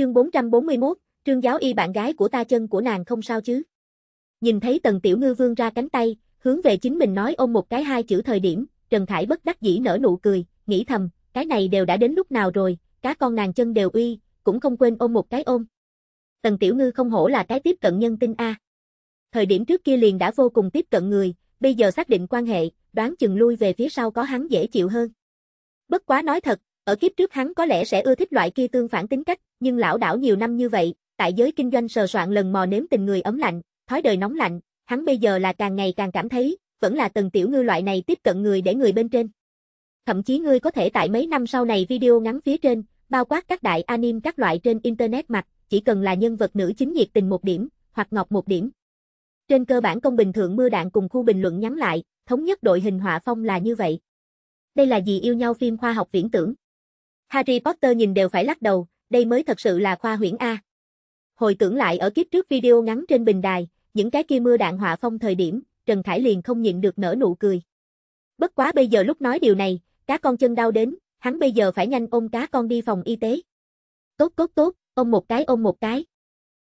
Chương 441, Trương giáo y bạn gái của ta chân của nàng không sao chứ. Nhìn thấy Tần Tiểu Ngư vương ra cánh tay, hướng về chính mình nói ôm một cái hai chữ thời điểm, Trần Khải bất đắc dĩ nở nụ cười, nghĩ thầm, cái này đều đã đến lúc nào rồi, cá con nàng chân đều uy, cũng không quên ôm một cái ôm. Tần Tiểu Ngư không hổ là cái tiếp cận nhân tinh a. Thời điểm trước kia liền đã vô cùng tiếp cận người, bây giờ xác định quan hệ, đoán chừng lui về phía sau có hắn dễ chịu hơn. Bất quá nói thật, ở kiếp trước hắn có lẽ sẽ ưa thích loại kia tương phản tính cách, nhưng lão đảo nhiều năm như vậy, tại giới kinh doanh sờ soạn lần mò nếm tình người ấm lạnh, thói đời nóng lạnh, hắn bây giờ là càng ngày càng cảm thấy, vẫn là tần tiểu ngư loại này tiếp cận người để người bên trên. Thậm chí ngươi có thể tại mấy năm sau này video ngắn phía trên, bao quát các đại anime các loại trên internet mặt, chỉ cần là nhân vật nữ chính nhiệt tình một điểm, hoặc ngọc một điểm. Trên cơ bản công bình thượng mưa đạn cùng khu bình luận nhắn lại, thống nhất đội hình họa phong là như vậy. Đây là gì yêu nhau phim khoa học viễn tưởng. Harry Potter nhìn đều phải lắc đầu, đây mới thật sự là khoa huyễn A. Hồi tưởng lại ở kiếp trước video ngắn trên bình đài, những cái kia mưa đạn họa phong thời điểm, Trần Khải liền không nhịn được nở nụ cười. Bất quá bây giờ lúc nói điều này, cá con chân đau đến, hắn bây giờ phải nhanh ôm cá con đi phòng y tế. Tốt tốt tốt, ôm một cái ôm một cái.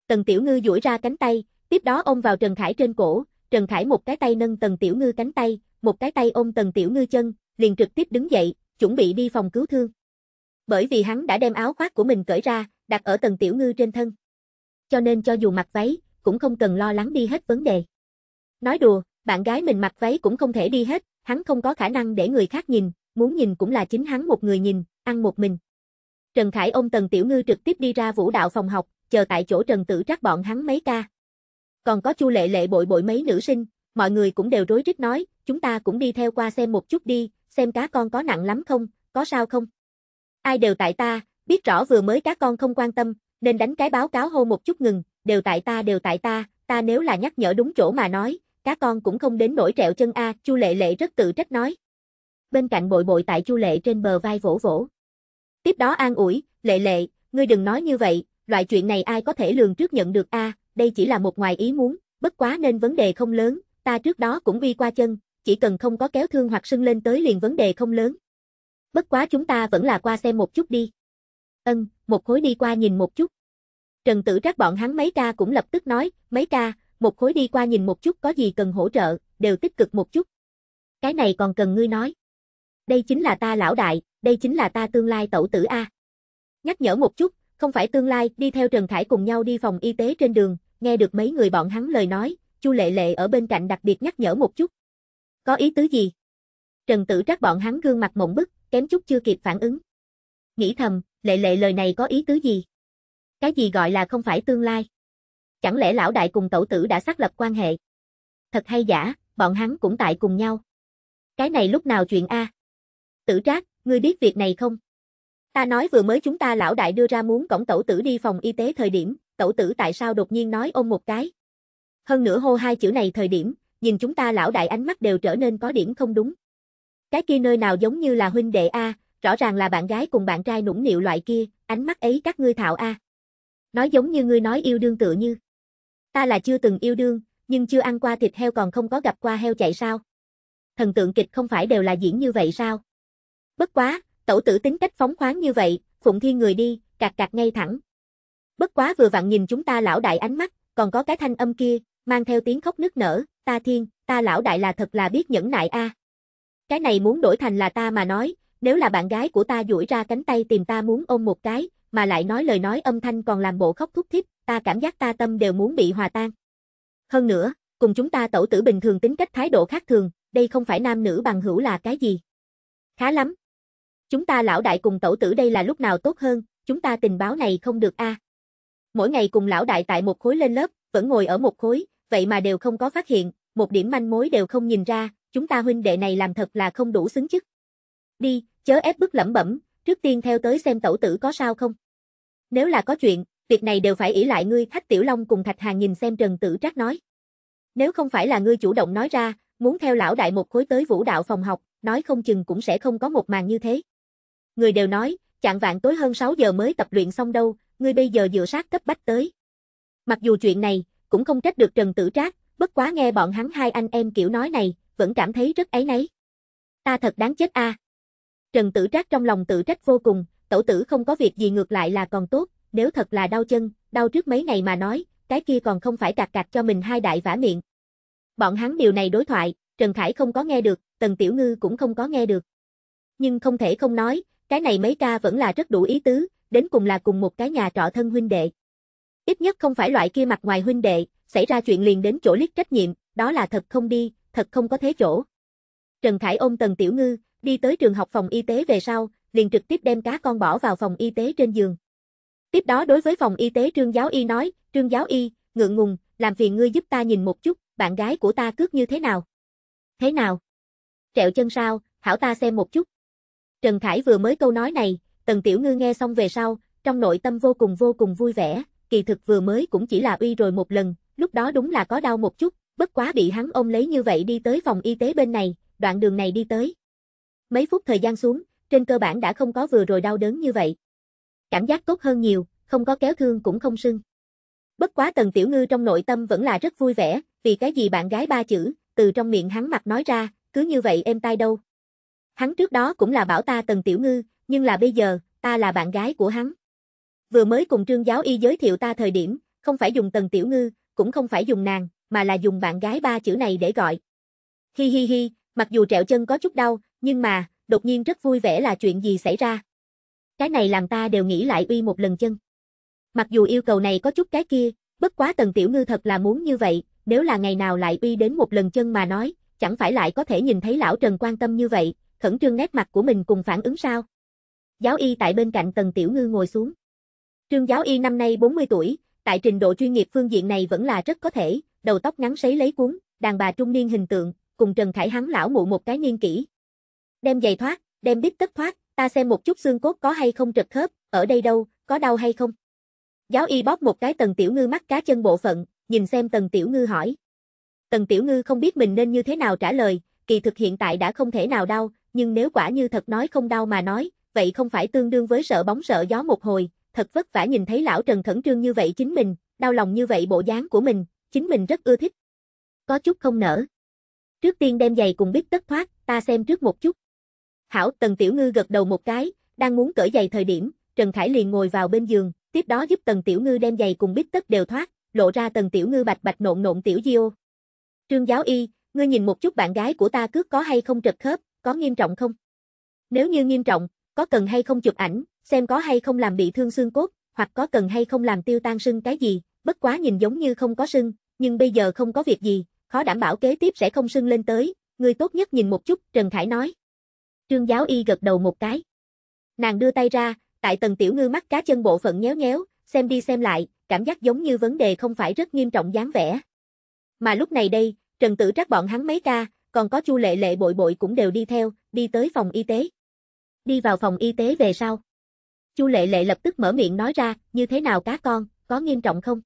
Tần Tiểu Ngư duỗi ra cánh tay, tiếp đó ôm vào Trần Khải trên cổ, Trần Khải một cái tay nâng Tần Tiểu Ngư cánh tay, một cái tay ôm Tần Tiểu Ngư chân, liền trực tiếp đứng dậy, chuẩn bị đi phòng cứu thương bởi vì hắn đã đem áo khoác của mình cởi ra, đặt ở Tần Tiểu Ngư trên thân. Cho nên cho dù mặc váy, cũng không cần lo lắng đi hết vấn đề. Nói đùa, bạn gái mình mặc váy cũng không thể đi hết, hắn không có khả năng để người khác nhìn, muốn nhìn cũng là chính hắn một người nhìn, ăn một mình. Trần Khải ôm Tần Tiểu Ngư trực tiếp đi ra vũ đạo phòng học, chờ tại chỗ Trần Tử trắc bọn hắn mấy ca. Còn có Chu Lệ Lệ bội bội mấy nữ sinh, mọi người cũng đều rối rít nói, chúng ta cũng đi theo qua xem một chút đi, xem cá con có nặng lắm không, có sao không? Ai đều tại ta, biết rõ vừa mới các con không quan tâm, nên đánh cái báo cáo hô một chút ngừng, đều tại ta đều tại ta, ta nếu là nhắc nhở đúng chỗ mà nói, các con cũng không đến nổi trẹo chân a, Chu Lệ Lệ rất tự trách nói. Bên cạnh bội bội tại Chu Lệ trên bờ vai vỗ vỗ. Tiếp đó an ủi, Lệ Lệ, ngươi đừng nói như vậy, loại chuyện này ai có thể lường trước nhận được a, đây chỉ là một ngoài ý muốn, bất quá nên vấn đề không lớn, ta trước đó cũng uy qua chân, chỉ cần không có kéo thương hoặc sưng lên tới liền vấn đề không lớn bất quá chúng ta vẫn là qua xem một chút đi. Ân, một khối đi qua nhìn một chút. Trần Tử Trác bọn hắn mấy ca cũng lập tức nói, mấy ca, một khối đi qua nhìn một chút có gì cần hỗ trợ, đều tích cực một chút. Cái này còn cần ngươi nói. Đây chính là ta lão đại, đây chính là ta tương lai tẩu tử A. Nhắc nhở một chút, không phải tương lai, đi theo Trần Khải cùng nhau đi phòng y tế trên đường, nghe được mấy người bọn hắn lời nói, Chu Lệ Lệ ở bên cạnh đặc biệt nhắc nhở một chút. Có ý tứ gì? Trần Tử Trác bọn hắn gương mặt mộng bức, kém chút chưa kịp phản ứng. Nghĩ thầm, lệ lệ lời này có ý tứ gì? Cái gì gọi là không phải tương lai? Chẳng lẽ lão đại cùng tẩu tử đã xác lập quan hệ? Thật hay giả, bọn hắn cũng tại cùng nhau. Cái này lúc nào chuyện A? Tử trác, ngươi biết việc này không? Ta nói vừa mới chúng ta lão đại đưa ra muốn cổng tẩu tử đi phòng y tế thời điểm, tẩu tử tại sao đột nhiên nói ôm một cái? Hơn nữa hô hai chữ này thời điểm, nhìn chúng ta lão đại ánh mắt đều trở nên có điểm không đúng. Cái kia nơi nào giống như là huynh đệ A, rõ ràng là bạn gái cùng bạn trai nũng nịu loại kia, ánh mắt ấy các ngươi thạo A. Nói giống như ngươi nói yêu đương tựa như. Ta là chưa từng yêu đương, nhưng chưa ăn qua thịt heo còn không có gặp qua heo chạy sao. Thần tượng kịch không phải đều là diễn như vậy sao. Bất quá, tẩu tử tính cách phóng khoáng như vậy, phụng thiên người đi, cạc cạc ngay thẳng. Bất quá vừa vặn nhìn chúng ta lão đại ánh mắt, còn có cái thanh âm kia, mang theo tiếng khóc nức nở, ta thiên, ta lão đại là thật là biết nhẫn nại a. À. Cái này muốn đổi thành là ta mà nói, nếu là bạn gái của ta duỗi ra cánh tay tìm ta muốn ôm một cái, mà lại nói lời nói âm thanh còn làm bộ khóc thúc thích, ta cảm giác ta tâm đều muốn bị hòa tan. Hơn nữa, cùng chúng ta tẩu tử bình thường tính cách thái độ khác thường, đây không phải nam nữ bằng hữu là cái gì. Khá lắm. Chúng ta lão đại cùng tẩu tử đây là lúc nào tốt hơn, chúng ta tình báo này không được a. À. Mỗi ngày cùng lão đại tại một khối lên lớp, vẫn ngồi ở một khối, vậy mà đều không có phát hiện, một điểm manh mối đều không nhìn ra, chúng ta huynh đệ này làm thật là không đủ xứng chức. Đi, chớ ép bức lẩm bẩm, trước tiên theo tới xem tẩu tử có sao không. Nếu là có chuyện, việc này đều phải ỷ lại ngươi thách Tiểu Long cùng Thạch Hàng nhìn xem Trần Tử Trác nói. Nếu không phải là ngươi chủ động nói ra, muốn theo lão đại một khối tới vũ đạo phòng học, nói không chừng cũng sẽ không có một màn như thế. Người đều nói, chạng vạn tối hơn 6 giờ mới tập luyện xong đâu, ngươi bây giờ dựa sát cấp bách tới. Mặc dù chuyện này, cũng không trách được Trần Tử Trác, bất quá nghe bọn hắn hai anh em kiểu nói này, vẫn cảm thấy rất ấy nấy. Ta thật đáng chết a. Trần Tử Trác trong lòng tự trách vô cùng, tẩu tử không có việc gì ngược lại là còn tốt, nếu thật là đau chân, đau trước mấy ngày mà nói, cái kia còn không phải cạc cạc cho mình hai đại vả miệng. Bọn hắn điều này đối thoại, Trần Khải không có nghe được, Tần Tiểu Ngư cũng không có nghe được. Nhưng không thể không nói, cái này mấy ca vẫn là rất đủ ý tứ, đến cùng là cùng một cái nhà trọ thân huynh đệ. Ít nhất không phải loại kia mặt ngoài huynh đệ, xảy ra chuyện liền đến chỗ liếc trách nhiệm, đó là thật không đi, thật không có thế chỗ. Trần Khải ôm Tần Tiểu Ngư, đi tới trường học phòng y tế về sau, liền trực tiếp đem cá con bỏ vào phòng y tế trên giường. Tiếp đó đối với phòng y tế Trương Giáo Y nói, Trương Giáo Y, ngượng ngùng, làm phiền ngươi giúp ta nhìn một chút, bạn gái của ta cướp như thế nào? Thế nào? Trẹo chân sao, hảo ta xem một chút. Trần Khải vừa mới câu nói này, Tần Tiểu Ngư nghe xong về sau, trong nội tâm vô cùng vô cùng vui vẻ, kỳ thực vừa mới cũng chỉ là uy rồi một lần, lúc đó đúng là có đau một chút, bất quá bị hắn ôm lấy như vậy đi tới phòng y tế bên này, đoạn đường này đi tới. Mấy phút thời gian xuống, trên cơ bản đã không có vừa rồi đau đớn như vậy. Cảm giác tốt hơn nhiều, không có kéo thương cũng không sưng. Bất quá Tần Tiểu Ngư trong nội tâm vẫn là rất vui vẻ, vì cái gì bạn gái ba chữ, từ trong miệng hắn mặt nói ra, cứ như vậy êm tai đâu. Hắn trước đó cũng là bảo ta Tần Tiểu Ngư, nhưng là bây giờ, ta là bạn gái của hắn. Vừa mới cùng trương giáo y giới thiệu ta thời điểm, không phải dùng Tần Tiểu Ngư, cũng không phải dùng nàng, mà là dùng bạn gái ba chữ này để gọi. Hi hi hi, mặc dù trẹo chân có chút đau, nhưng mà, đột nhiên rất vui vẻ là chuyện gì xảy ra. Cái này làm ta đều nghĩ lại uy một lần chân. Mặc dù yêu cầu này có chút cái kia, bất quá tần tiểu ngư thật là muốn như vậy, nếu là ngày nào lại uy đến một lần chân mà nói, chẳng phải lại có thể nhìn thấy lão Trần quan tâm như vậy, khẩn trương nét mặt của mình cùng phản ứng sao. Giáo y tại bên cạnh tần tiểu ngư ngồi xuống. Trương giáo y năm nay 40 tuổi, tại trình độ chuyên nghiệp phương diện này vẫn là rất có thể, đầu tóc ngắn sấy lấy cuốn, đàn bà trung niên hình tượng, cùng Trần Khải hắn lão mụ một cái niên kỹ. Đem giày thoát, đem đít tất thoát, ta xem một chút xương cốt có hay không trật khớp, ở đây đâu, có đau hay không. Giáo y bóp một cái tần tiểu ngư mắt cá chân bộ phận, nhìn xem tần tiểu ngư hỏi. Tần tiểu ngư không biết mình nên như thế nào trả lời, kỳ thực hiện tại đã không thể nào đau, nhưng nếu quả như thật nói không đau mà nói, vậy không phải tương đương với sợ bóng sợ gió một hồi, thật vất vả nhìn thấy lão Trần khẩn trương như vậy chính mình, đau lòng như vậy bộ dáng của mình, chính mình rất ưa thích. Có chút không nở. Trước tiên đem giày cùng bít tất thoát, ta xem trước một chút. Hảo Tần Tiểu Ngư gật đầu một cái, đang muốn cởi giày thời điểm, Trần Khải liền ngồi vào bên giường, tiếp đó giúp Tần Tiểu Ngư đem giày cùng bít tất đều thoát, lộ ra Tần Tiểu Ngư bạch bạch nộn nộn Tiểu Diêu. Trương Giáo Y, ngươi nhìn một chút bạn gái của ta cướp có hay không trật khớp, có nghiêm trọng không? Nếu như nghiêm trọng, có cần hay không chụp ảnh, xem có hay không làm bị thương xương cốt, hoặc có cần hay không làm tiêu tan sưng cái gì, bất quá nhìn giống như không có sưng, nhưng bây giờ không có việc gì, khó đảm bảo kế tiếp sẽ không sưng lên tới, người tốt nhất nhìn một chút, Trần Khải nói. Trương giáo y gật đầu một cái. Nàng đưa tay ra, tại tần tiểu ngư mắt cá chân bộ phận nhéo nhéo, xem đi xem lại, cảm giác giống như vấn đề không phải rất nghiêm trọng dáng vẻ. Mà lúc này đây, Trần Tử trắc bọn hắn mấy ca, còn có Chu Lệ Lệ bội bội cũng đều đi theo, đi tới phòng y tế. Đi vào phòng y tế về sau. Chu Lệ Lệ lập tức mở miệng nói ra, như thế nào cá con, có nghiêm trọng không?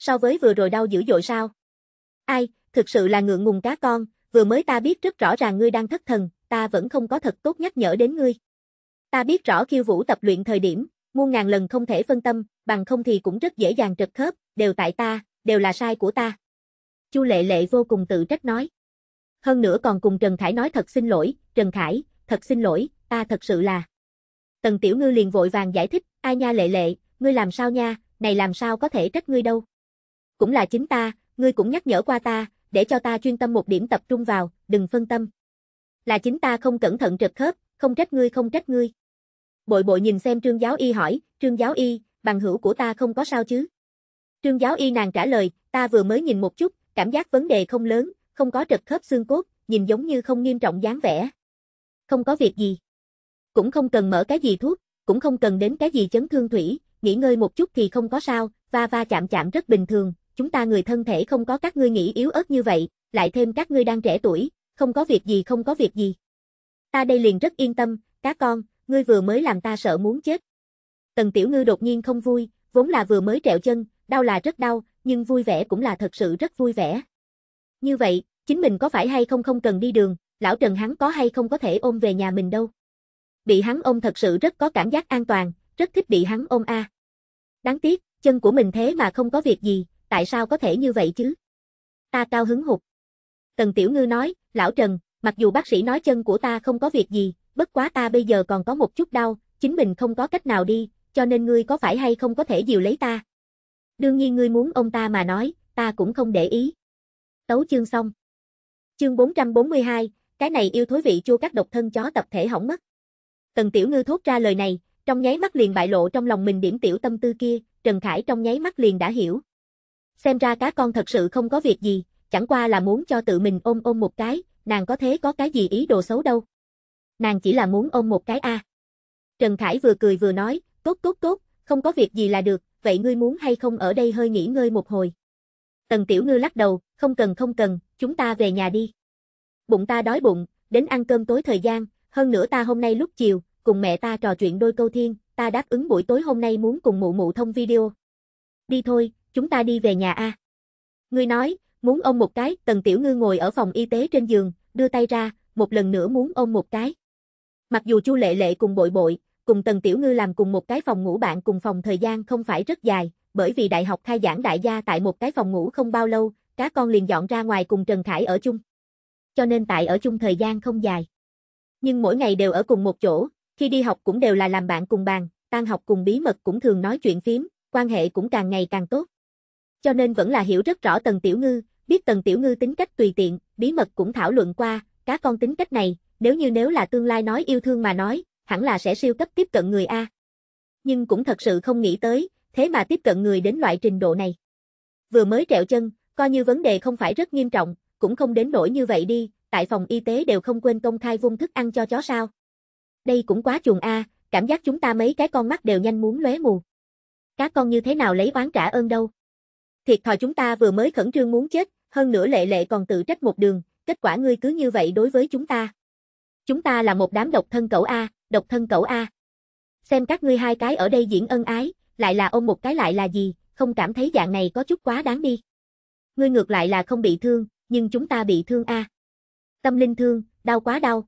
so với vừa rồi đau dữ dội sao? Ai, thực sự là ngượng ngùng cá con, vừa mới ta biết rất rõ ràng ngươi đang thất thần, ta vẫn không có thật tốt nhắc nhở đến ngươi. Ta biết rõ khiêu vũ tập luyện thời điểm, muôn ngàn lần không thể phân tâm, bằng không thì cũng rất dễ dàng trật khớp, đều tại ta, đều là sai của ta. Chu Lệ Lệ vô cùng tự trách nói. Hơn nữa còn cùng Trần Khải nói thật xin lỗi, Trần Khải, thật xin lỗi, ta thật sự là. Tần Tiểu Ngư liền vội vàng giải thích, ai nha Lệ Lệ, ngươi làm sao nha, này làm sao có thể trách ngươi đâu cũng là chính ta, ngươi cũng nhắc nhở qua ta, để cho ta chuyên tâm một điểm tập trung vào, đừng phân tâm. Là chính ta không cẩn thận trật khớp, không trách ngươi không trách ngươi. Bội bội nhìn xem trương giáo y hỏi, trương giáo y, bằng hữu của ta không có sao chứ? Trương giáo y nàng trả lời, ta vừa mới nhìn một chút, cảm giác vấn đề không lớn, không có trật khớp xương cốt, nhìn giống như không nghiêm trọng dáng vẻ. Không có việc gì. Cũng không cần mở cái gì thuốc, cũng không cần đến cái gì chấn thương thủy, nghỉ ngơi một chút thì không có sao, va va chạm chạm rất bình thường, chúng ta người thân thể không có các ngươi nghĩ yếu ớt như vậy, lại thêm các ngươi đang trẻ tuổi, không có việc gì không có việc gì. Ta đây liền rất yên tâm, cá con, ngươi vừa mới làm ta sợ muốn chết. Tần Tiểu Ngư đột nhiên không vui, vốn là vừa mới trẹo chân, đau là rất đau, nhưng vui vẻ cũng là thật sự rất vui vẻ. Như vậy, chính mình có phải hay không không cần đi đường, lão Trần hắn có hay không có thể ôm về nhà mình đâu. Bị hắn ôm thật sự rất có cảm giác an toàn, rất thích bị hắn ôm a. Đáng tiếc, chân của mình thế mà không có việc gì, tại sao có thể như vậy chứ? Ta cao hứng hụt. Tần Tiểu Ngư nói, lão Trần, mặc dù bác sĩ nói chân của ta không có việc gì, bất quá ta bây giờ còn có một chút đau, chính mình không có cách nào đi, cho nên ngươi có phải hay không có thể dìu lấy ta? Đương nhiên ngươi muốn ông ta mà nói, ta cũng không để ý. Tấu chương xong. Chương 442, cái này yêu thối vị chua các độc thân chó tập thể hỏng mất. Tần Tiểu Ngư thốt ra lời này, trong nháy mắt liền bại lộ trong lòng mình điểm tiểu tâm tư kia, Trần Khải trong nháy mắt liền đã hiểu, Xem ra cá con thật sự không có việc gì, chẳng qua là muốn cho tự mình ôm ôm một cái, nàng có thế có cái gì ý đồ xấu đâu. Nàng chỉ là muốn ôm một cái a. Trần Khải vừa cười vừa nói, tốt tốt tốt, không có việc gì là được, vậy ngươi muốn hay không ở đây hơi nghỉ ngơi một hồi. Tần Tiểu Ngư lắc đầu, không cần không cần, chúng ta về nhà đi. Bụng ta đói bụng, đến ăn cơm tối thời gian, hơn nữa ta hôm nay lúc chiều, cùng mẹ ta trò chuyện đôi câu thiên, ta đáp ứng buổi tối hôm nay muốn cùng mụ mụ thông video. Đi thôi, chúng ta đi về nhà a. Ngươi nói, muốn ôm một cái, Tần Tiểu Ngư ngồi ở phòng y tế trên giường, đưa tay ra, một lần nữa muốn ôm một cái. Mặc dù Chu Lệ Lệ cùng bội bội, cùng Tần Tiểu Ngư làm cùng một cái phòng ngủ bạn cùng phòng thời gian không phải rất dài, bởi vì đại học khai giảng đại gia tại một cái phòng ngủ không bao lâu, cá con liền dọn ra ngoài cùng Trần Khải ở chung. Cho nên tại ở chung thời gian không dài. Nhưng mỗi ngày đều ở cùng một chỗ, khi đi học cũng đều là làm bạn cùng bàn, tan học cùng bí mật cũng thường nói chuyện phím, quan hệ cũng càng ngày càng tốt cho nên vẫn là hiểu rất rõ Tần Tiểu Ngư, biết Tần Tiểu Ngư tính cách tùy tiện, bí mật cũng thảo luận qua, cá con tính cách này, nếu như nếu là tương lai nói yêu thương mà nói, hẳn là sẽ siêu cấp tiếp cận người A. Nhưng cũng thật sự không nghĩ tới, thế mà tiếp cận người đến loại trình độ này. Vừa mới trẹo chân, coi như vấn đề không phải rất nghiêm trọng, cũng không đến nỗi như vậy đi, tại phòng y tế đều không quên công khai vung thức ăn cho chó sao. Đây cũng quá chuồng A, cảm giác chúng ta mấy cái con mắt đều nhanh muốn lóe mù. Cá con như thế nào lấy oán trả ơn đâu. Thiệt thòi chúng ta vừa mới khẩn trương muốn chết, hơn nữa lệ lệ còn tự trách một đường, kết quả ngươi cứ như vậy đối với chúng ta. Chúng ta là một đám độc thân cậu A, độc thân cậu A. Xem các ngươi hai cái ở đây diễn ân ái, lại là ôm một cái lại là gì, không cảm thấy dạng này có chút quá đáng đi. Ngươi ngược lại là không bị thương, nhưng chúng ta bị thương A. Tâm linh thương, đau quá đau.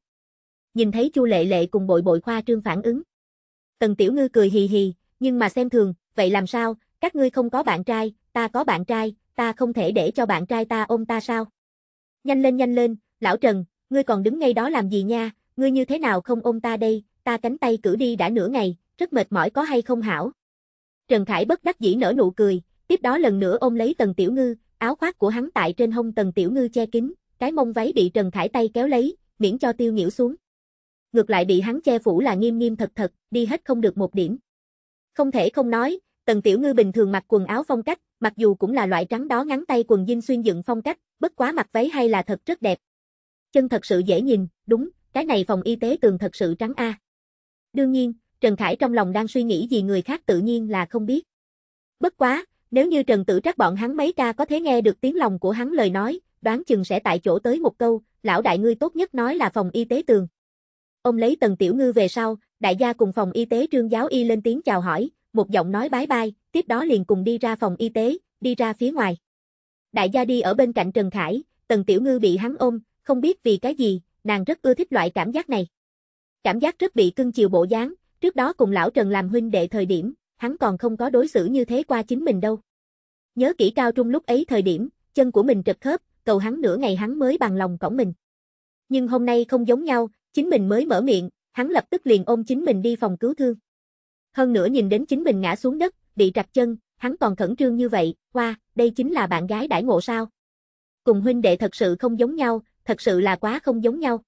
Nhìn thấy chu lệ lệ cùng bội bội khoa trương phản ứng. Tần Tiểu Ngư cười hì hì, nhưng mà xem thường, vậy làm sao, các ngươi không có bạn trai, ta có bạn trai, ta không thể để cho bạn trai ta ôm ta sao? Nhanh lên nhanh lên, lão Trần, ngươi còn đứng ngay đó làm gì nha, ngươi như thế nào không ôm ta đây, ta cánh tay cử đi đã nửa ngày, rất mệt mỏi có hay không hảo? Trần Khải bất đắc dĩ nở nụ cười, tiếp đó lần nữa ôm lấy Tần Tiểu Ngư, áo khoác của hắn tại trên hông Tần Tiểu Ngư che kín, cái mông váy bị Trần Khải tay kéo lấy, miễn cho tiêu nhiễu xuống. Ngược lại bị hắn che phủ là nghiêm nghiêm thật thật, đi hết không được một điểm. Không thể không nói, Tần Tiểu Ngư bình thường mặc quần áo phong cách, mặc dù cũng là loại trắng đó ngắn tay quần dinh xuyên dựng phong cách, bất quá mặc váy hay là thật rất đẹp. Chân thật sự dễ nhìn, đúng, cái này phòng y tế tường thật sự trắng a. Đương nhiên, Trần Khải trong lòng đang suy nghĩ gì người khác tự nhiên là không biết. Bất quá, nếu như Trần Tử Trác bọn hắn mấy ca có thể nghe được tiếng lòng của hắn lời nói, đoán chừng sẽ tại chỗ tới một câu, lão đại ngươi tốt nhất nói là phòng y tế tường. Ông lấy Tần Tiểu Ngư về sau, đại gia cùng phòng y tế trương giáo y lên tiếng chào hỏi, một giọng nói bái bai, tiếp đó liền cùng đi ra phòng y tế, đi ra phía ngoài. Đại gia đi ở bên cạnh Trần Khải, Tần Tiểu Ngư bị hắn ôm, không biết vì cái gì, nàng rất ưa thích loại cảm giác này. Cảm giác rất bị cưng chiều bộ dáng, trước đó cùng lão Trần làm huynh đệ thời điểm, hắn còn không có đối xử như thế qua chính mình đâu. Nhớ kỹ cao trung lúc ấy thời điểm, chân của mình trật khớp, cầu hắn nửa ngày hắn mới bằng lòng cổng mình. Nhưng hôm nay không giống nhau, chính mình mới mở miệng, hắn lập tức liền ôm chính mình đi phòng cứu thương. Hơn nữa nhìn đến chính mình ngã xuống đất, bị trặc chân, hắn còn khẩn trương như vậy, hoa đây chính là bạn gái đãi ngộ sao. Cùng huynh đệ thật sự không giống nhau, thật sự là quá không giống nhau.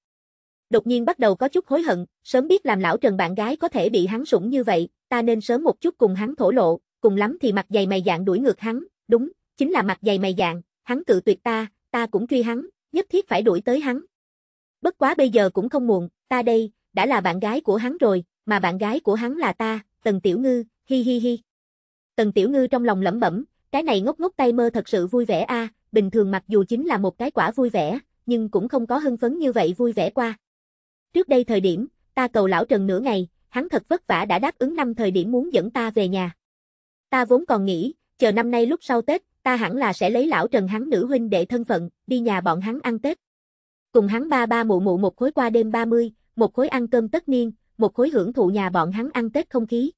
Đột nhiên bắt đầu có chút hối hận, sớm biết làm lão Trần bạn gái có thể bị hắn sủng như vậy, ta nên sớm một chút cùng hắn thổ lộ, cùng lắm thì mặt dày mày dạng đuổi ngược hắn, đúng, chính là mặt dày mày dạng, hắn cự tuyệt ta, ta cũng truy hắn, nhất thiết phải đuổi tới hắn. Bất quá bây giờ cũng không muộn, ta đây, đã là bạn gái của hắn rồi, mà bạn gái của hắn là ta, Tần Tiểu Ngư, hi hi hi. Tần Tiểu Ngư trong lòng lẩm bẩm, cái này ngốc ngốc tay mơ thật sự vui vẻ a, bình thường mặc dù chính là một cái quả vui vẻ, nhưng cũng không có hưng phấn như vậy vui vẻ qua. Trước đây thời điểm, ta cầu lão Trần nửa ngày, hắn thật vất vả đã đáp ứng năm thời điểm muốn dẫn ta về nhà. Ta vốn còn nghĩ, chờ năm nay lúc sau Tết, ta hẳn là sẽ lấy lão Trần hắn nữ huynh đệ thân phận, đi nhà bọn hắn ăn Tết. Cùng hắn ba ba mụ mụ một khối qua đêm 30, một khối ăn cơm tất niên, một khối hưởng thụ nhà bọn hắn ăn Tết không khí.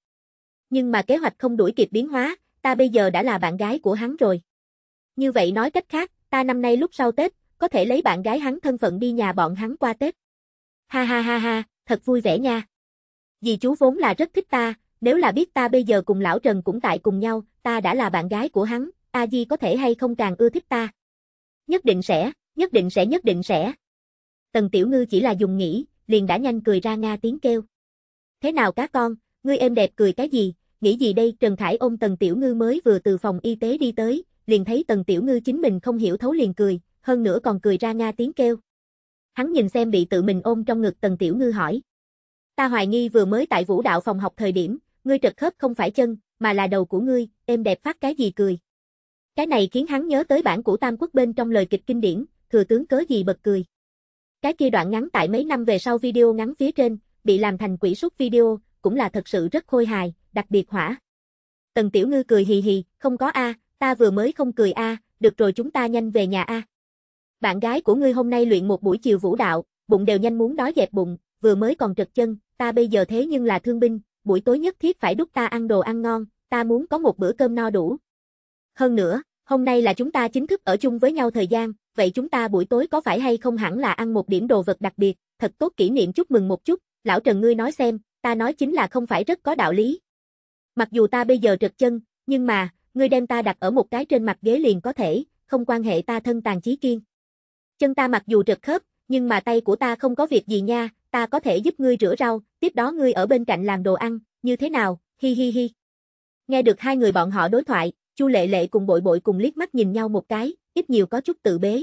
Nhưng mà kế hoạch không đuổi kịp biến hóa, ta bây giờ đã là bạn gái của hắn rồi. Như vậy nói cách khác, ta năm nay lúc sau Tết, có thể lấy bạn gái hắn thân phận đi nhà bọn hắn qua Tết. Ha ha ha ha, thật vui vẻ nha. Dì chú vốn là rất thích ta, nếu là biết ta bây giờ cùng lão Trần cũng tại cùng nhau, ta đã là bạn gái của hắn, A Di có thể hay không càng ưa thích ta. Nhất định sẽ, nhất định sẽ nhất định sẽ. Tần Tiểu Ngư chỉ là dùng nghĩ, liền đã nhanh cười ra nga tiếng kêu. Thế nào cá con, ngươi em đẹp cười cái gì, nghĩ gì đây Trần Khải ôm Tần Tiểu Ngư mới vừa từ phòng y tế đi tới, liền thấy Tần Tiểu Ngư chính mình không hiểu thấu liền cười, hơn nữa còn cười ra nga tiếng kêu. Hắn nhìn xem bị tự mình ôm trong ngực Tần Tiểu Ngư hỏi. Ta hoài nghi vừa mới tại vũ đạo phòng học thời điểm, ngươi trật khớp không phải chân, mà là đầu của ngươi, em đẹp phát cái gì cười. Cái này khiến hắn nhớ tới bản của Tam Quốc bên trong lời kịch kinh điển, thừa tướng cớ gì bật cười. Cái kia đoạn ngắn tại mấy năm về sau video ngắn phía trên, bị làm thành quỷ suất video, cũng là thật sự rất khôi hài, đặc biệt hỏa. Tần Tiểu Ngư cười hì hì, không có a, ta vừa mới không cười a, được rồi chúng ta nhanh về nhà a. Bạn gái của ngươi hôm nay luyện một buổi chiều vũ đạo, bụng đều nhanh muốn đói dẹp bụng, vừa mới còn trật chân, ta bây giờ thế nhưng là thương binh, buổi tối nhất thiết phải đút ta ăn đồ ăn ngon, ta muốn có một bữa cơm no đủ. Hơn nữa, hôm nay là chúng ta chính thức ở chung với nhau thời gian, vậy chúng ta buổi tối có phải hay không hẳn là ăn một điểm đồ vật đặc biệt, thật tốt kỷ niệm chúc mừng một chút, lão Trần ngươi nói xem, ta nói chính là không phải rất có đạo lý. Mặc dù ta bây giờ trật chân, nhưng mà, ngươi đem ta đặt ở một cái trên mặt ghế liền có thể, không quan hệ ta thân tàn trí kiên. Chân ta mặc dù trật khớp, nhưng mà tay của ta không có việc gì nha, ta có thể giúp ngươi rửa rau, tiếp đó ngươi ở bên cạnh làm đồ ăn, như thế nào, hi hi hi. Nghe được hai người bọn họ đối thoại, Chu Lệ Lệ cùng Bội Bội cùng liếc mắt nhìn nhau một cái, ít nhiều có chút tự bế.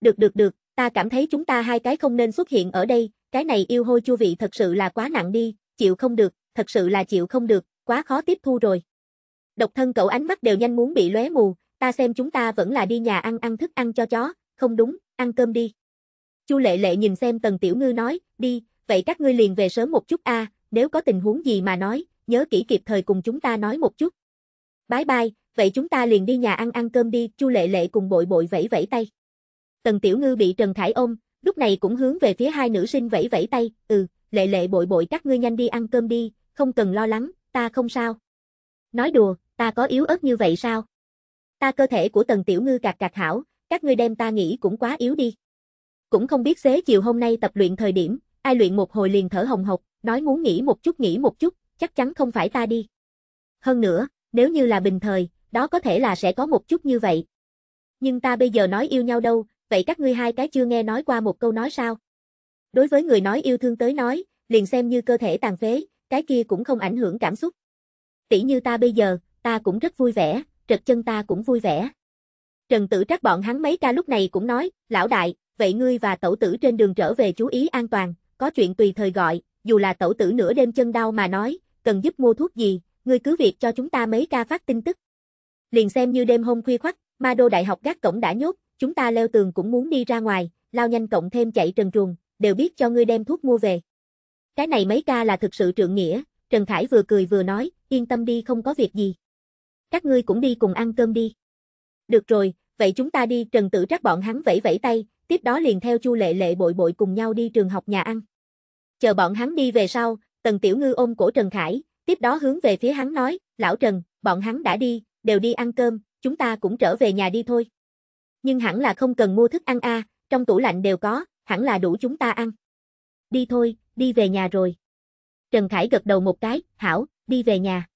Được được được, ta cảm thấy chúng ta hai cái không nên xuất hiện ở đây, cái này yêu hôi chua vị thật sự là quá nặng đi, chịu không được, thật sự là chịu không được, quá khó tiếp thu rồi. Độc thân cậu ánh mắt đều nhanh muốn bị lóe mù, ta xem chúng ta vẫn là đi nhà ăn ăn thức ăn cho chó, không đúng, ăn cơm đi. Chu Lệ Lệ nhìn xem Tần Tiểu Ngư nói, đi, vậy các ngươi liền về sớm một chút a, nếu có tình huống gì mà nói, nhớ kỹ kịp thời cùng chúng ta nói một chút. Bye bye, vậy chúng ta liền đi nhà ăn ăn cơm đi, Chu Lệ Lệ cùng bội bội vẫy vẫy tay. Tần Tiểu Ngư bị Trần Khải ôm, lúc này cũng hướng về phía hai nữ sinh vẫy vẫy tay, ừ, Lệ Lệ bội bội các ngươi nhanh đi ăn cơm đi, không cần lo lắng, ta không sao. Nói đùa, ta có yếu ớt như vậy sao? Ta cơ thể của Tần Tiểu Ngư cạc cạc hảo, các ngươi đem ta nghĩ cũng quá yếu đi. Cũng không biết xế chiều hôm nay tập luyện thời điểm, ai luyện một hồi liền thở hồng hộc, nói muốn nghỉ một chút nghỉ một chút, chắc chắn không phải ta đi. Hơn nữa, nếu như là bình thời, đó có thể là sẽ có một chút như vậy. Nhưng ta bây giờ nói yêu nhau đâu, vậy các ngươi hai cái chưa nghe nói qua một câu nói sao? Đối với người nói yêu thương tới nói, liền xem như cơ thể tàn phế, cái kia cũng không ảnh hưởng cảm xúc. Tỷ như ta bây giờ, ta cũng rất vui vẻ, trật chân ta cũng vui vẻ. Trần Tử trắc bọn hắn mấy ca lúc này cũng nói, lão đại, vậy ngươi và tẩu tử trên đường trở về chú ý an toàn, có chuyện tùy thời gọi, dù là tẩu tử nửa đêm chân đau mà nói, cần giúp mua thuốc gì, ngươi cứ việc cho chúng ta mấy ca phát tin tức. Liền xem như đêm hôm khuya khoắt, ma đô đại học gác cổng đã nhốt, chúng ta leo tường cũng muốn đi ra ngoài, lao nhanh cộng thêm chạy trần truồng, đều biết cho ngươi đem thuốc mua về. Cái này mấy ca là thực sự trượng nghĩa, Trần Khải vừa cười vừa nói, yên tâm đi không có việc gì. Các ngươi cũng đi cùng ăn cơm đi. Được rồi, vậy chúng ta đi Trần Tử Trắc bọn hắn vẫy vẫy tay, tiếp đó liền theo Chu Lệ Lệ bội bội cùng nhau đi trường học nhà ăn. Chờ bọn hắn đi về sau, Tần Tiểu Ngư ôm cổ Trần Khải, tiếp đó hướng về phía hắn nói, lão Trần, bọn hắn đã đi, đều đi ăn cơm, chúng ta cũng trở về nhà đi thôi. Nhưng hẳn là không cần mua thức ăn a, trong tủ lạnh đều có, hẳn là đủ chúng ta ăn. Đi thôi, đi về nhà rồi. Trần Khải gật đầu một cái, hảo, đi về nhà.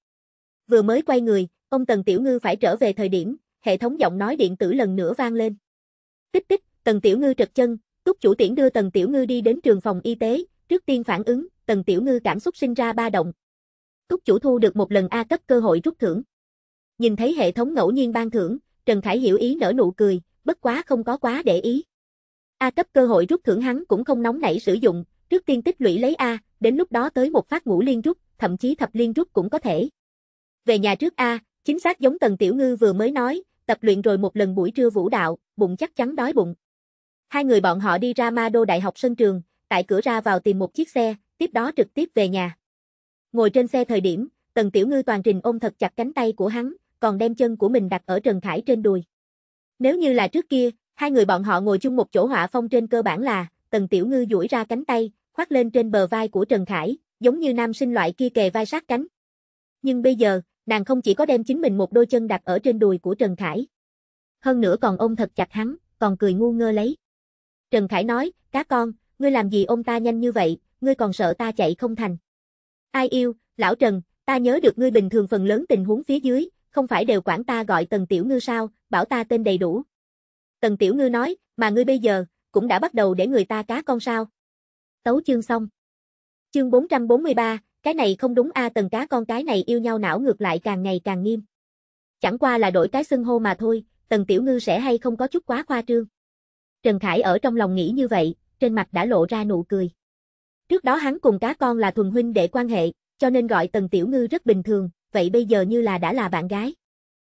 Vừa mới quay người, ông Tần Tiểu Ngư phải trở về thời điểm, hệ thống giọng nói điện tử lần nữa vang lên. Tích tích, Tần Tiểu Ngư trật chân, túc chủ tiễn đưa Tần Tiểu Ngư đi đến trường phòng y tế, trước tiên phản ứng, Tần Tiểu Ngư cảm xúc sinh ra ba động. Túc chủ thu được một lần A cấp cơ hội rút thưởng nhìn thấy hệ thống ngẫu nhiên ban thưởng, Trần Khải hiểu ý nở nụ cười, bất quá không có quá để ý. A cấp cơ hội rút thưởng hắn cũng không nóng nảy sử dụng, trước tiên tích lũy lấy A, đến lúc đó tới một phát ngũ liên rút, thậm chí thập liên rút cũng có thể. Về nhà trước A, chính xác giống Tần Tiểu Ngư vừa mới nói, tập luyện rồi một lần buổi trưa vũ đạo, bụng chắc chắn đói bụng. Hai người bọn họ đi ra Ma Đô Đại học sân trường, tại cửa ra vào tìm một chiếc xe, tiếp đó trực tiếp về nhà. Ngồi trên xe thời điểm, Tần Tiểu Ngư toàn trình ôm thật chặt cánh tay của hắn, còn đem chân của mình đặt ở Trần Khải trên đùi. Nếu như là trước kia, hai người bọn họ ngồi chung một chỗ họa phong trên cơ bản là, Tần Tiểu Ngư duỗi ra cánh tay, khoác lên trên bờ vai của Trần Khải, giống như nam sinh loại kia kề vai sát cánh. Nhưng bây giờ, nàng không chỉ có đem chính mình một đôi chân đặt ở trên đùi của Trần Khải. Hơn nữa còn ôm thật chặt hắn, còn cười ngu ngơ lấy. Trần Khải nói, cá con, ngươi làm gì ôm ta nhanh như vậy, ngươi còn sợ ta chạy không thành. Ai yêu, lão Trần, ta nhớ được ngươi bình thường phần lớn tình huống phía dưới, không phải đều quản ta gọi Tần Tiểu Ngư sao, bảo ta tên đầy đủ. Tần Tiểu Ngư nói, mà ngươi bây giờ, cũng đã bắt đầu để người ta cá con sao. Tấu chương xong. Chương 443, cái này không đúng a à, Tần cá con cái này yêu nhau não ngược lại càng ngày càng nghiêm. Chẳng qua là đổi cái xưng hô mà thôi, Tần Tiểu Ngư sẽ hay không có chút quá khoa trương. Trần Khải ở trong lòng nghĩ như vậy, trên mặt đã lộ ra nụ cười. Trước đó hắn cùng cá con là thuần huynh để quan hệ, cho nên gọi Tần Tiểu Ngư rất bình thường, vậy bây giờ như là đã là bạn gái.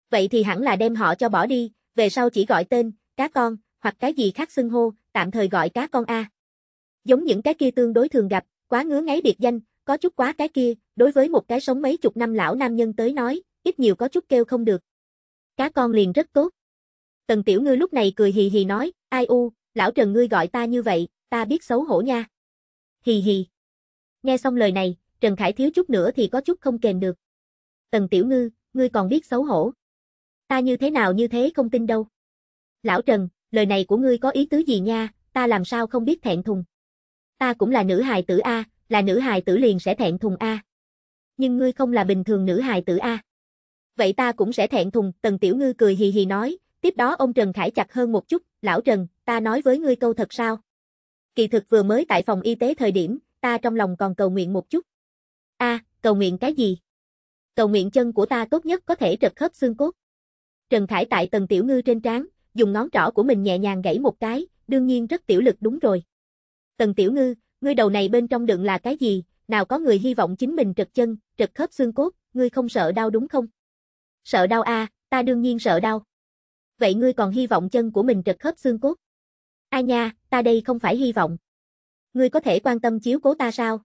Vậy thì hẳn là đem họ cho bỏ đi, về sau chỉ gọi tên, cá con, hoặc cái gì khác xưng hô, tạm thời gọi cá con A. Giống những cái kia tương đối thường gặp, quá ngứa ngáy biệt danh, có chút quá cái kia, đối với một cái sống mấy chục năm lão nam nhân tới nói, ít nhiều có chút kêu không được. Cá con liền rất tốt. Tần Tiểu Ngư lúc này cười hì hì nói, ai u, lão Trần ngươi gọi ta như vậy, ta biết xấu hổ nha. Hì hì. Nghe xong lời này, Trần Khải thiếu chút nữa thì có chút không kềm được. Tần Tiểu Ngư, ngươi còn biết xấu hổ. Ta như thế nào như thế không tin đâu. Lão Trần, lời này của ngươi có ý tứ gì nha, ta làm sao không biết thẹn thùng. Ta cũng là nữ hài tử A, là nữ hài tử liền sẽ thẹn thùng A. Nhưng ngươi không là bình thường nữ hài tử A. Vậy ta cũng sẽ thẹn thùng, Tần Tiểu Ngư cười hì hì nói, tiếp đó ông Trần Khải chặt hơn một chút, lão Trần, ta nói với ngươi câu thật sao. Kỳ thực vừa mới tại phòng y tế thời điểm, ta trong lòng còn cầu nguyện một chút. A, à, cầu nguyện cái gì? cầu nguyện chân của ta tốt nhất có thể trật khớp xương cốt. Trần Khải tại tầng tiểu ngư trên trán, dùng ngón trỏ của mình nhẹ nhàng gãy một cái, đương nhiên rất tiểu lực đúng rồi. Tầng tiểu ngư, ngươi đầu này bên trong đựng là cái gì, nào có người hy vọng chính mình trật chân, trật khớp xương cốt, ngươi không sợ đau đúng không? Sợ đau a, à, ta đương nhiên sợ đau. Vậy ngươi còn hy vọng chân của mình trật khớp xương cốt? A nha, ta đây không phải hy vọng. Ngươi có thể quan tâm chiếu cố ta sao?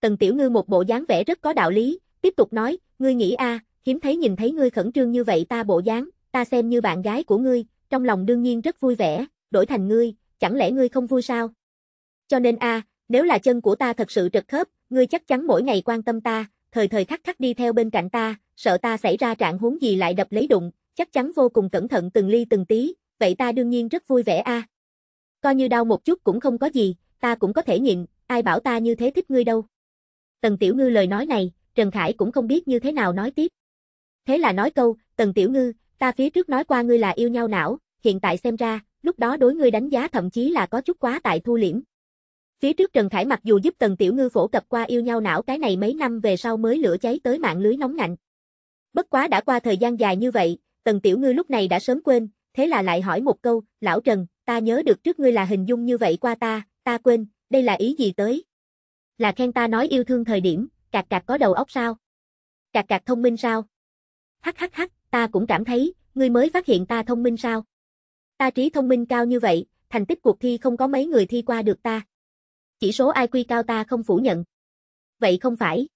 Tần Tiểu Ngư một bộ dáng vẻ rất có đạo lý, tiếp tục nói, ngươi nghĩ a, hiếm thấy nhìn thấy ngươi khẩn trương như vậy ta bộ dáng, ta xem như bạn gái của ngươi, trong lòng đương nhiên rất vui vẻ, đổi thành ngươi, chẳng lẽ ngươi không vui sao? Cho nên a, nếu là chân của ta thật sự trật khớp, ngươi chắc chắn mỗi ngày quan tâm ta, thời thời khắc khắc đi theo bên cạnh ta, sợ ta xảy ra trạng huống gì lại đập lấy đụng, chắc chắn vô cùng cẩn thận từng ly từng tí, vậy ta đương nhiên rất vui vẻ a. Coi như đau một chút cũng không có gì, ta cũng có thể nhịn, ai bảo ta như thế thích ngươi đâu. Tần Tiểu Ngư lời nói này, Trần Khải cũng không biết như thế nào nói tiếp. Thế là nói câu, Tần Tiểu Ngư, ta phía trước nói qua ngươi là yêu nhau não, hiện tại xem ra, lúc đó đối ngươi đánh giá thậm chí là có chút quá tại thu liễm. Phía trước Trần Khải mặc dù giúp Tần Tiểu Ngư phổ cập qua yêu nhau não cái này mấy năm về sau mới lửa cháy tới mạng lưới nóng ngạnh. Bất quá đã qua thời gian dài như vậy, Tần Tiểu Ngư lúc này đã sớm quên, thế là lại hỏi một câu, lão Trần, ta nhớ được trước ngươi là hình dung như vậy qua ta, ta quên, đây là ý gì tới? Là khen ta nói yêu thương thời điểm, Cạc cạc có đầu óc sao? Cạc cạc thông minh sao? Hắc hắc hắc, ta cũng cảm thấy, ngươi mới phát hiện ta thông minh sao? Ta trí thông minh cao như vậy, thành tích cuộc thi không có mấy người thi qua được ta. Chỉ số IQ cao ta không phủ nhận. Vậy không phải.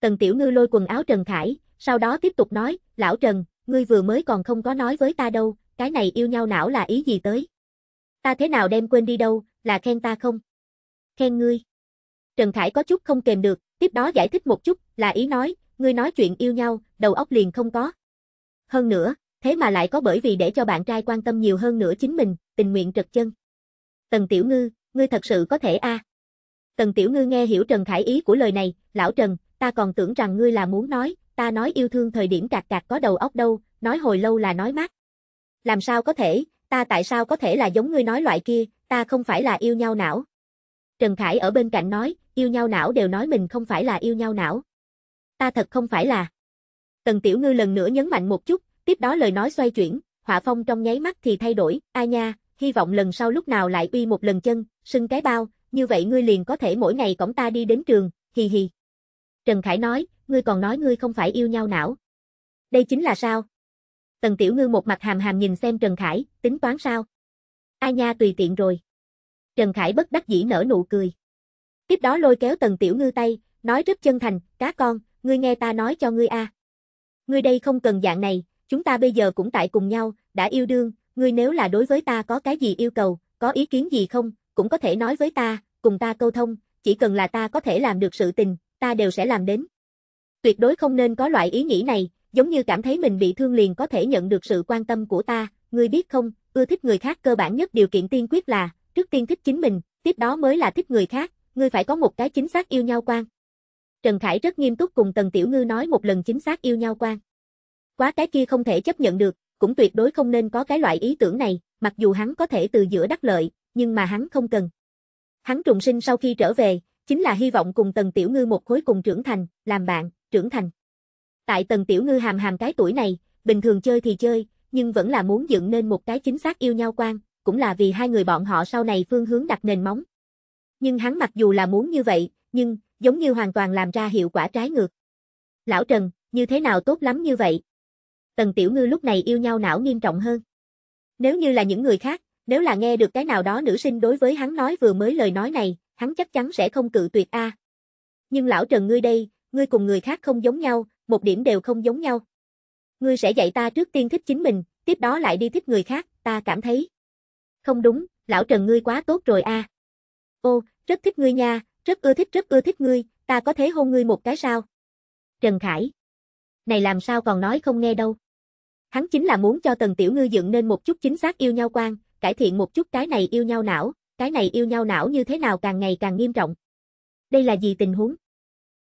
Tần Tiểu Ngư lôi quần áo Trần Khải, sau đó tiếp tục nói, lão Trần, ngươi vừa mới còn không có nói với ta đâu, cái này yêu nhau não là ý gì tới? Ta thế nào đem quên đi đâu, là khen ta không? Khen ngươi. Trần Khải có chút không kềm được, Tiếp đó giải thích một chút, là ý nói, ngươi nói chuyện yêu nhau, đầu óc liền không có. Hơn nữa, thế mà lại có bởi vì để cho bạn trai quan tâm nhiều hơn nữa chính mình, tình nguyện trật chân. Tần Tiểu Ngư, ngươi thật sự có thể a? À. Tần Tiểu Ngư nghe hiểu Trần Khải ý của lời này, lão Trần, ta còn tưởng rằng ngươi là muốn nói, ta nói yêu thương thời điểm cạc cạc có đầu óc đâu, nói hồi lâu là nói mát. Làm sao có thể, ta tại sao có thể là giống ngươi nói loại kia, ta không phải là yêu nhau não. Trần Khải ở bên cạnh nói, yêu nhau não đều nói mình không phải là yêu nhau não. Ta thật không phải là. Tần Tiểu Ngư lần nữa nhấn mạnh một chút, tiếp đó lời nói xoay chuyển, họa phong trong nháy mắt thì thay đổi, a nha, hy vọng lần sau lúc nào lại uy một lần chân, sưng cái bao, như vậy ngươi liền có thể mỗi ngày cổng ta đi đến trường, hì hì. Trần Khải nói, ngươi còn nói ngươi không phải yêu nhau não. Đây chính là sao? Tần Tiểu Ngư một mặt hàm hàm nhìn xem Trần Khải, tính toán sao? A nha tùy tiện rồi. Trần Khải bất đắc dĩ nở nụ cười. Tiếp đó lôi kéo Tần Tiểu Ngư tay, nói rất chân thành, cá con, ngươi nghe ta nói cho ngươi a. Ngươi đây không cần dạng này, chúng ta bây giờ cũng tại cùng nhau, đã yêu đương, ngươi nếu là đối với ta có cái gì yêu cầu, có ý kiến gì không, cũng có thể nói với ta, cùng ta câu thông, chỉ cần là ta có thể làm được sự tình, ta đều sẽ làm đến. Tuyệt đối không nên có loại ý nghĩ này, giống như cảm thấy mình bị thương liền có thể nhận được sự quan tâm của ta, ngươi biết không, ưa thích người khác cơ bản nhất điều kiện tiên quyết là, trước tiên thích chính mình, tiếp đó mới là thích người khác, ngươi phải có một cái chính xác yêu nhau quan. Trần Khải rất nghiêm túc cùng Tần Tiểu Ngư nói một lần chính xác yêu nhau quan. Quá cái kia không thể chấp nhận được, cũng tuyệt đối không nên có cái loại ý tưởng này, mặc dù hắn có thể từ giữa đắc lợi, nhưng mà hắn không cần. Hắn trùng sinh sau khi trở về, chính là hy vọng cùng Tần Tiểu Ngư một khối cùng trưởng thành, làm bạn, trưởng thành. Tại Tần Tiểu Ngư hàm hàm cái tuổi này, bình thường chơi thì chơi, nhưng vẫn là muốn dựng nên một cái chính xác yêu nhau quan, cũng là vì hai người bọn họ sau này phương hướng đặt nền móng, nhưng hắn mặc dù là muốn như vậy, nhưng, giống như hoàn toàn làm ra hiệu quả trái ngược. Lão Trần, như thế nào tốt lắm như vậy? Tần Tiểu Ngư lúc này yêu nhau não nghiêm trọng hơn. Nếu như là những người khác, nếu là nghe được cái nào đó nữ sinh đối với hắn nói vừa mới lời nói này, hắn chắc chắn sẽ không cự tuyệt a. À. Nhưng lão Trần ngươi đây, ngươi cùng người khác không giống nhau, một điểm đều không giống nhau. Ngươi sẽ dạy ta trước tiên thích chính mình, tiếp đó lại đi thích người khác, ta cảm thấy. Không đúng, lão Trần ngươi quá tốt rồi a. À ô, rất thích ngươi nha, rất ưa thích rất ưa thích ngươi, ta có thể hôn ngươi một cái sao? Trần Khải. Này làm sao còn nói không nghe đâu. Hắn chính là muốn cho Tần Tiểu Ngư dựng nên một chút chính xác yêu nhau quan, cải thiện một chút cái này yêu nhau não, cái này yêu nhau não như thế nào càng ngày càng nghiêm trọng. Đây là gì tình huống?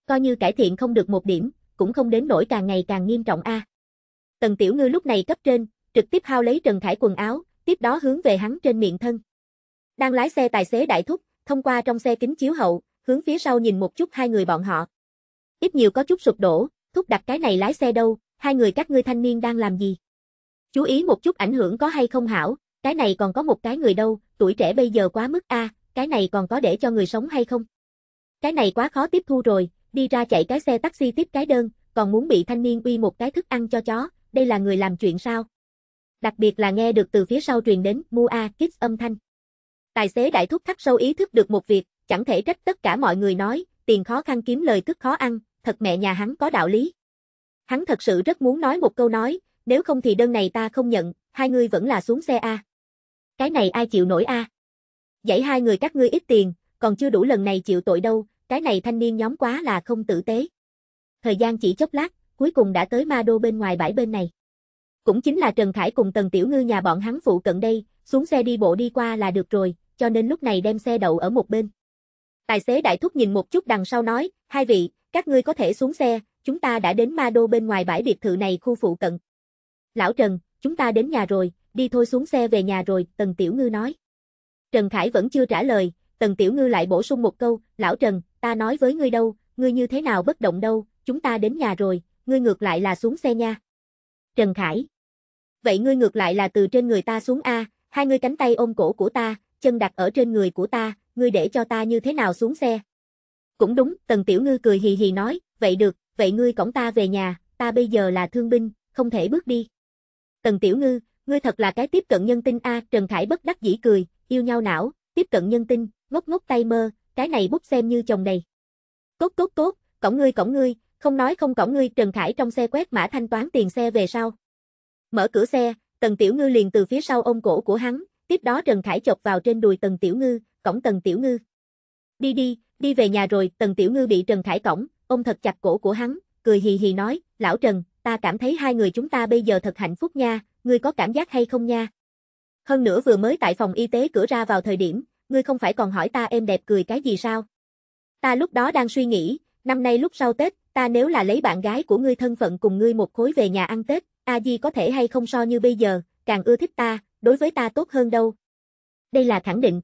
Coi như cải thiện không được một điểm, cũng không đến nỗi càng ngày càng nghiêm trọng a. À. Tần Tiểu Ngư lúc này cấp trên, trực tiếp hao lấy Trần Khải quần áo, tiếp đó hướng về hắn trên miệng thân. Đang lái xe tài xế đại thúc, thông qua trong xe kính chiếu hậu, hướng phía sau nhìn một chút hai người bọn họ. Ít nhiều có chút sụp đổ, thúc đặt cái này lái xe đâu, hai người các ngươi thanh niên đang làm gì? Chú ý một chút ảnh hưởng có hay không hảo, cái này còn có một cái người đâu, tuổi trẻ bây giờ quá mức a, cái này còn có để cho người sống hay không? Cái này quá khó tiếp thu rồi, đi ra chạy cái xe taxi tiếp cái đơn, còn muốn bị thanh niên uy một cái thức ăn cho chó, đây là người làm chuyện sao? Đặc biệt là nghe được từ phía sau truyền đến mua a kids âm thanh. Tài xế đại thúc thắt sâu ý thức được một việc, chẳng thể trách tất cả mọi người nói, tiền khó khăn kiếm lời tức khó ăn, thật mẹ nhà hắn có đạo lý. Hắn thật sự rất muốn nói một câu nói, nếu không thì đơn này ta không nhận, hai người vẫn là xuống xe A. Cái này ai chịu nổi A. Dãy hai người các ngươi ít tiền, còn chưa đủ lần này chịu tội đâu, cái này thanh niên nhóm quá là không tử tế. Thời gian chỉ chốc lát, cuối cùng đã tới ma đô bên ngoài bãi bên này. Cũng chính là Trần Khải cùng Tần Tiểu Ngư nhà bọn hắn phụ cận đây, xuống xe đi bộ đi qua là được rồi, cho nên lúc này đem xe đậu ở một bên. Tài xế đại thúc nhìn một chút đằng sau nói, hai vị, các ngươi có thể xuống xe, chúng ta đã đến ma đô bên ngoài bãi biệt thự này khu phụ cận. Lão Trần, chúng ta đến nhà rồi, đi thôi xuống xe về nhà rồi, Tần Tiểu Ngư nói. Trần Khải vẫn chưa trả lời, Tần Tiểu Ngư lại bổ sung một câu, Lão Trần, ta nói với ngươi đâu, ngươi như thế nào bất động đâu, chúng ta đến nhà rồi, ngươi ngược lại là xuống xe nha. Trần Khải. Vậy ngươi ngược lại là từ trên người ta xuống A, hai ngươi cánh tay ôm cổ của ta, chân đặt ở trên người của ta, ngươi để cho ta như thế nào xuống xe. Cũng đúng, Tần Tiểu Ngư cười hì hì nói, vậy được, vậy ngươi cõng ta về nhà, ta bây giờ là thương binh, không thể bước đi. Tần Tiểu Ngư, ngươi thật là cái tiếp cận nhân tinh a, Trần Khải bất đắc dĩ cười, yêu nhau não, tiếp cận nhân tinh, ngốc ngốc tay mơ, cái này bút xem như chồng đầy. Cốt cốt cốt, cõng ngươi cõng ngươi, không nói không cõng ngươi, Trần Khải trong xe quét mã thanh toán tiền xe về sau. Mở cửa xe, Tần Tiểu Ngư liền từ phía sau ôm cổ của hắn, Tiếp đó Trần Khải chọc vào trên đùi Tần Tiểu Ngư, cổng Tần Tiểu Ngư. Đi đi, đi về nhà rồi, Tần Tiểu Ngư bị Trần Khải cổng, ôm thật chặt cổ của hắn, cười hì hì nói, lão Trần, ta cảm thấy hai người chúng ta bây giờ thật hạnh phúc nha, ngươi có cảm giác hay không nha? Hơn nữa vừa mới tại phòng y tế cửa ra vào thời điểm, ngươi không phải còn hỏi ta em đẹp cười cái gì sao? Ta lúc đó đang suy nghĩ, năm nay lúc sau Tết, ta nếu là lấy bạn gái của ngươi thân phận cùng ngươi một khối về nhà ăn Tết, A Di có thể hay không so như bây giờ, càng ưa thích ta, đối với ta tốt hơn đâu. Đây là khẳng định.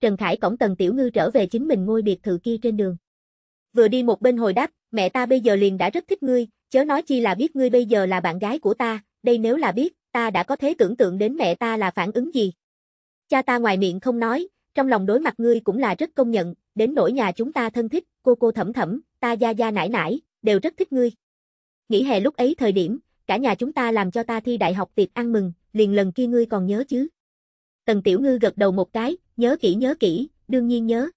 Trần Khải cổng Tần Tiểu Ngư trở về chính mình ngôi biệt thự kia trên đường. Vừa đi một bên hồi đáp, mẹ ta bây giờ liền đã rất thích ngươi, chớ nói chi là biết ngươi bây giờ là bạn gái của ta, đây nếu là biết, ta đã có thể tưởng tượng đến mẹ ta là phản ứng gì. Cha ta ngoài miệng không nói, trong lòng đối mặt ngươi cũng là rất công nhận, đến nỗi nhà chúng ta thân thích, cô cô thẩm thẩm, ta gia gia nải nải, đều rất thích ngươi. Nghỉ hè lúc ấy thời điểm, cả nhà chúng ta làm cho ta thi đại học tiệc ăn mừng, liền lần kia ngươi còn nhớ chứ? Tần Tiểu Ngư gật đầu một cái, nhớ kỹ nhớ kỹ, đương nhiên nhớ.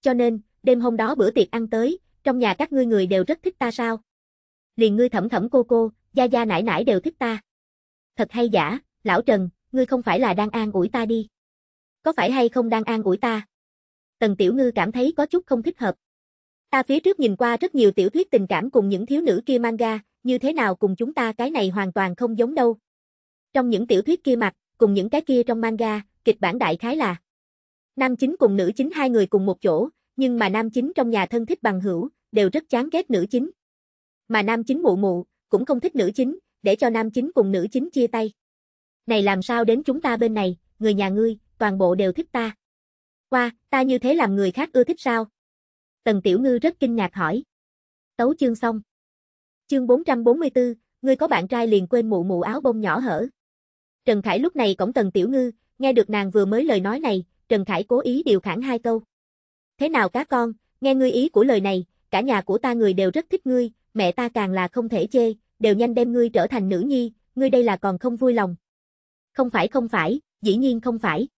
Cho nên, đêm hôm đó bữa tiệc ăn tới, trong nhà các ngươi người đều rất thích ta sao? Liền ngươi thẩm thẩm cô cô, gia gia nãi nãi đều thích ta. Thật hay giả, lão Trần, ngươi không phải là đang an ủi ta đi. Có phải hay không đang an ủi ta? Tần Tiểu Ngư cảm thấy có chút không thích hợp. Ta phía trước nhìn qua rất nhiều tiểu thuyết tình cảm cùng những thiếu nữ kia manga, như thế nào cùng chúng ta cái này hoàn toàn không giống đâu. Trong những tiểu thuyết kia mặt, cùng những cái kia trong manga, kịch bản đại khái là Nam chính cùng nữ chính hai người cùng một chỗ, nhưng mà nam chính trong nhà thân thích bằng hữu, đều rất chán ghét nữ chính. Mà nam chính mụ mụ, cũng không thích nữ chính, để cho nam chính cùng nữ chính chia tay. Này làm sao đến chúng ta bên này, người nhà ngươi, toàn bộ đều thích ta. Qua, ta như thế làm người khác ưa thích sao? Tần Tiểu Ngư rất kinh ngạc hỏi. Tấu chương xong. Chương 444, ngươi có bạn trai liền quên mụ mụ áo bông nhỏ hở. Trần Khải lúc này cổng Tần Tiểu Ngư, nghe được nàng vừa mới lời nói này, Trần Khải cố ý điều khản hai câu. Thế nào cá con, nghe ngươi ý của lời này, cả nhà của ta người đều rất thích ngươi, mẹ ta càng là không thể chê, đều nhanh đem ngươi trở thành nữ nhi, ngươi đây là còn không vui lòng. Không phải không phải, dĩ nhiên không phải.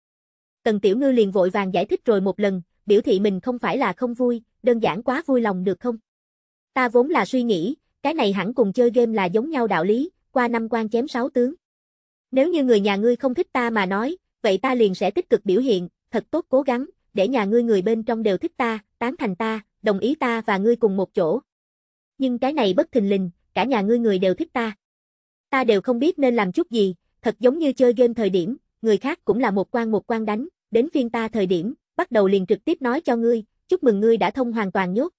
Tần Tiểu Ngư liền vội vàng giải thích rồi một lần, biểu thị mình không phải là không vui, đơn giản quá vui lòng được không? Ta vốn là suy nghĩ, cái này hẳn cùng chơi game là giống nhau đạo lý, qua năm quan chém sáu tướng. Nếu như người nhà ngươi không thích ta mà nói, vậy ta liền sẽ tích cực biểu hiện, thật tốt cố gắng, để nhà ngươi người bên trong đều thích ta, tán thành ta, đồng ý ta và ngươi cùng một chỗ. Nhưng cái này bất thình lình, cả nhà ngươi người đều thích ta. Ta đều không biết nên làm chút gì, thật giống như chơi game thời điểm, người khác cũng là một quan một quan đánh, đến phiên ta thời điểm, bắt đầu liền trực tiếp nói cho ngươi, chúc mừng ngươi đã thông hoàn toàn nhốt.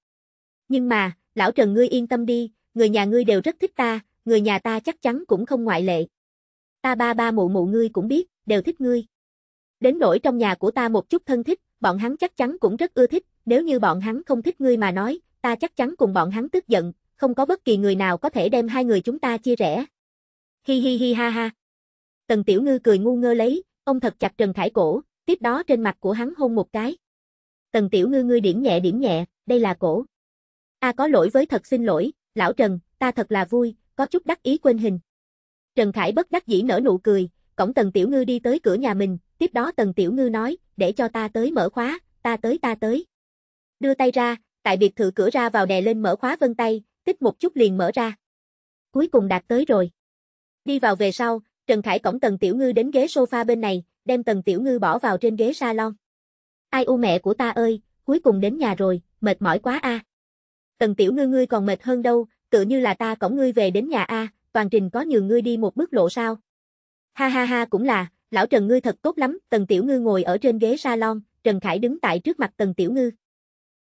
Nhưng mà, lão Trần ngươi yên tâm đi, người nhà ngươi đều rất thích ta, người nhà ta chắc chắn cũng không ngoại lệ. Ta ba ba mụ mụ ngươi cũng biết, đều thích ngươi. Đến nỗi trong nhà của ta một chút thân thích, bọn hắn chắc chắn cũng rất ưa thích, nếu như bọn hắn không thích ngươi mà nói, ta chắc chắn cùng bọn hắn tức giận, không có bất kỳ người nào có thể đem hai người chúng ta chia rẽ. Hi hi hi ha ha. Tần Tiểu Ngư cười ngu ngơ lấy, ông thật chặt Trần Khải cổ, tiếp đó trên mặt của hắn hôn một cái. Tần Tiểu Ngư ngươi điểm nhẹ điểm nhẹ, đây là cổ. A có lỗi với thật xin lỗi, lão Trần, ta thật là vui, có chút đắc ý quên hình. Trần Khải bất đắc dĩ nở nụ cười, cổng Tần Tiểu Ngư đi tới cửa nhà mình, tiếp đó Tần Tiểu Ngư nói, để cho ta tới mở khóa, ta tới ta tới. Đưa tay ra, tại biệt thự cửa ra vào đè lên mở khóa vân tay, tích một chút liền mở ra. Cuối cùng đạt tới rồi. Đi vào về sau, Trần Khải cổng Tần Tiểu Ngư đến ghế sofa bên này, đem Tần Tiểu Ngư bỏ vào trên ghế salon. Ai u mẹ của ta ơi, cuối cùng đến nhà rồi, mệt mỏi quá a. À. Tần Tiểu Ngư ngươi còn mệt hơn đâu, tự như là ta cổng ngươi về đến nhà a, à, toàn trình có nhiều ngươi đi một bước lộ sao. Ha ha ha cũng là, lão Trần ngươi thật tốt lắm, Tần Tiểu Ngư ngồi ở trên ghế salon, Trần Khải đứng tại trước mặt Tần Tiểu Ngư.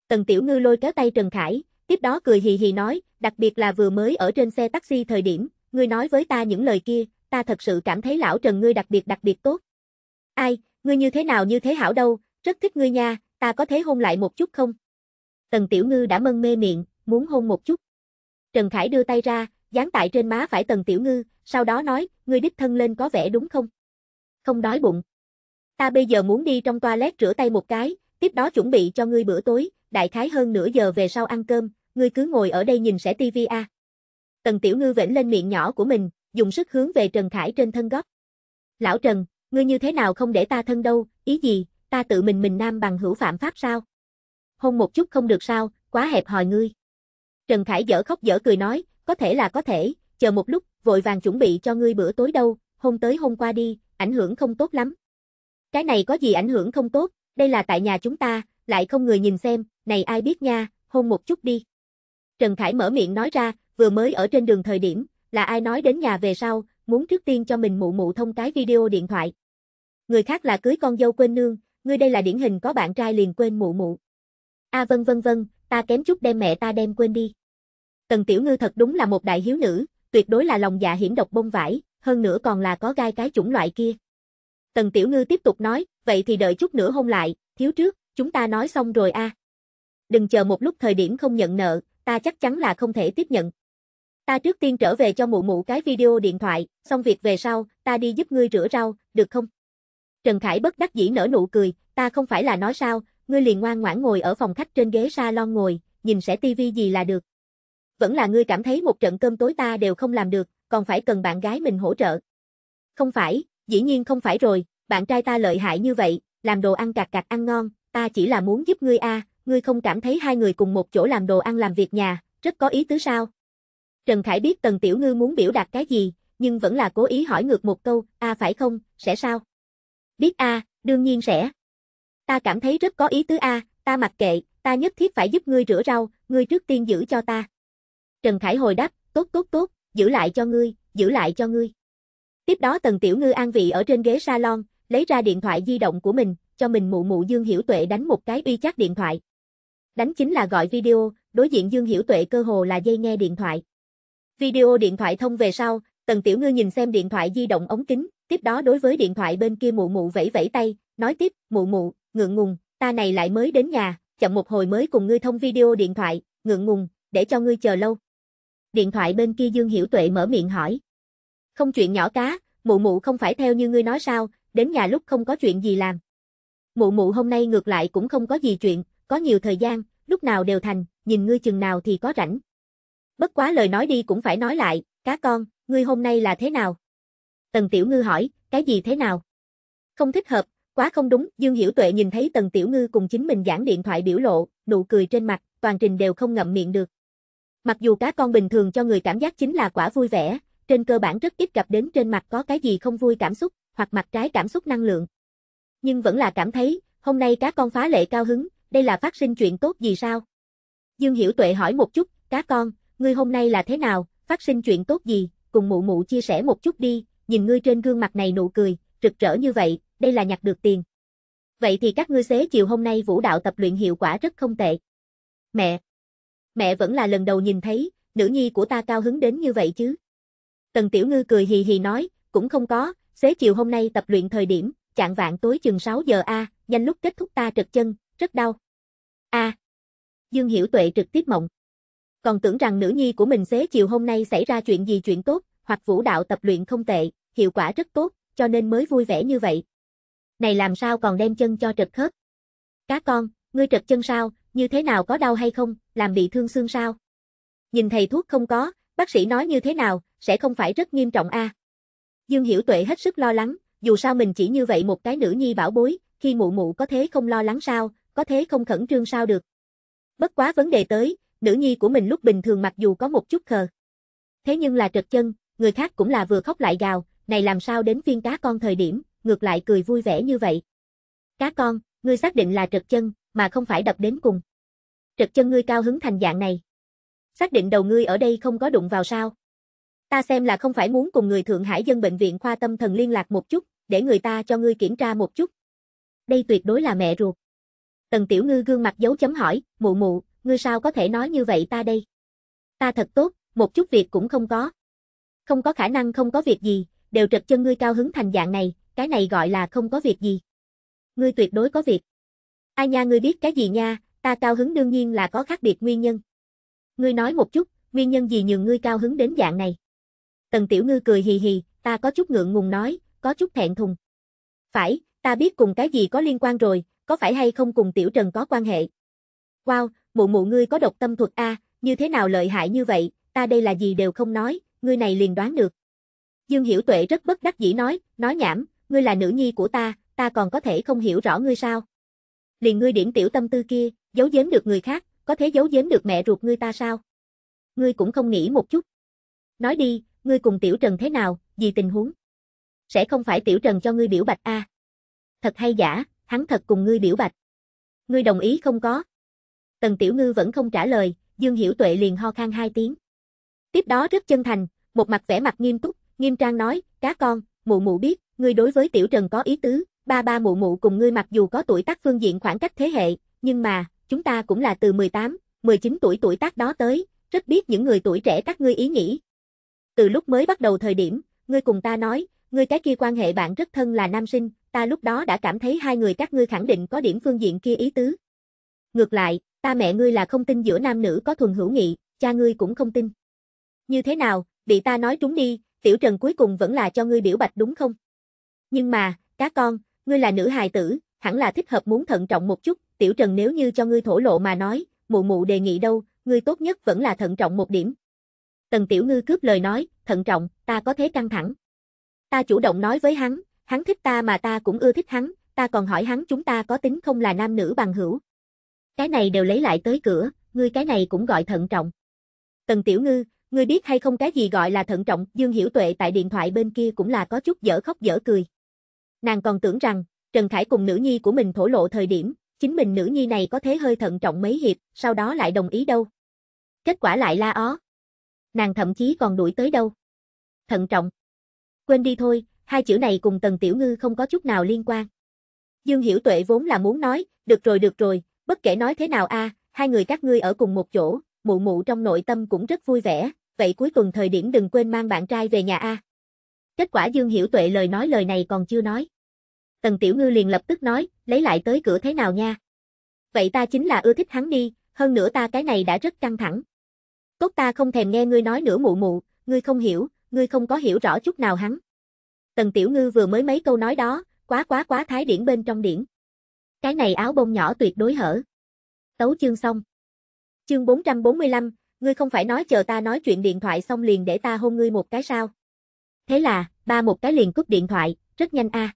Tần Tiểu Ngư lôi kéo tay Trần Khải, tiếp đó cười hì hì nói, đặc biệt là vừa mới ở trên xe taxi thời điểm, ngươi nói với ta những lời kia, ta thật sự cảm thấy lão Trần ngươi đặc biệt đặc biệt tốt. Ai, ngươi như thế nào như thế hảo đâu, rất thích ngươi nha, ta có thể hôn lại một chút không? Tần Tiểu Ngư đã mân mê miệng, muốn hôn một chút. Trần Khải đưa tay ra, dán tại trên má phải Tần Tiểu Ngư, sau đó nói, ngươi đích thân lên có vẻ đúng không? Không đói bụng. Ta bây giờ muốn đi trong toilet rửa tay một cái, tiếp đó chuẩn bị cho ngươi bữa tối, đại khái hơn nửa giờ về sau ăn cơm, ngươi cứ ngồi ở đây nhìn sẽ tivi a. Tần Tiểu Ngư vểnh lên miệng nhỏ của mình, dùng sức hướng về Trần Khải trên thân gót. Lão Trần, Ngươi như thế nào không để ta thân đâu, ý gì, ta tự mình mình nam bằng hữu phạm pháp sao? Hôn một chút không được sao, quá hẹp hòi ngươi. Trần Khải dở khóc dở cười nói, có thể là có thể, chờ một lúc, vội vàng chuẩn bị cho ngươi bữa tối đâu, hôn tới hôm qua đi, ảnh hưởng không tốt lắm. Cái này có gì ảnh hưởng không tốt, đây là tại nhà chúng ta, lại không người nhìn xem, này ai biết nha, hôn một chút đi. Trần Khải mở miệng nói ra, vừa mới ở trên đường thời điểm, là ai nói đến nhà về sau, muốn trước tiên cho mình mụ mụ thông cái video điện thoại người khác là cưới con dâu quên nương, ngươi đây là điển hình có bạn trai liền quên mụ mụ. A à, vân vân vân, ta kém chút đem mẹ ta đem quên đi. Tần Tiểu Ngư thật đúng là một đại hiếu nữ, tuyệt đối là lòng dạ hiểm độc bông vải, hơn nữa còn là có gai cái chủng loại kia. Tần Tiểu Ngư tiếp tục nói, vậy thì đợi chút nữa hôn lại, thiếu trước, chúng ta nói xong rồi a. Đừng chờ một lúc thời điểm không nhận nợ, ta chắc chắn là không thể tiếp nhận. Ta trước tiên trở về cho mụ mụ cái video điện thoại, xong việc về sau, ta đi giúp ngươi rửa rau, được không? Trần Khải bất đắc dĩ nở nụ cười, ta không phải là nói sao, ngươi liền ngoan ngoãn ngồi ở phòng khách trên ghế salon ngồi, nhìn sẽ tivi gì là được. Vẫn là ngươi cảm thấy một trận cơm tối ta đều không làm được, còn phải cần bạn gái mình hỗ trợ. Không phải, dĩ nhiên không phải rồi, bạn trai ta lợi hại như vậy, làm đồ ăn cạc cạc ăn ngon, ta chỉ là muốn giúp ngươi a, ngươi không cảm thấy hai người cùng một chỗ làm đồ ăn làm việc nhà, rất có ý tứ sao? Trần Khải biết Tần Tiểu Ngư muốn biểu đạt cái gì, nhưng vẫn là cố ý hỏi ngược một câu, a phải không, sẽ sao? Biết a, đương nhiên sẽ. Ta cảm thấy rất có ý tứ a, ta mặc kệ, ta nhất thiết phải giúp ngươi rửa rau, ngươi trước tiên giữ cho ta. Trần Khải hồi đáp, tốt tốt tốt, giữ lại cho ngươi, giữ lại cho ngươi. Tiếp đó Tần Tiểu Ngư an vị ở trên ghế salon, lấy ra điện thoại di động của mình, cho mình mụ mụ Dương Hiểu Tuệ đánh một cái uy chắc điện thoại. Đánh chính là gọi video, đối diện Dương Hiểu Tuệ cơ hồ là dây nghe điện thoại. Video điện thoại thông về sau, Tần Tiểu Ngư nhìn xem điện thoại di động ống kính, Tiếp đó đối với điện thoại bên kia mụ mụ vẫy vẫy tay, nói tiếp, mụ mụ, ngượng ngùng, ta này lại mới đến nhà, chậm một hồi mới cùng ngươi thông video điện thoại, ngượng ngùng, để cho ngươi chờ lâu. Điện thoại bên kia Dương Hiểu Tuệ mở miệng hỏi. Không chuyện nhỏ cá, mụ mụ không phải theo như ngươi nói sao, đến nhà lúc không có chuyện gì làm. Mụ mụ hôm nay ngược lại cũng không có gì chuyện, có nhiều thời gian, lúc nào đều thành, nhìn ngươi chừng nào thì có rảnh. Bất quá lời nói đi cũng phải nói lại, cá con, ngươi hôm nay là thế nào? Tần Tiểu Ngư hỏi, cái gì thế nào? Không thích hợp, quá không đúng, Dương Hiểu Tuệ nhìn thấy Tần Tiểu Ngư cùng chính mình giảng điện thoại biểu lộ, nụ cười trên mặt, toàn trình đều không ngậm miệng được. Mặc dù cá con bình thường cho người cảm giác chính là quả vui vẻ, trên cơ bản rất ít gặp đến trên mặt có cái gì không vui cảm xúc, hoặc mặt trái cảm xúc năng lượng. Nhưng vẫn là cảm thấy, hôm nay cá con phá lệ cao hứng, đây là phát sinh chuyện tốt gì sao? Dương Hiểu Tuệ hỏi một chút, cá con, ngươi hôm nay là thế nào, phát sinh chuyện tốt gì, cùng mụ mụ chia sẻ một chút đi, nhìn ngươi trên gương mặt này nụ cười, rực rỡ như vậy, đây là nhặt được tiền. Vậy thì các ngươi xế chiều hôm nay vũ đạo tập luyện hiệu quả rất không tệ. Mẹ! Mẹ vẫn là lần đầu nhìn thấy, nữ nhi của ta cao hứng đến như vậy chứ. Tần Tiểu Ngư cười hì hì nói, cũng không có, xế chiều hôm nay tập luyện thời điểm, chạng vạn tối chừng 6 giờ a, nhanh lúc kết thúc ta trật chân, rất đau. A. Dương Hiểu Tuệ trực tiếp mộng. Còn tưởng rằng nữ nhi của mình xế chiều hôm nay xảy ra chuyện gì chuyện tốt, hoặc vũ đạo tập luyện không tệ, hiệu quả rất tốt, cho nên mới vui vẻ như vậy. Này làm sao còn đem chân cho trật khớp? Cá con, ngươi trật chân sao, như thế nào có đau hay không, làm bị thương xương sao? Nhìn thầy thuốc không có, bác sĩ nói như thế nào, sẽ không phải rất nghiêm trọng a. À? Dương Hiểu Tuệ hết sức lo lắng, dù sao mình chỉ như vậy một cái nữ nhi bảo bối, khi mụ mụ có thế không lo lắng sao, có thế không khẩn trương sao được. Bất quá vấn đề tới, nữ nhi của mình lúc bình thường mặc dù có một chút khờ. Thế nhưng là trật chân, Người khác cũng là vừa khóc lại gào, này làm sao đến phiên cá con thời điểm, ngược lại cười vui vẻ như vậy. Cá con, ngươi xác định là trật chân, mà không phải đập đến cùng. Trật chân ngươi cao hứng thành dạng này. Xác định đầu ngươi ở đây không có đụng vào sao. Ta xem là không phải muốn cùng người Thượng Hải Dân Bệnh viện Khoa Tâm Thần liên lạc một chút, để người ta cho ngươi kiểm tra một chút. Đây tuyệt đối là mẹ ruột. Tần Tiểu Ngư gương mặt dấu chấm hỏi, mụ mụ, ngươi sao có thể nói như vậy ta đây? Ta thật tốt, một chút việc cũng không có. Không có khả năng không có việc gì, đều trật chân ngươi cao hứng thành dạng này, cái này gọi là không có việc gì. Ngươi tuyệt đối có việc. Ai nha ngươi biết cái gì nha, ta cao hứng đương nhiên là có khác biệt nguyên nhân. Ngươi nói một chút, nguyên nhân gì nhường ngươi cao hứng đến dạng này? Tần Tiểu Ngư cười hì hì, ta có chút ngượng ngùng nói, có chút thẹn thùng. Phải, ta biết cùng cái gì có liên quan rồi, có phải hay không cùng Tiểu Trần có quan hệ? Wow, mụ mụ ngươi có độc tâm thuật a, như thế nào lợi hại như vậy, ta đây là gì đều không nói, ngươi này liền đoán được. Dương Hiểu Tuệ rất bất đắc dĩ nói, nói nhảm, ngươi là nữ nhi của ta, ta còn có thể không hiểu rõ ngươi sao. Liền ngươi điểm tiểu tâm tư kia, giấu giếm được người khác, có thể giấu giếm được mẹ ruột ngươi ta sao? Ngươi cũng không nghĩ một chút. Nói đi, ngươi cùng tiểu trần thế nào, gì tình huống? Sẽ không phải tiểu trần cho ngươi biểu bạch a à? Thật hay giả, hắn thật cùng ngươi biểu bạch. Ngươi đồng ý không có. Tần tiểu ngư vẫn không trả lời, Dương Hiểu Tuệ liền ho khan hai tiếng. Tiếp đó rất chân thành, một mặt vẻ mặt nghiêm túc, nghiêm trang nói, cá con, mụ mụ biết, ngươi đối với tiểu trần có ý tứ, ba ba mụ mụ cùng ngươi mặc dù có tuổi tác phương diện khoảng cách thế hệ, nhưng mà, chúng ta cũng là từ 18, 19 tuổi tuổi tác đó tới, rất biết những người tuổi trẻ các ngươi ý nghĩ. Từ lúc mới bắt đầu thời điểm, ngươi cùng ta nói, ngươi cái kia quan hệ bạn rất thân là nam sinh, ta lúc đó đã cảm thấy hai người các ngươi khẳng định có điểm phương diện kia ý tứ. Ngược lại, ta mẹ ngươi là không tin giữa nam nữ có thuần hữu nghị, cha ngươi cũng không tin. Như thế nào, bị ta nói trúng đi, tiểu trần cuối cùng vẫn là cho ngươi biểu bạch đúng không? Nhưng mà, cá con, ngươi là nữ hài tử, hẳn là thích hợp muốn thận trọng một chút, tiểu trần nếu như cho ngươi thổ lộ mà nói, mụ mụ đề nghị đâu, ngươi tốt nhất vẫn là thận trọng một điểm. Tần tiểu ngư cướp lời nói, thận trọng, ta có thế căng thẳng. Ta chủ động nói với hắn, hắn thích ta mà ta cũng ưa thích hắn, ta còn hỏi hắn chúng ta có tính không là nam nữ bằng hữu. Cái này đều lấy lại tới cửa, ngươi cái này cũng gọi thận trọng. Tần Tiểu Ngư, Ngươi biết hay không cái gì gọi là thận trọng, Dương Hiểu Tuệ tại điện thoại bên kia cũng là có chút dở khóc dở cười. Nàng còn tưởng rằng, Trần Khải cùng nữ nhi của mình thổ lộ thời điểm, chính mình nữ nhi này có thế hơi thận trọng mấy hiệp, sau đó lại đồng ý đâu. Kết quả lại la ó. Nàng thậm chí còn đuổi tới đâu. Thận trọng. Quên đi thôi, hai chữ này cùng Tần Tiểu Ngư không có chút nào liên quan. Dương Hiểu Tuệ vốn là muốn nói, được rồi được rồi, bất kể nói thế nào a, à, hai người các ngươi ở cùng một chỗ, mụ mụ trong nội tâm cũng rất vui vẻ, vậy cuối tuần thời điểm đừng quên mang bạn trai về nhà a. Kết quả Dương Hiểu Tuệ lời nói lời này còn chưa nói. Tần Tiểu Ngư liền lập tức nói, lấy lại tới cửa thế nào nha. Vậy ta chính là ưa thích hắn đi, hơn nữa ta cái này đã rất căng thẳng. Tốt ta không thèm nghe ngươi nói nữa mụ mụ, ngươi không hiểu, ngươi không có hiểu rõ chút nào hắn. Tần Tiểu Ngư vừa mới mấy câu nói đó, quá quá quá thái điển bên trong điển. Cái này áo bông nhỏ tuyệt đối hở. Tấu chương xong. Chương 445, ngươi không phải nói chờ ta nói chuyện điện thoại xong liền để ta hôn ngươi một cái sao. Thế là, ba một cái liền cúp điện thoại, rất nhanh a. À.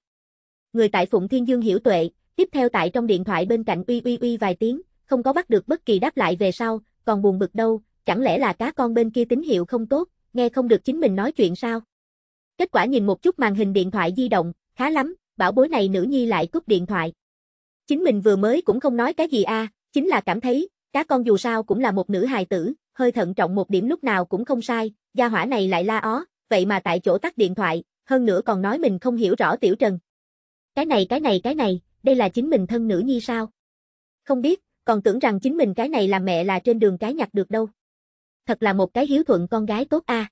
Người tại Phụng Thiên Dương hiểu tuệ, tiếp theo tại trong điện thoại bên cạnh uy uy uy vài tiếng, không có bắt được bất kỳ đáp lại về sau, còn buồn bực đâu, chẳng lẽ là cá con bên kia tín hiệu không tốt, nghe không được chính mình nói chuyện sao? Kết quả nhìn một chút màn hình điện thoại di động, khá lắm, bảo bối này nữ nhi lại cúp điện thoại. Chính mình vừa mới cũng không nói cái gì a, à, chính là cảm thấy, cá con dù sao cũng là một nữ hài tử, hơi thận trọng một điểm lúc nào cũng không sai, gia hỏa này lại la ó, vậy mà tại chỗ tắt điện thoại, hơn nữa còn nói mình không hiểu rõ Tiểu Trần. Cái này cái này cái này, đây là chính mình thân nữ nhi sao? Không biết, còn tưởng rằng chính mình cái này là mẹ là trên đường cái nhặt được đâu. Thật là một cái hiếu thuận con gái tốt a. À.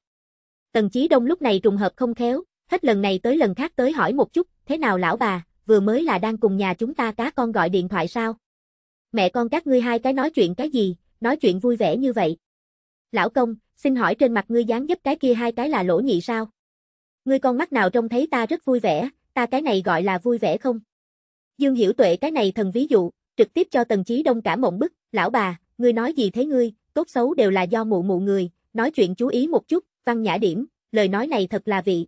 Tần Chí Đông lúc này trùng hợp không khéo, hết lần này tới lần khác tới hỏi một chút, thế nào lão bà, vừa mới là đang cùng nhà chúng ta cá con gọi điện thoại sao? Mẹ con các ngươi hai cái nói chuyện cái gì, nói chuyện vui vẻ như vậy, Lão công, xin hỏi trên mặt ngươi dán giúp cái kia hai cái là lỗ nhị sao? Ngươi con mắt nào trông thấy ta rất vui vẻ, ta cái này gọi là vui vẻ không? Dương Hiểu Tuệ cái này thần ví dụ, trực tiếp cho Tần Chí Đông cả mộng bức, lão bà, ngươi nói gì thế ngươi, tốt xấu đều là do mụ mụ người, nói chuyện chú ý một chút, văn nhã điểm, lời nói này thật là vị.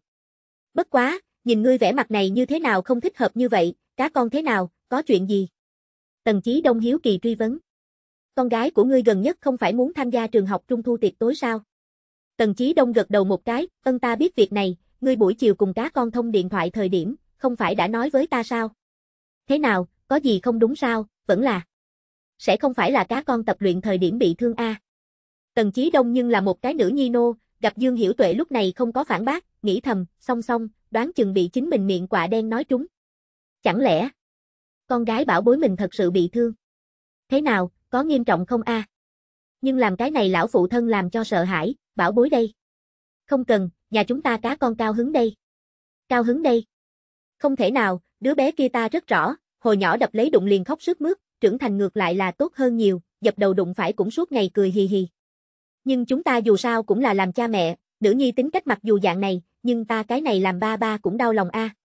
Bất quá, nhìn ngươi vẻ mặt này như thế nào không thích hợp như vậy, cá con thế nào, có chuyện gì? Tần Chí Đông hiếu kỳ truy vấn con gái của ngươi gần nhất không phải muốn tham gia trường học trung thu tiệc tối sao? Tần Chí Đông gật đầu một cái, ân ta biết việc này, ngươi buổi chiều cùng cá con thông điện thoại thời điểm, không phải đã nói với ta sao? Thế nào, có gì không đúng sao, vẫn là. Sẽ không phải là cá con tập luyện thời điểm bị thương a. Tần Chí Đông nhưng là một cái nữ nhi nô, gặp Dương Hiểu Tuệ lúc này không có phản bác, nghĩ thầm, song song, đoán chừng bị chính mình miệng quạ đen nói trúng. Chẳng lẽ, con gái bảo bối mình thật sự bị thương? Thế nào, có nghiêm trọng không a? À? Nhưng làm cái này lão phụ thân làm cho sợ hãi, bảo bối đây. Không cần, nhà chúng ta cá con cao hứng đây. Cao hứng đây. Không thể nào, đứa bé kia ta rất rõ, hồi nhỏ đập lấy đụng liền khóc sướt mướt, trưởng thành ngược lại là tốt hơn nhiều, dập đầu đụng phải cũng suốt ngày cười hì hì. Nhưng chúng ta dù sao cũng là làm cha mẹ, nữ nhi tính cách mặc dù dạng này, nhưng ta cái này làm ba ba cũng đau lòng a. À.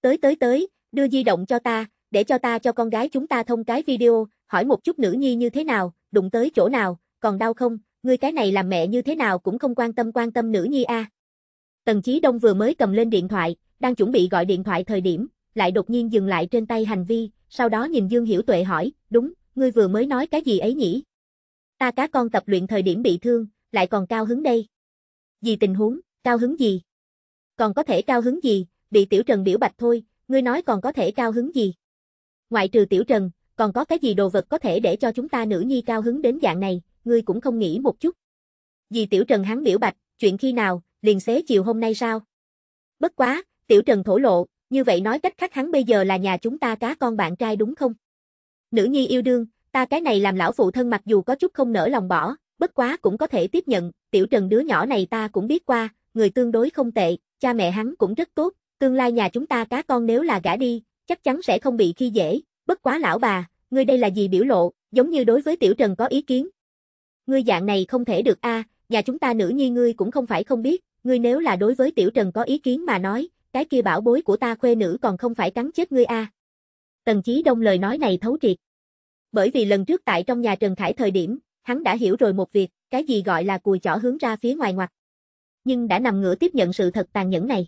Tới tới tới, đưa di động cho ta, để cho ta cho con gái chúng ta thông cái video, hỏi một chút nữ nhi như thế nào, đụng tới chỗ nào, còn đau không, ngươi cái này làm mẹ như thế nào cũng không quan tâm quan tâm nữ nhi a. Tần Chí Đông vừa mới cầm lên điện thoại, đang chuẩn bị gọi điện thoại thời điểm, lại đột nhiên dừng lại trên tay hành vi, sau đó nhìn Dương Hiểu Tuệ hỏi, đúng, ngươi vừa mới nói cái gì ấy nhỉ? Ta cá con tập luyện thời điểm bị thương, lại còn cao hứng đây. Gì tình huống, cao hứng gì? Còn có thể cao hứng gì, bị tiểu trần biểu bạch thôi, ngươi nói còn có thể cao hứng gì? Ngoại trừ tiểu trần, còn có cái gì đồ vật có thể để cho chúng ta nữ nhi cao hứng đến dạng này, ngươi cũng không nghĩ một chút. Vì tiểu trần hắn biểu bạch, chuyện khi nào, liền xế chiều hôm nay sao? Bất quá, tiểu trần thổ lộ, như vậy nói cách khác hắn bây giờ là nhà chúng ta cá con bạn trai đúng không? Nữ nhi yêu đương, ta cái này làm lão phụ thân mặc dù có chút không nỡ lòng bỏ, bất quá cũng có thể tiếp nhận, tiểu trần đứa nhỏ này ta cũng biết qua, người tương đối không tệ, cha mẹ hắn cũng rất tốt, tương lai nhà chúng ta cá con nếu là gả đi, chắc chắn sẽ không bị khi dễ, bất quá lão bà, ngươi đây là gì biểu lộ, giống như đối với tiểu trần có ý kiến. Ngươi dạng này không thể được a, à, nhà chúng ta nữ nhi ngươi cũng không phải không biết, ngươi nếu là đối với tiểu trần có ý kiến mà nói, cái kia bảo bối của ta khuê nữ còn không phải cắn chết ngươi a. À. Tần Chí Đông lời nói này thấu triệt. Bởi vì lần trước tại trong nhà Trần Khải thời điểm, hắn đã hiểu rồi một việc, cái gì gọi là cùi chỏ hướng ra phía ngoài ngoặt. Nhưng đã nằm ngửa tiếp nhận sự thật tàn nhẫn này.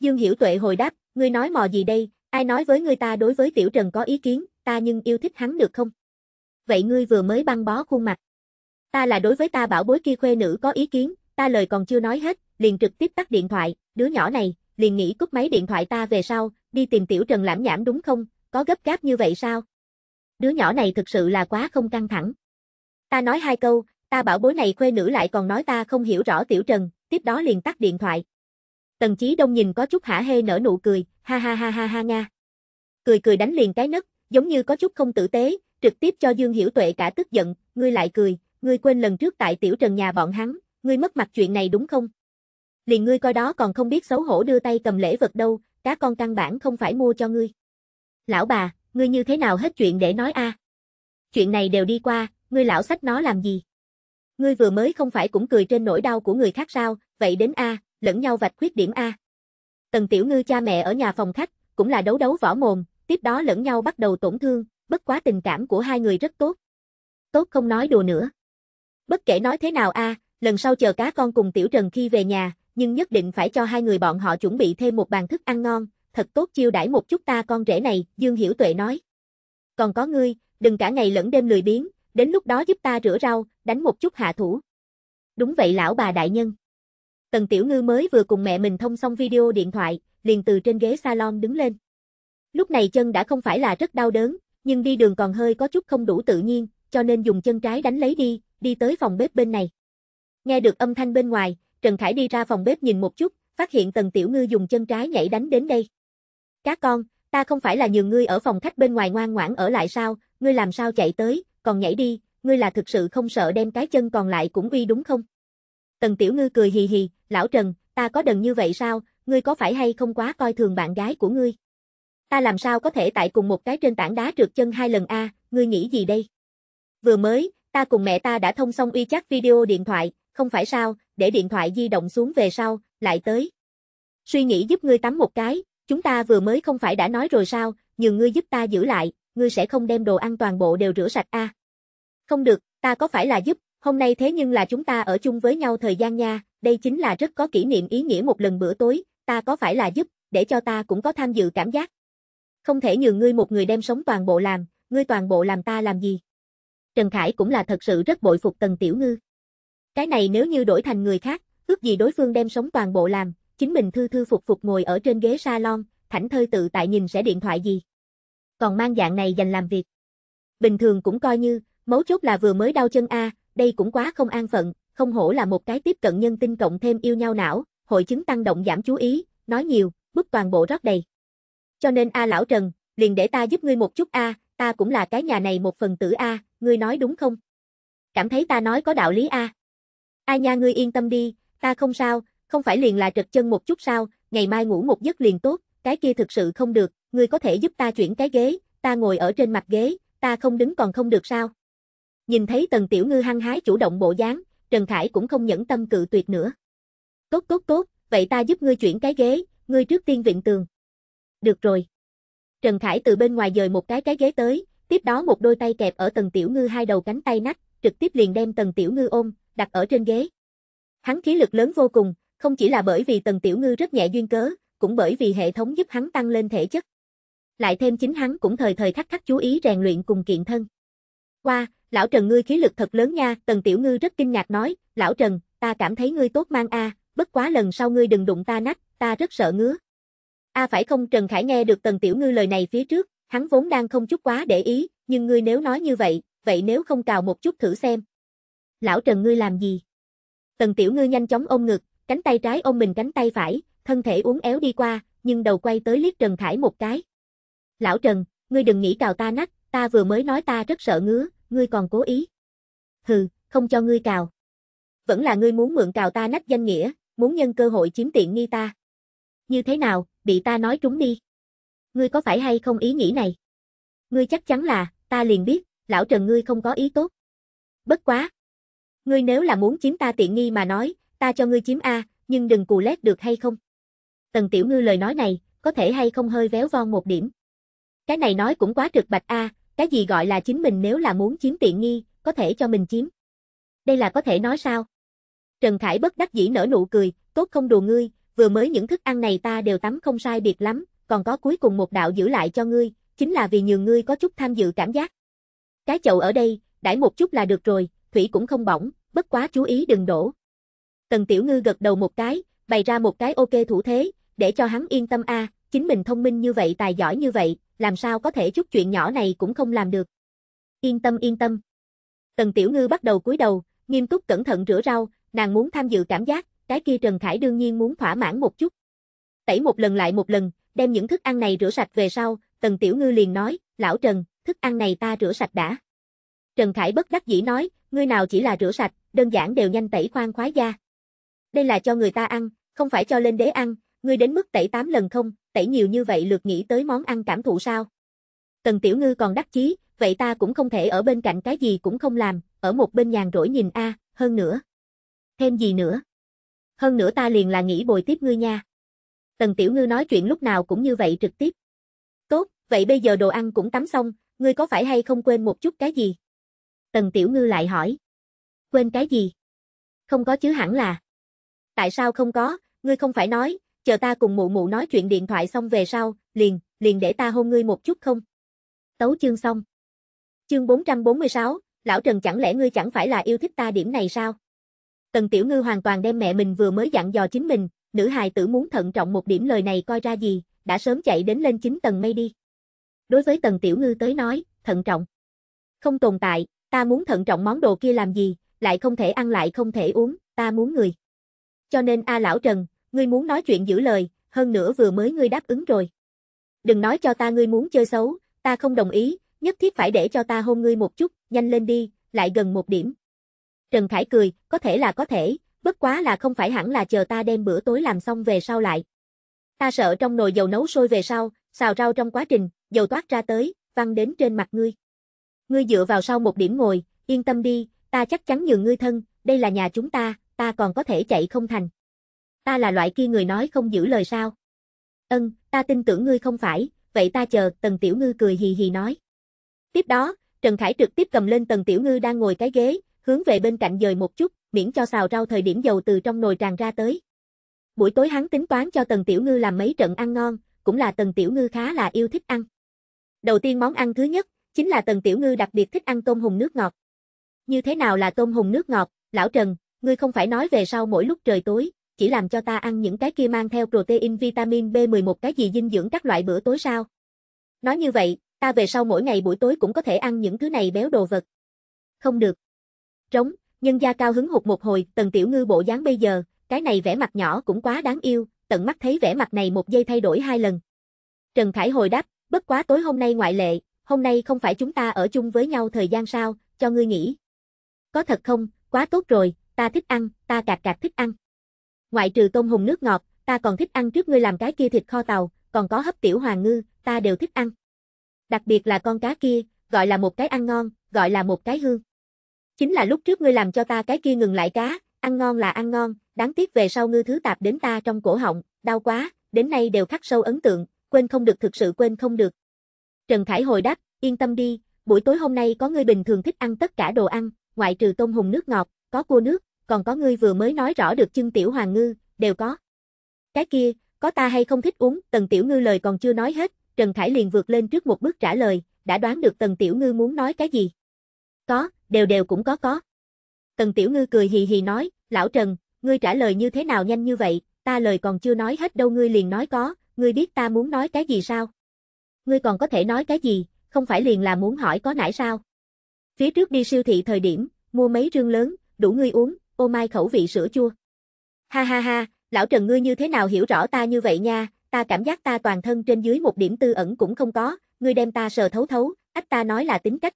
Dương Hiểu Tuệ hồi đáp, ngươi nói mò gì đây, Ai nói với người ta đối với Tiểu Trần có ý kiến, ta nhưng yêu thích hắn được không? Vậy ngươi vừa mới băng bó khuôn mặt. Ta là đối với ta bảo bối kia khuê nữ có ý kiến, ta lời còn chưa nói hết, liền trực tiếp tắt điện thoại, đứa nhỏ này, liền nghĩ cúp máy điện thoại ta về sau, đi tìm Tiểu Trần lãm nhảm đúng không, có gấp gáp như vậy sao? Đứa nhỏ này thực sự là quá không căng thẳng. Ta nói hai câu, ta bảo bối này khuê nữ lại còn nói ta không hiểu rõ Tiểu Trần, tiếp đó liền tắt điện thoại. Tần Chí Đông nhìn có chút hả hê nở nụ cười, ha ha ha ha ha nha. Cười cười đánh liền cái nấc, giống như có chút không tử tế, trực tiếp cho Dương Hiểu Tuệ cả tức giận, ngươi lại cười, ngươi quên lần trước tại tiểu trần nhà bọn hắn, ngươi mất mặt chuyện này đúng không? Liền ngươi coi đó còn không biết xấu hổ đưa tay cầm lễ vật đâu, cá con căn bản không phải mua cho ngươi. Lão bà, ngươi như thế nào hết chuyện để nói a? À? Chuyện này đều đi qua, ngươi lão sách nó làm gì? Ngươi vừa mới không phải cũng cười trên nỗi đau của người khác sao, vậy đến a, lẫn nhau vạch khuyết điểm a. Tần Tiểu Ngư cha mẹ ở nhà phòng khách, cũng là đấu đấu võ mồm, tiếp đó lẫn nhau bắt đầu tổn thương, bất quá tình cảm của hai người rất tốt. Tốt không nói đùa nữa. Bất kể nói thế nào a, à, lần sau chờ cá con cùng Tiểu Trần khi về nhà, nhưng nhất định phải cho hai người bọn họ chuẩn bị thêm một bàn thức ăn ngon, thật tốt chiêu đãi một chút ta con rể này, Dương Hiểu Tuệ nói. Còn có ngươi, đừng cả ngày lẫn đêm lười biếng, đến lúc đó giúp ta rửa rau, đánh một chút hạ thủ. Đúng vậy lão bà đại nhân. Tần Tiểu Ngư mới vừa cùng mẹ mình thông xong video điện thoại, liền từ trên ghế salon đứng lên. Lúc này chân đã không phải là rất đau đớn, nhưng đi đường còn hơi có chút không đủ tự nhiên, cho nên dùng chân trái đánh lấy đi, đi tới phòng bếp bên này. Nghe được âm thanh bên ngoài, Trần Khải đi ra phòng bếp nhìn một chút, phát hiện Tần Tiểu Ngư dùng chân trái nhảy đánh đến đây. Các con, ta không phải là nhường ngươi ở phòng khách bên ngoài ngoan ngoãn ở lại sao, ngươi làm sao chạy tới, còn nhảy đi, ngươi là thực sự không sợ đem cái chân còn lại cũng uy đúng không? Tần Tiểu Ngư cười hì hì, lão Trần, ta có đần như vậy sao, ngươi có phải hay không quá coi thường bạn gái của ngươi? Ta làm sao có thể tại cùng một cái trên tảng đá trượt chân hai lần a, ngươi nghĩ gì đây? Vừa mới, ta cùng mẹ ta đã thông xong uy chắc video điện thoại, không phải sao, để điện thoại di động xuống về sau, lại tới. Suy nghĩ giúp ngươi tắm một cái, chúng ta vừa mới không phải đã nói rồi sao, nhưng ngươi giúp ta giữ lại, ngươi sẽ không đem đồ ăn toàn bộ đều rửa sạch a. Không được, ta có phải là giúp, Hôm nay thế nhưng là chúng ta ở chung với nhau thời gian nha, đây chính là rất có kỷ niệm ý nghĩa một lần bữa tối, ta có phải là giúp, để cho ta cũng có tham dự cảm giác. Không thể nhường ngươi một người đem sống toàn bộ làm, ngươi toàn bộ làm ta làm gì? Trần Khải cũng là thật sự rất bội phục Tần Tiểu Ngư. Cái này nếu như đổi thành người khác, ước gì đối phương đem sống toàn bộ làm, chính mình thư thư phục phục ngồi ở trên ghế salon, thảnh thơi tự tại nhìn sẽ điện thoại gì. Còn mang dạng này dành làm việc. Bình thường cũng coi như, mấu chốt là vừa mới đau chân A, đây cũng quá không an phận, không hổ là một cái tiếp cận nhân tinh cộng thêm yêu nhau não, hội chứng tăng động giảm chú ý, nói nhiều, bức toàn bộ rót đầy. Cho nên A lão Trần, liền để ta giúp ngươi một chút A, ta cũng là cái nhà này một phần tử A, ngươi nói đúng không? Cảm thấy ta nói có đạo lý A. A nha ngươi yên tâm đi, ta không sao, không phải liền là trật chân một chút sao, ngày mai ngủ một giấc liền tốt, cái kia thực sự không được, ngươi có thể giúp ta chuyển cái ghế, ta ngồi ở trên mặt ghế, ta không đứng còn không được sao? Nhìn thấy Tần Tiểu Ngư hăng hái chủ động bộ dáng, Trần Khải cũng không nhẫn tâm cự tuyệt nữa. Tốt tốt tốt, vậy ta giúp ngươi chuyển cái ghế, ngươi trước tiên vịn tường. Được rồi. Trần Khải từ bên ngoài dời một cái cái ghế tới, tiếp đó một đôi tay kẹp ở Tần Tiểu Ngư hai đầu cánh tay nách, trực tiếp liền đem Tần Tiểu Ngư ôm, đặt ở trên ghế. Hắn khí lực lớn vô cùng, không chỉ là bởi vì Tần Tiểu Ngư rất nhẹ duyên cớ, cũng bởi vì hệ thống giúp hắn tăng lên thể chất. Lại thêm chính hắn cũng thời thời khắc khắc chú ý rèn luyện cùng kiện thân. Qua, lão Trần ngươi khí lực thật lớn nha, Tần Tiểu Ngư rất kinh ngạc nói, lão Trần, ta cảm thấy ngươi tốt mang a, bất quá lần sau ngươi đừng đụng ta nách, ta rất sợ ngứa. A phải không Trần Khải nghe được Tần Tiểu Ngư lời này phía trước, hắn vốn đang không chút quá để ý, nhưng ngươi nếu nói như vậy, vậy nếu không cào một chút thử xem. Lão Trần ngươi làm gì? Tần Tiểu Ngư nhanh chóng ôm ngực, cánh tay trái ôm mình cánh tay phải, thân thể uốn éo đi qua, nhưng đầu quay tới liếc Trần Khải một cái. Lão Trần, ngươi đừng nghĩ cào ta nách, ta vừa mới nói ta rất sợ ngứa, ngươi còn cố ý. Hừ, không cho ngươi cào. Vẫn là ngươi muốn mượn cào ta nách danh nghĩa, muốn nhân cơ hội chiếm tiện nghi ta. Như thế nào, bị ta nói trúng đi. Ngươi có phải hay không ý nghĩ này? Ngươi chắc chắn là, ta liền biết, lão Trần ngươi không có ý tốt. Bất quá. Ngươi nếu là muốn chiếm ta tiện nghi mà nói, ta cho ngươi chiếm A, nhưng đừng cù lét được hay không? Tần Tiểu Ngư lời nói này, có thể hay không hơi véo von một điểm. Cái này nói cũng quá trực bạch A, cái gì gọi là chính mình nếu là muốn chiếm tiện nghi, có thể cho mình chiếm. Đây là có thể nói sao? Trần Khải bất đắc dĩ nở nụ cười, tốt không đùa ngươi, vừa mới những thức ăn này ta đều tắm không sai biệt lắm, còn có cuối cùng một đạo giữ lại cho ngươi, chính là vì nhường ngươi có chút tham dự cảm giác. Cái chậu ở đây, đãi một chút là được rồi, thủy cũng không bỏng, bất quá chú ý đừng đổ. Tần Tiểu Ngư gật đầu một cái, bày ra một cái ok thủ thế, để cho hắn yên tâm a, chính mình thông minh như vậy tài giỏi như vậy, làm sao có thể chút chuyện nhỏ này cũng không làm được. Yên tâm yên tâm. Tần Tiểu Ngư bắt đầu cúi đầu, nghiêm túc cẩn thận rửa rau, nàng muốn tham dự cảm giác, cái kia Trần Khải đương nhiên muốn thỏa mãn một chút. Tẩy một lần lại một lần, đem những thức ăn này rửa sạch về sau, Tần Tiểu Ngư liền nói, lão Trần, thức ăn này ta rửa sạch đã. Trần Khải bất đắc dĩ nói, ngươi nào chỉ là rửa sạch, đơn giản đều nhanh tẩy khoan khoái da. Đây là cho người ta ăn, không phải cho lên đế ăn, ngươi đến mức tẩy 8 lần không, tẩy nhiều như vậy lượt nghĩ tới món ăn cảm thụ sao? Tần Tiểu Ngư còn đắc chí, vậy ta cũng không thể ở bên cạnh cái gì cũng không làm, ở một bên nhàn rỗi nhìn a, hơn nữa. Thêm gì nữa? Hơn nữa ta liền là nghĩ bồi tiếp ngươi nha. Tần Tiểu Ngư nói chuyện lúc nào cũng như vậy trực tiếp. Tốt, vậy bây giờ đồ ăn cũng tắm xong, ngươi có phải hay không quên một chút cái gì? Tần Tiểu Ngư lại hỏi. Quên cái gì? Không có chứ hẳn là. Tại sao không có, ngươi không phải nói, chờ ta cùng mụ mụ nói chuyện điện thoại xong về sau, liền, liền để ta hôn ngươi một chút không? Tấu chương xong. Chương 446, lão Trần chẳng lẽ ngươi chẳng phải là yêu thích ta điểm này sao? Tần Tiểu Ngư hoàn toàn đem mẹ mình vừa mới dặn dò chính mình, nữ hài tử muốn thận trọng một điểm lời này coi ra gì, đã sớm chạy đến lên chính tầng mây đi. Đối với Tần Tiểu Ngư tới nói, thận trọng. Không tồn tại, ta muốn thận trọng món đồ kia làm gì, lại không thể ăn lại không thể uống, ta muốn người. Cho nên A Lão Trần, Ngươi muốn nói chuyện giữ lời, hơn nữa vừa mới ngươi đáp ứng rồi. Đừng nói cho ta ngươi muốn chơi xấu, ta không đồng ý, nhất thiết phải để cho ta hôn ngươi một chút, nhanh lên đi, lại gần một điểm. Trần Khải cười, có thể là có thể, bất quá là không phải hẳn là chờ ta đem bữa tối làm xong về sau lại. Ta sợ trong nồi dầu nấu sôi về sau, xào rau trong quá trình, dầu toát ra tới, văng đến trên mặt ngươi. Ngươi dựa vào sau một điểm ngồi, yên tâm đi, ta chắc chắn nhường ngươi thân, đây là nhà chúng ta, ta còn có thể chạy không thành ta là loại kia người nói không giữ lời sao? Ân, ta tin tưởng ngươi không phải, vậy ta chờ, Tần Tiểu Ngư cười hì hì nói. Tiếp đó, Trần Khải trực tiếp cầm lên Tần Tiểu Ngư đang ngồi cái ghế, hướng về bên cạnh dời một chút, miễn cho xào rau thời điểm dầu từ trong nồi tràn ra tới. Buổi tối hắn tính toán cho Tần Tiểu Ngư làm mấy trận ăn ngon, cũng là Tần Tiểu Ngư khá là yêu thích ăn. Đầu tiên món ăn thứ nhất, chính là Tần Tiểu Ngư đặc biệt thích ăn tôm hùm nước ngọt. Như thế nào là tôm hùm nước ngọt, lão Trần, ngươi không phải nói về sau mỗi lúc trời tối, chỉ làm cho ta ăn những cái kia mang theo protein vitamin B11 cái gì dinh dưỡng các loại bữa tối sao? Nói như vậy, ta về sau mỗi ngày buổi tối cũng có thể ăn những thứ này béo đồ vật. Không được. Trống, nhân gia cao hứng hụt một hồi, tần tiểu ngư bộ dáng bây giờ, cái này vẻ mặt nhỏ cũng quá đáng yêu, tận mắt thấy vẻ mặt này một giây thay đổi hai lần. Trần Khải hồi đáp, bất quá tối hôm nay ngoại lệ, hôm nay không phải chúng ta ở chung với nhau thời gian sao, cho ngươi nghĩ. Có thật không, quá tốt rồi, ta thích ăn, ta cạc cạc thích ăn. Ngoại trừ tôm hùm nước ngọt, ta còn thích ăn trước ngươi làm cái kia thịt kho tàu, còn có hấp tiểu hoàng ngư, ta đều thích ăn. Đặc biệt là con cá kia, gọi là một cái ăn ngon, gọi là một cái hương. Chính là lúc trước ngươi làm cho ta cái kia ngừng lại cá, ăn ngon là ăn ngon, đáng tiếc về sau ngư thứ tạp đến ta trong cổ họng, đau quá, đến nay đều khắc sâu ấn tượng, quên không được thực sự quên không được. Trần Khải hồi đáp, yên tâm đi, buổi tối hôm nay có ngươi bình thường thích ăn tất cả đồ ăn, ngoại trừ tôm hùm nước ngọt, có cua nước, còn có ngươi vừa mới nói rõ được chân tiểu hoàng ngư, đều có. Cái kia, có ta hay không thích uống, tần tiểu ngư lời còn chưa nói hết, Trần Khải liền vượt lên trước một bước trả lời, đã đoán được tần tiểu ngư muốn nói cái gì. Có, đều đều cũng có có. Tần tiểu ngư cười hì hì nói, lão Trần, ngươi trả lời như thế nào nhanh như vậy, ta lời còn chưa nói hết đâu ngươi liền nói có, ngươi biết ta muốn nói cái gì sao? Ngươi còn có thể nói cái gì, không phải liền là muốn hỏi có nãy sao? Phía trước đi siêu thị thời điểm, mua mấy rương lớn, đủ ngươi uống, ô mai khẩu vị sữa chua. Ha ha ha, lão Trần ngươi như thế nào hiểu rõ ta như vậy nha, ta cảm giác ta toàn thân trên dưới một điểm tư ẩn cũng không có, ngươi đem ta sờ thấu thấu, ách ta nói là tính cách.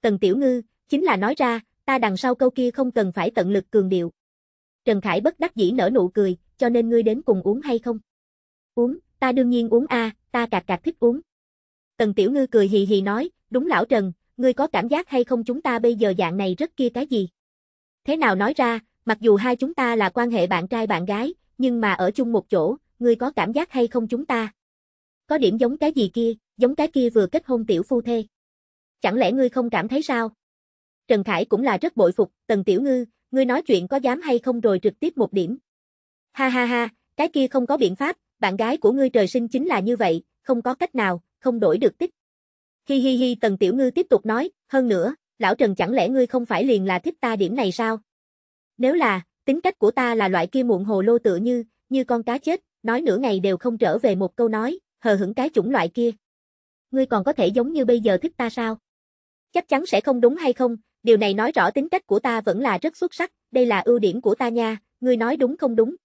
Tần Tiểu Ngư, chính là nói ra, ta đằng sau câu kia không cần phải tận lực cường điệu. Trần Khải bất đắc dĩ nở nụ cười, cho nên ngươi đến cùng uống hay không? Uống, ta đương nhiên uống a, ta cạc cạc thích uống. Tần Tiểu Ngư cười hì hì nói, đúng lão Trần, ngươi có cảm giác hay không chúng ta bây giờ dạng này rất kia cái gì? Thế nào nói ra, mặc dù hai chúng ta là quan hệ bạn trai bạn gái, nhưng mà ở chung một chỗ, ngươi có cảm giác hay không chúng ta? Có điểm giống cái gì kia, giống cái kia vừa kết hôn tiểu phu thê. Chẳng lẽ ngươi không cảm thấy sao? Trần Khải cũng là rất bội phục, Tần Tiểu Ngư, ngươi nói chuyện có dám hay không rồi trực tiếp một điểm. Ha ha ha, cái kia không có biện pháp, bạn gái của ngươi trời sinh chính là như vậy, không có cách nào, không đổi được tích. Hi hi hi Tần Tiểu Ngư tiếp tục nói, hơn nữa, lão Trần chẳng lẽ ngươi không phải liền là thích ta điểm này sao? Nếu là, tính cách của ta là loại kia muộn hồ lô tựa như, như con cá chết, nói nửa ngày đều không trở về một câu nói, hờ hững cái chủng loại kia. Ngươi còn có thể giống như bây giờ thích ta sao? Chắc chắn sẽ không đúng hay không, điều này nói rõ tính cách của ta vẫn là rất xuất sắc, đây là ưu điểm của ta nha, ngươi nói đúng không đúng?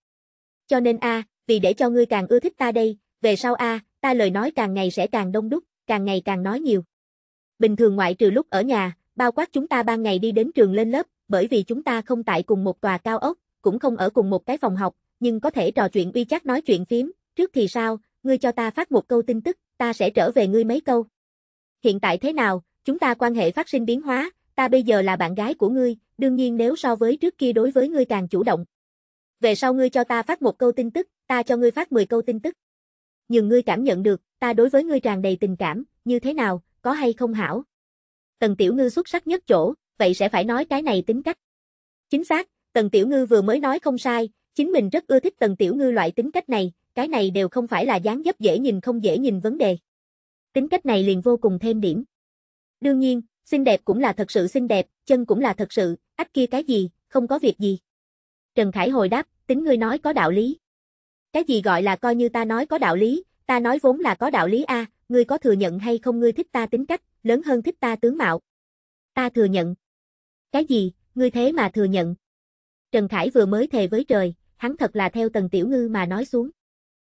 Cho nên a, vì để cho ngươi càng ưa thích ta đây, về sau a, ta lời nói càng ngày sẽ càng đông đúc, càng ngày càng nói nhiều. Bình thường ngoại trừ lúc ở nhà, bao quát chúng ta ban ngày đi đến trường lên lớp, bởi vì chúng ta không tại cùng một tòa cao ốc, cũng không ở cùng một cái phòng học, nhưng có thể trò chuyện uy chắc nói chuyện phím, trước thì sao, ngươi cho ta phát một câu tin tức, ta sẽ trở về ngươi mấy câu. Hiện tại thế nào, chúng ta quan hệ phát sinh biến hóa, ta bây giờ là bạn gái của ngươi, đương nhiên nếu so với trước kia đối với ngươi càng chủ động. Về sau ngươi cho ta phát một câu tin tức, ta cho ngươi phát 10 câu tin tức. Nhưng ngươi cảm nhận được, ta đối với ngươi tràn đầy tình cảm, như thế nào, có hay không hảo? Tần Tiểu Ngư xuất sắc nhất chỗ, vậy sẽ phải nói cái này tính cách. Chính xác, Tần Tiểu Ngư vừa mới nói không sai, chính mình rất ưa thích Tần Tiểu Ngư loại tính cách này, cái này đều không phải là dáng dấp dễ nhìn không dễ nhìn vấn đề. Tính cách này liền vô cùng thêm điểm. Đương nhiên, xinh đẹp cũng là thật sự xinh đẹp, chân cũng là thật sự, ách kia cái gì, không có việc gì. Trần Khải hồi đáp, tính ngươi nói có đạo lý. Cái gì gọi là coi như ta nói có đạo lý, ta nói vốn là có đạo lý a, ngươi có thừa nhận hay không ngươi thích ta tính cách, lớn hơn thích ta tướng mạo. Ta thừa nhận. Cái gì, ngươi thế mà thừa nhận. Trần Khải vừa mới thề với trời, hắn thật là theo tần tiểu ngư mà nói xuống.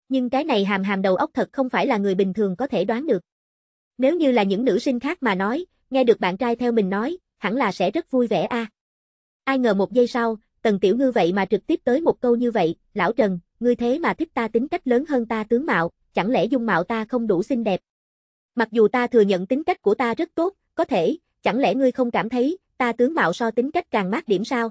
Nhưng cái này hàm hàm đầu óc thật không phải là người bình thường có thể đoán được. Nếu như là những nữ sinh khác mà nói, nghe được bạn trai theo mình nói, hẳn là sẽ rất vui vẻ a. À. Ai ngờ một giây sau, tần tiểu ngư vậy mà trực tiếp tới một câu như vậy, lão Trần, ngươi thế mà thích ta tính cách lớn hơn ta tướng mạo, chẳng lẽ dung mạo ta không đủ xinh đẹp. Mặc dù ta thừa nhận tính cách của ta rất tốt, có thể, chẳng lẽ ngươi không cảm thấy, ta tướng mạo so tính cách càng mát điểm sao?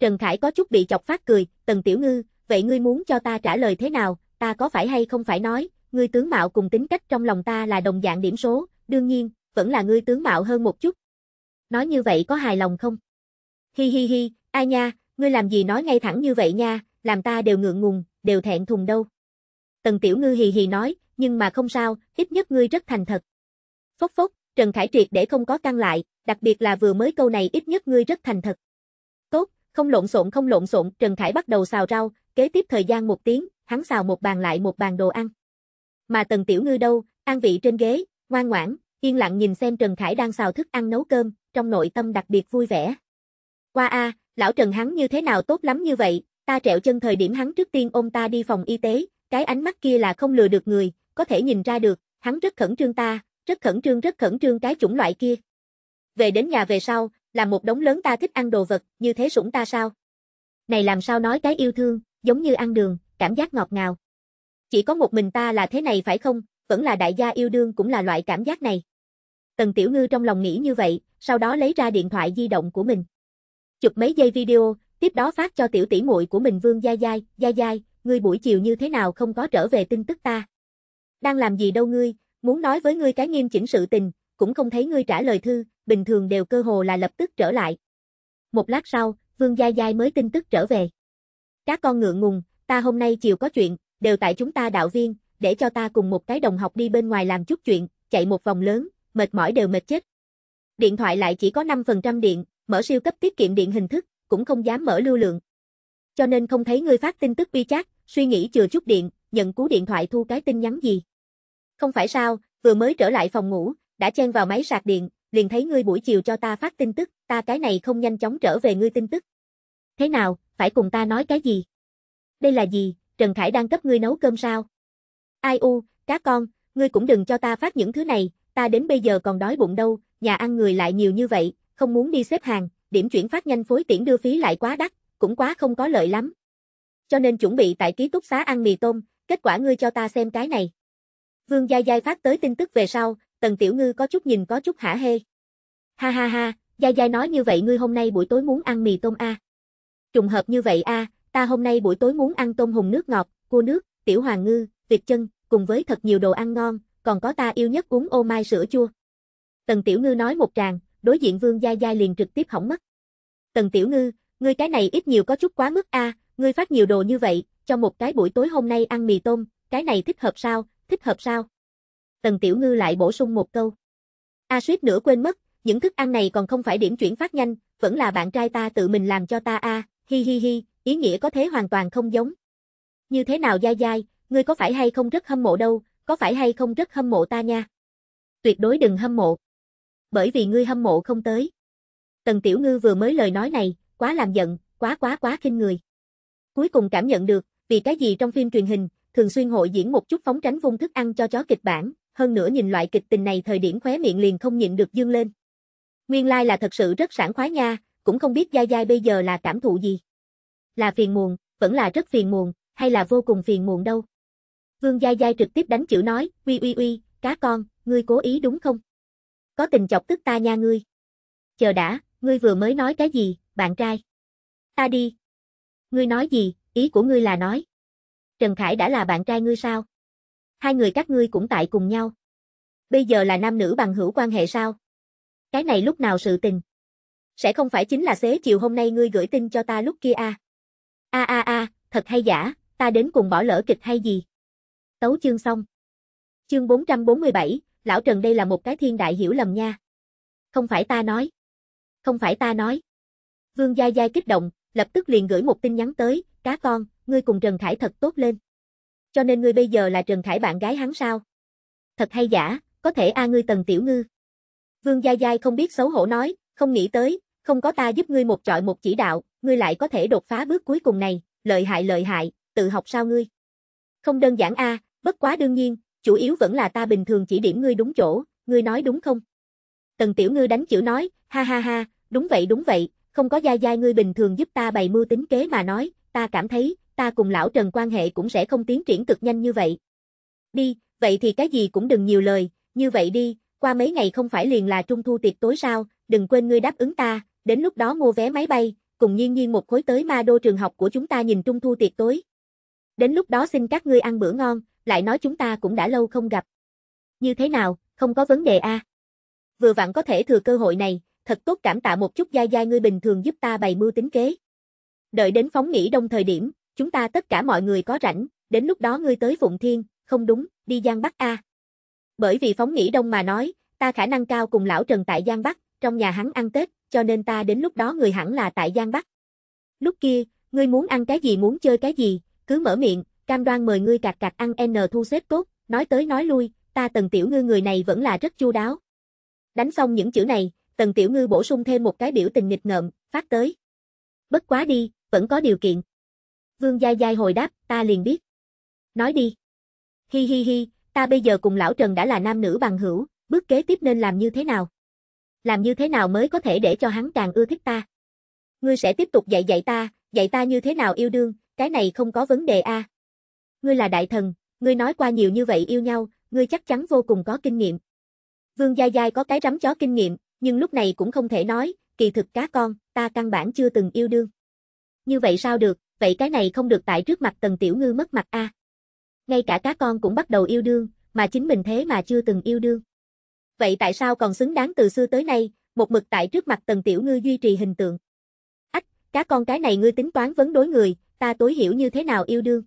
Trần Khải có chút bị chọc phát cười, Tần Tiểu Ngư, vậy ngươi muốn cho ta trả lời thế nào, ta có phải hay không phải nói, ngươi tướng mạo cùng tính cách trong lòng ta là đồng dạng điểm số, đương nhiên, vẫn là ngươi tướng mạo hơn một chút. Nói như vậy có hài lòng không? Hi hi hi, ai nha, ngươi làm gì nói ngay thẳng như vậy nha, làm ta đều ngượng ngùng, đều thẹn thùng đâu. Tần Tiểu Ngư hì hì nói, nhưng mà không sao, ít nhất ngươi rất thành thật. Phốc phốc, Trần Khải Triệt để không có căng lại, đặc biệt là vừa mới câu này ít nhất ngươi rất thành thật. Tốt, không lộn xộn không lộn xộn, Trần Khải bắt đầu xào rau, kế tiếp thời gian một tiếng, hắn xào một bàn lại một bàn đồ ăn. Mà Tần Tiểu Ngư đâu, an vị trên ghế, ngoan ngoãn, yên lặng nhìn xem Trần Khải đang xào thức ăn nấu cơm, trong nội tâm đặc biệt vui vẻ. Qua a, lão Trần hắn như thế nào tốt lắm như vậy, ta trẹo chân thời điểm hắn trước tiên ôm ta đi phòng y tế, cái ánh mắt kia là không lừa được người, có thể nhìn ra được, hắn rất khẩn trương ta, rất khẩn trương rất khẩn trương cái chủng loại kia. Về đến nhà về sau, làm một đống lớn ta thích ăn đồ vật, như thế sủng ta sao? Này làm sao nói cái yêu thương, giống như ăn đường, cảm giác ngọt ngào. Chỉ có một mình ta là thế này phải không, vẫn là đại gia yêu đương cũng là loại cảm giác này. Tần Tiểu Ngư trong lòng nghĩ như vậy, sau đó lấy ra điện thoại di động của mình. Chụp mấy giây video, tiếp đó phát cho tiểu tỷ muội của mình Vương Gia Giai, Gia Giai, ngươi buổi chiều như thế nào không có trở về tin tức ta đang làm gì đâu ngươi, muốn nói với ngươi cái nghiêm chỉnh sự tình, cũng không thấy ngươi trả lời thư, bình thường đều cơ hồ là lập tức trở lại. Một lát sau, Vương Gia Giai mới tin tức trở về. Các con ngựa ngùng, ta hôm nay chiều có chuyện, đều tại chúng ta đạo viên, để cho ta cùng một cái đồng học đi bên ngoài làm chút chuyện, chạy một vòng lớn, mệt mỏi đều mệt chết. Điện thoại lại chỉ có 5% điện, mở siêu cấp tiết kiệm điện hình thức, cũng không dám mở lưu lượng. Cho nên không thấy ngươi phát tin tức bi WeChat, suy nghĩ chừa chút điện, nhận cú điện thoại thu cái tin nhắn gì. Không phải sao, vừa mới trở lại phòng ngủ, đã chen vào máy sạc điện, liền thấy ngươi buổi chiều cho ta phát tin tức, ta cái này không nhanh chóng trở về ngươi tin tức. Thế nào, phải cùng ta nói cái gì? Đây là gì, Trần Khải đang cấp ngươi nấu cơm sao? Ai u, cá con, ngươi cũng đừng cho ta phát những thứ này, ta đến bây giờ còn đói bụng đâu, nhà ăn người lại nhiều như vậy, không muốn đi xếp hàng, điểm chuyển phát nhanh phối tiễn đưa phí lại quá đắt, cũng quá không có lợi lắm. Cho nên chuẩn bị tại ký túc xá ăn mì tôm, kết quả ngươi cho ta xem cái này. Vương Gia Giai phát tới tin tức về sau, Tần Tiểu Ngư có chút nhìn có chút hả hê. Ha ha ha, Gia Giai nói như vậy ngươi hôm nay buổi tối muốn ăn mì tôm a Trùng hợp như vậy a ta hôm nay buổi tối muốn ăn tôm hùm nước ngọt, cua nước, tiểu hoàng ngư, vịt chân, cùng với thật nhiều đồ ăn ngon, còn có ta yêu nhất uống ô mai sữa chua. Tần Tiểu Ngư nói một tràng, đối diện Vương Gia Gia liền trực tiếp hỏng mất. Tần Tiểu Ngư, ngươi cái này ít nhiều có chút quá mức a, ngươi phát nhiều đồ như vậy, cho một cái buổi tối hôm nay ăn mì tôm, cái này thích hợp sao, thích hợp sao? Tần Tiểu Ngư lại bổ sung một câu. A à suýt nữa quên mất, những thức ăn này còn không phải điểm chuyển phát nhanh, vẫn là bạn trai ta tự mình làm cho ta a, hi hi hi, ý nghĩa có thế hoàn toàn không giống. Như thế nào dai dai, ngươi có phải hay không rất hâm mộ đâu, có phải hay không rất hâm mộ ta nha? Tuyệt đối đừng hâm mộ. Bởi vì ngươi hâm mộ không tới. Tần Tiểu Ngư vừa mới lời nói này, quá làm giận, quá quá quá kinh người. Cuối cùng cảm nhận được, vì cái gì trong phim truyền hình, thường xuyên hội diễn một chút phóng tránh vung thức ăn cho chó kịch bản, hơn nữa nhìn loại kịch tình này thời điểm khóe miệng liền không nhịn được dương lên. Nguyên lai like là thật sự rất sảng khoái nha, cũng không biết Giai Giai bây giờ là cảm thụ gì. Là phiền muộn, vẫn là rất phiền muộn, hay là vô cùng phiền muộn đâu. Vương Giai Giai trực tiếp đánh chữ nói, uy uy uy, cá con, ngươi cố ý đúng không? Có tình chọc tức ta nha ngươi. Chờ đã, ngươi vừa mới nói cái gì, bạn trai? Ta đi. Ngươi nói gì, ý của ngươi là nói. Trần Khải đã là bạn trai ngươi sao? Hai người các ngươi cũng tại cùng nhau. Bây giờ là nam nữ bằng hữu quan hệ sao? Cái này lúc nào sự tình? Sẽ không phải chính là xế chiều hôm nay ngươi gửi tin cho ta lúc kia à? A a a, thật hay giả, ta đến cùng bỏ lỡ kịch hay gì? Tấu chương xong. Chương 447, lão Trần đây là một cái thiên đại hiểu lầm nha. Không phải ta nói. Không phải ta nói. Vương Gia Gia kích động, lập tức liền gửi một tin nhắn tới, cá con, ngươi cùng Trần Khải thật tốt lên. Cho nên ngươi bây giờ là Trần Khải bạn gái hắn sao? Thật hay giả, có thể a ngươi Tần Tiểu Ngư. Vương Gia Giai không biết xấu hổ nói, không nghĩ tới, không có ta giúp ngươi một chọi một chỉ đạo, ngươi lại có thể đột phá bước cuối cùng này, lợi hại lợi hại, tự học sao ngươi. Không đơn giản a, bất quá đương nhiên, chủ yếu vẫn là ta bình thường chỉ điểm ngươi đúng chỗ, ngươi nói đúng không? Tần Tiểu Ngư đánh chữ nói, ha ha ha, đúng vậy đúng vậy, không có Gia Giai ngươi bình thường giúp ta bày mưu tính kế mà nói, ta cảm thấy, ta cùng lão Trần quan hệ cũng sẽ không tiến triển cực nhanh như vậy. Đi, vậy thì cái gì cũng đừng nhiều lời, như vậy đi, qua mấy ngày không phải liền là trung thu tiệc tối sao, đừng quên ngươi đáp ứng ta, đến lúc đó mua vé máy bay, cùng nhiên nhiên một khối tới ma đô trường học của chúng ta nhìn trung thu tiệc tối. Đến lúc đó xin các ngươi ăn bữa ngon, lại nói chúng ta cũng đã lâu không gặp. Như thế nào, không có vấn đề a à? Vừa vặn có thể thừa cơ hội này, thật tốt cảm tạ một chút gia gia ngươi bình thường giúp ta bày mưu tính kế. Đợi đến phóng nghỉ đông thời điểm, Chúng ta tất cả mọi người có rảnh, đến lúc đó ngươi tới Phụng Thiên, không đúng, đi Giang Bắc A. Bởi vì phóng nghĩ đông mà nói, ta khả năng cao cùng lão Trần tại Giang Bắc, trong nhà hắn ăn Tết, cho nên ta đến lúc đó người hẳn là tại Giang Bắc. Lúc kia, ngươi muốn ăn cái gì muốn chơi cái gì, cứ mở miệng, cam đoan mời ngươi cạc cạc ăn N thu xếp tốt, nói tới nói lui, ta tần tiểu ngư người này vẫn là rất chu đáo. Đánh xong những chữ này, tần tiểu ngư bổ sung thêm một cái biểu tình nghịch ngợm, phát tới. Bất quá đi, vẫn có điều kiện. Vương Gia Giai hồi đáp, ta liền biết. Nói đi. Hi hi hi, ta bây giờ cùng lão Trần đã là nam nữ bằng hữu, bước kế tiếp nên làm như thế nào? Làm như thế nào mới có thể để cho hắn càng ưa thích ta? Ngươi sẽ tiếp tục dạy dạy ta, dạy ta như thế nào yêu đương, cái này không có vấn đề a. À. Ngươi là đại thần, ngươi nói qua nhiều như vậy yêu nhau, ngươi chắc chắn vô cùng có kinh nghiệm. Vương Gia Giai có cái rắm chó kinh nghiệm, nhưng lúc này cũng không thể nói, kỳ thực cá con, ta căn bản chưa từng yêu đương. Như vậy sao được, vậy cái này không được tại trước mặt Tần Tiểu Ngư mất mặt a. À. Ngay cả cá con cũng bắt đầu yêu đương, mà chính mình thế mà chưa từng yêu đương. Vậy tại sao còn xứng đáng từ xưa tới nay, một mực tại trước mặt Tần Tiểu Ngư duy trì hình tượng? Ách, cá con cái này ngươi tính toán vấn đối người, ta tối hiểu như thế nào yêu đương.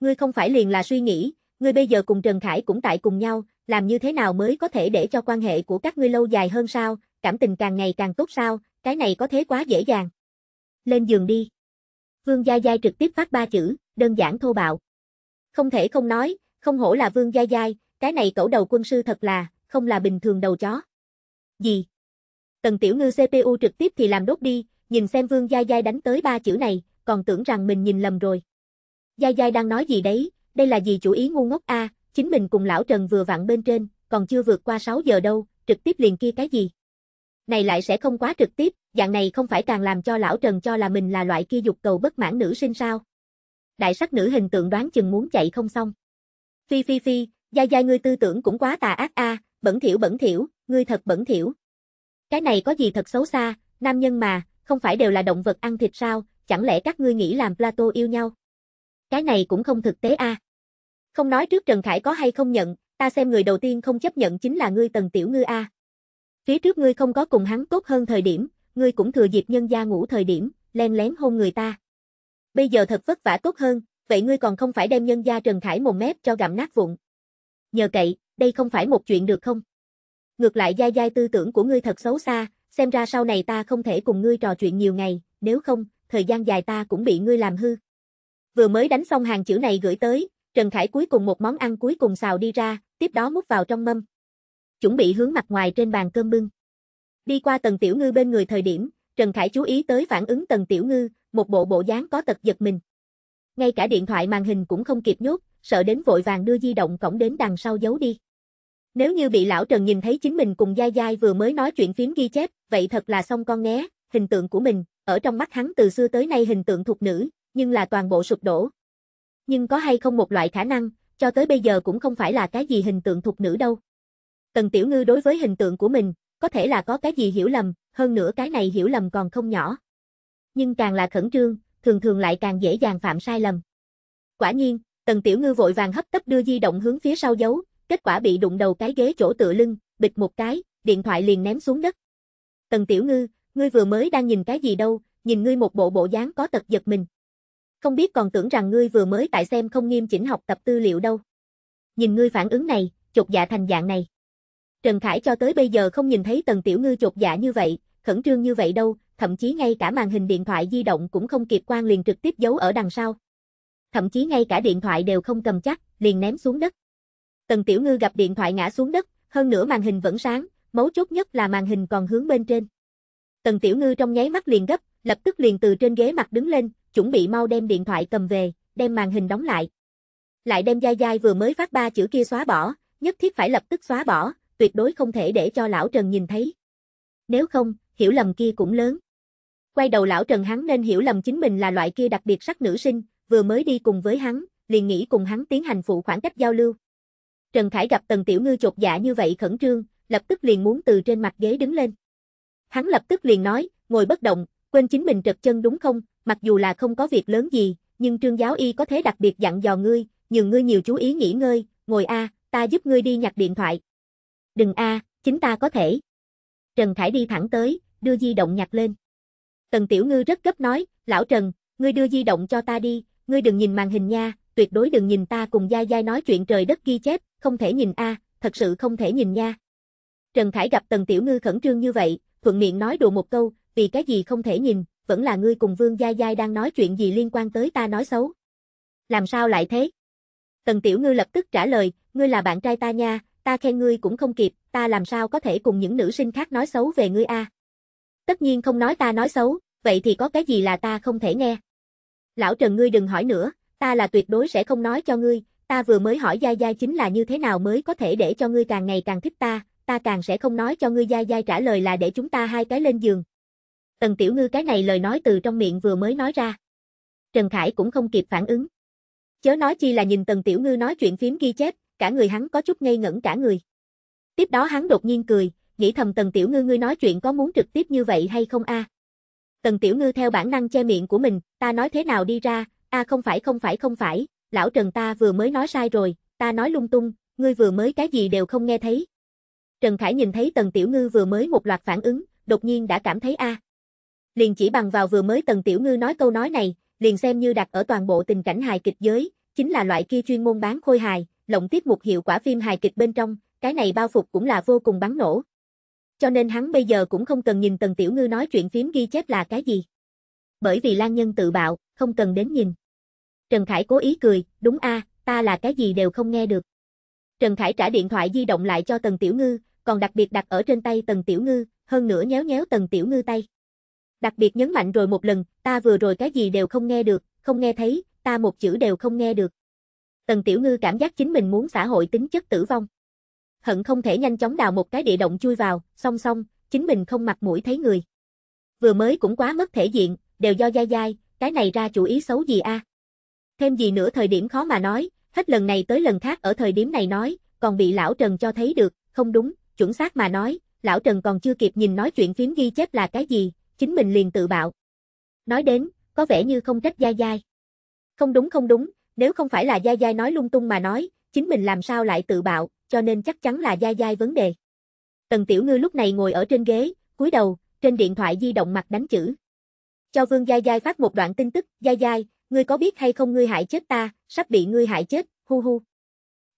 Ngươi không phải liền là suy nghĩ, ngươi bây giờ cùng Trần Khải cũng tại cùng nhau, làm như thế nào mới có thể để cho quan hệ của các ngươi lâu dài hơn sao, cảm tình càng ngày càng tốt sao, cái này có thế quá dễ dàng. Lên giường đi. Vương Gia Giai trực tiếp phát ba chữ, đơn giản thô bạo. Không thể không nói, không hổ là Vương Gia Giai, cái này cẩu đầu quân sư thật là, không là bình thường đầu chó. Gì? Tần Tiểu Ngư CPU trực tiếp thì làm đốt đi, nhìn xem Vương Gia Giai đánh tới ba chữ này, còn tưởng rằng mình nhìn lầm rồi. Gia Giai đang nói gì đấy, đây là gì chủ ý ngu ngốc a, chính mình cùng lão Trần vừa vặn bên trên, còn chưa vượt qua 6 giờ đâu, trực tiếp liền kia cái gì. Này lại sẽ không quá trực tiếp, dạng này không phải càng làm cho lão Trần cho là mình là loại kia dục cầu bất mãn nữ sinh sao. Đại sắc nữ hình tượng đoán chừng muốn chạy không xong. Phi phi phi, gia gia ngươi tư tưởng cũng quá tà ác a, bẩn thỉu bẩn thỉu, ngươi thật bẩn thỉu. Cái này có gì thật xấu xa, nam nhân mà, không phải đều là động vật ăn thịt sao, chẳng lẽ các ngươi nghĩ làm Plato yêu nhau? Cái này cũng không thực tế a. Không nói trước Trần Khải có hay không nhận, ta xem người đầu tiên không chấp nhận chính là ngươi Tần Tiểu Ngư a. Phía trước ngươi không có cùng hắn tốt hơn thời điểm, ngươi cũng thừa dịp nhân gia ngủ thời điểm, len lén hôn người ta. Bây giờ thật vất vả tốt hơn, vậy ngươi còn không phải đem nhân gia Trần Khải mồm mép cho gặm nát vụn. Nhờ cậy, đây không phải một chuyện được không? Ngược lại dai dai tư tưởng của ngươi thật xấu xa, xem ra sau này ta không thể cùng ngươi trò chuyện nhiều ngày, nếu không, thời gian dài ta cũng bị ngươi làm hư. Vừa mới đánh xong hàng chữ này gửi tới, Trần Khải cuối cùng một món ăn cuối cùng xào đi ra, tiếp đó múc vào trong mâm. Chuẩn bị hướng mặt ngoài trên bàn cơm bưng. Đi qua Tần Tiểu Ngư bên người thời điểm, Trần Khải chú ý tới phản ứng Tần Tiểu Ngư, một bộ bộ dáng có tật giật mình. Ngay cả điện thoại màn hình cũng không kịp nhốt, sợ đến vội vàng đưa di động cổng đến đằng sau giấu đi. Nếu như bị lão Trần nhìn thấy chính mình cùng Giai Giai vừa mới nói chuyện phím ghi chép, vậy thật là xong con nghé, hình tượng của mình, ở trong mắt hắn từ xưa tới nay hình tượng thuộc nữ, nhưng là toàn bộ sụp đổ. Nhưng có hay không một loại khả năng, cho tới bây giờ cũng không phải là cái gì hình tượng thuộc nữ đâu. Tần Tiểu Ngư đối với hình tượng của mình, có thể là có cái gì hiểu lầm, hơn nữa cái này hiểu lầm còn không nhỏ. Nhưng càng là khẩn trương, thường thường lại càng dễ dàng phạm sai lầm. Quả nhiên, Tần Tiểu Ngư vội vàng hấp tấp đưa di động hướng phía sau giấu, kết quả bị đụng đầu cái ghế chỗ tựa lưng, bịch một cái, điện thoại liền ném xuống đất. Tần Tiểu Ngư, ngươi vừa mới đang nhìn cái gì đâu, nhìn ngươi một bộ bộ dáng có tật giật mình. Không biết còn tưởng rằng ngươi vừa mới tại xem không nghiêm chỉnh học tập tư liệu đâu. Nhìn ngươi phản ứng này, chột dạ thành dạng này. Trần Khải cho tới bây giờ không nhìn thấy Tần Tiểu Ngư chột dạ như vậy, khẩn trương như vậy đâu, thậm chí ngay cả màn hình điện thoại di động cũng không kịp quan liền trực tiếp giấu ở đằng sau. Thậm chí ngay cả điện thoại đều không cầm chắc, liền ném xuống đất. Tần Tiểu Ngư gặp điện thoại ngã xuống đất, hơn nữa màn hình vẫn sáng, mấu chốt nhất là màn hình còn hướng bên trên. Tần Tiểu Ngư trong nháy mắt liền gấp, lập tức liền từ trên ghế mặt đứng lên, chuẩn bị mau đem điện thoại cầm về, đem màn hình đóng lại. Lại đem dai dai vừa mới phát ba chữ kia xóa bỏ, nhất thiết phải lập tức xóa bỏ, tuyệt đối không thể để cho lão Trần nhìn thấy. Nếu không, hiểu lầm kia cũng lớn. Quay đầu lão Trần hắn nên hiểu lầm chính mình là loại kia đặc biệt sắc nữ sinh, vừa mới đi cùng với hắn, liền nghĩ cùng hắn tiến hành phụ khoảng cách giao lưu. Trần Khải gặp Tần Tiểu Ngư chột dạ như vậy khẩn trương, lập tức liền muốn từ trên mặt ghế đứng lên. Hắn lập tức liền nói, ngồi bất động, quên chính mình trật chân đúng không, mặc dù là không có việc lớn gì, nhưng trương giáo y có thế đặc biệt dặn dò ngươi, nhường ngươi nhiều chú ý nghỉ ngơi, ngồi a, ta giúp ngươi đi nhặt điện thoại. Đừng a, chính ta có thể. Trần Khải đi thẳng tới, đưa di động nhặt lên. Tần Tiểu Ngư rất gấp nói, lão Trần, ngươi đưa di động cho ta đi, ngươi đừng nhìn màn hình nha, tuyệt đối đừng nhìn ta cùng Gia Gia nói chuyện trời đất ghi chép, không thể nhìn a, thật sự không thể nhìn nha. Trần Khải gặp Tần Tiểu Ngư khẩn trương như vậy, thuận miệng nói đùa một câu, vì cái gì không thể nhìn, vẫn là ngươi cùng Vương Gia Gia đang nói chuyện gì liên quan tới ta nói xấu. Làm sao lại thế? Tần Tiểu Ngư lập tức trả lời, ngươi là bạn trai ta nha, ta khen ngươi cũng không kịp, ta làm sao có thể cùng những nữ sinh khác nói xấu về ngươi a? Tất nhiên không nói ta nói xấu, vậy thì có cái gì là ta không thể nghe? Lão Trần ngươi đừng hỏi nữa, ta là tuyệt đối sẽ không nói cho ngươi, ta vừa mới hỏi Gia Gia chính là như thế nào mới có thể để cho ngươi càng ngày càng thích ta, ta càng sẽ không nói cho ngươi Gia Gia trả lời là để chúng ta hai cái lên giường. Tần Tiểu Ngư cái này lời nói từ trong miệng vừa mới nói ra. Trần Khải cũng không kịp phản ứng. Chớ nói chi là nhìn Tần Tiểu Ngư nói chuyện phím ghi chép, cả người hắn có chút ngây ngẩn cả người. Tiếp đó hắn đột nhiên cười, nghĩ thầm Tần Tiểu Ngư ngươi nói chuyện có muốn trực tiếp như vậy hay không a? Tần Tiểu Ngư theo bản năng che miệng của mình, ta nói thế nào đi ra, a không phải không phải không phải, lão Trần ta vừa mới nói sai rồi, ta nói lung tung, ngươi vừa mới cái gì đều không nghe thấy. Trần Khải nhìn thấy Tần Tiểu Ngư vừa mới một loạt phản ứng, đột nhiên đã cảm thấy a. Liền chỉ bằng vào vừa mới Tần Tiểu Ngư nói câu nói này, liền xem như đặt ở toàn bộ tình cảnh hài kịch giới, chính là loại kia chuyên môn bán khôi hài, lộng tiết mục hiệu quả phim hài kịch bên trong, cái này bao phục cũng là vô cùng bắn nổ. Cho nên hắn bây giờ cũng không cần nhìn Tần Tiểu Ngư nói chuyện phím ghi chép là cái gì. Bởi vì Lan Nhân tự bạo, không cần đến nhìn. Trần Khải cố ý cười, đúng a, ta là cái gì đều không nghe được. Trần Khải trả điện thoại di động lại cho Tần Tiểu Ngư, còn đặc biệt đặt ở trên tay Tần Tiểu Ngư, hơn nữa nhéo nhéo Tần Tiểu Ngư tay. Đặc biệt nhấn mạnh rồi một lần, ta vừa rồi cái gì đều không nghe được, không nghe thấy, ta một chữ đều không nghe được. Tần Tiểu Ngư cảm giác chính mình muốn xã hội tính chất tử vong. Hận không thể nhanh chóng đào một cái địa động chui vào, song song, chính mình không mặt mũi thấy người. Vừa mới cũng quá mất thể diện, đều do dai dai, cái này ra chủ ý xấu gì a? À? Thêm gì nữa thời điểm khó mà nói, hết lần này tới lần khác ở thời điểm này nói, còn bị lão Trần cho thấy được, không đúng, chuẩn xác mà nói, lão Trần còn chưa kịp nhìn nói chuyện phím ghi chép là cái gì, chính mình liền tự bạo. Nói đến, có vẻ như không trách dai dai. Không đúng không đúng, nếu không phải là Gia Gia nói lung tung mà nói, chính mình làm sao lại tự bạo, cho nên chắc chắn là Gia Gia vấn đề. Tần Tiểu Ngư lúc này ngồi ở trên ghế, cúi đầu, trên điện thoại di động mặt đánh chữ. Cho Vương Gia Gia phát một đoạn tin tức, Gia Gia, ngươi có biết hay không ngươi hại chết ta, sắp bị ngươi hại chết, hu hu.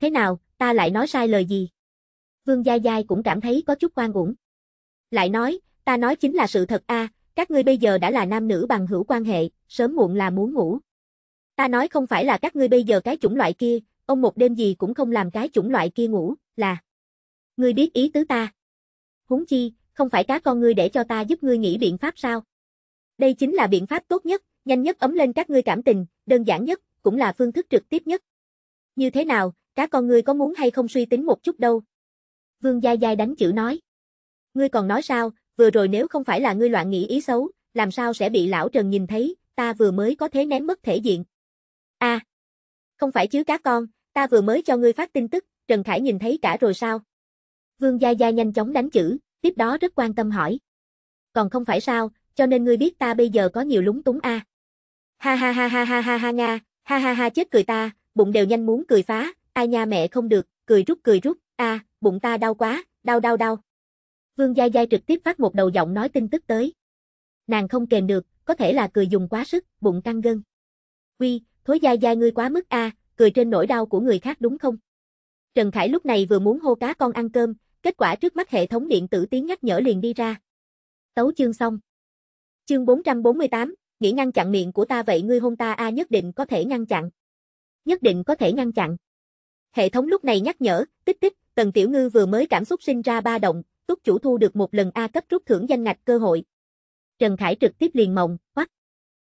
Thế nào, ta lại nói sai lời gì? Vương Gia Gia cũng cảm thấy có chút oan uổng. Lại nói, ta nói chính là sự thật a, à, các ngươi bây giờ đã là nam nữ bằng hữu quan hệ, sớm muộn là muốn ngủ. Ta nói không phải là các ngươi bây giờ cái chủng loại kia, ông một đêm gì cũng không làm cái chủng loại kia ngủ, là. Ngươi biết ý tứ ta. Húng chi, không phải cá con ngươi để cho ta giúp ngươi nghĩ biện pháp sao? Đây chính là biện pháp tốt nhất, nhanh nhất ấm lên các ngươi cảm tình, đơn giản nhất, cũng là phương thức trực tiếp nhất. Như thế nào, cá con ngươi có muốn hay không suy tính một chút đâu? Vương Gia Gia đánh chữ nói. Ngươi còn nói sao, vừa rồi nếu không phải là ngươi loạn nghĩ ý xấu, làm sao sẽ bị lão Trần nhìn thấy, ta vừa mới có thế ném mất thể diện a à, Không phải chứ cá con, ta vừa mới cho ngươi phát tin tức, Trần Khải nhìn thấy cả rồi sao? Vương Gia Gia nhanh chóng đánh chữ, tiếp đó rất quan tâm hỏi. Còn không phải sao, cho nên ngươi biết ta bây giờ có nhiều lúng túng a. À. Ha ha ha ha ha ha ha nga, ha ha ha chết cười ta, bụng đều nhanh muốn cười phá, ai nha mẹ không được, cười rút cười rút, a, à, bụng ta đau quá, đau đau đau. Vương Gia Gia trực tiếp phát một đầu giọng nói tin tức tới. Nàng không kềm được, có thể là cười dùng quá sức, bụng căng gân. Quy, thối dai dai ngươi quá mức a, à, cười trên nỗi đau của người khác đúng không? Trần Khải lúc này vừa muốn hô cá con ăn cơm, kết quả trước mắt hệ thống điện tử tiếng nhắc nhở liền đi ra. Tấu chương xong. Chương 448, nghĩ ngăn chặn miệng của ta vậy ngươi hôn ta a à nhất định có thể ngăn chặn. Nhất định có thể ngăn chặn. Hệ thống lúc này nhắc nhở, tích tích, Tần Tiểu Ngư vừa mới cảm xúc sinh ra ba động, túc chủ thu được một lần A cấp rút thưởng danh ngạch cơ hội. Trần Khải trực tiếp liền mộng, quắc.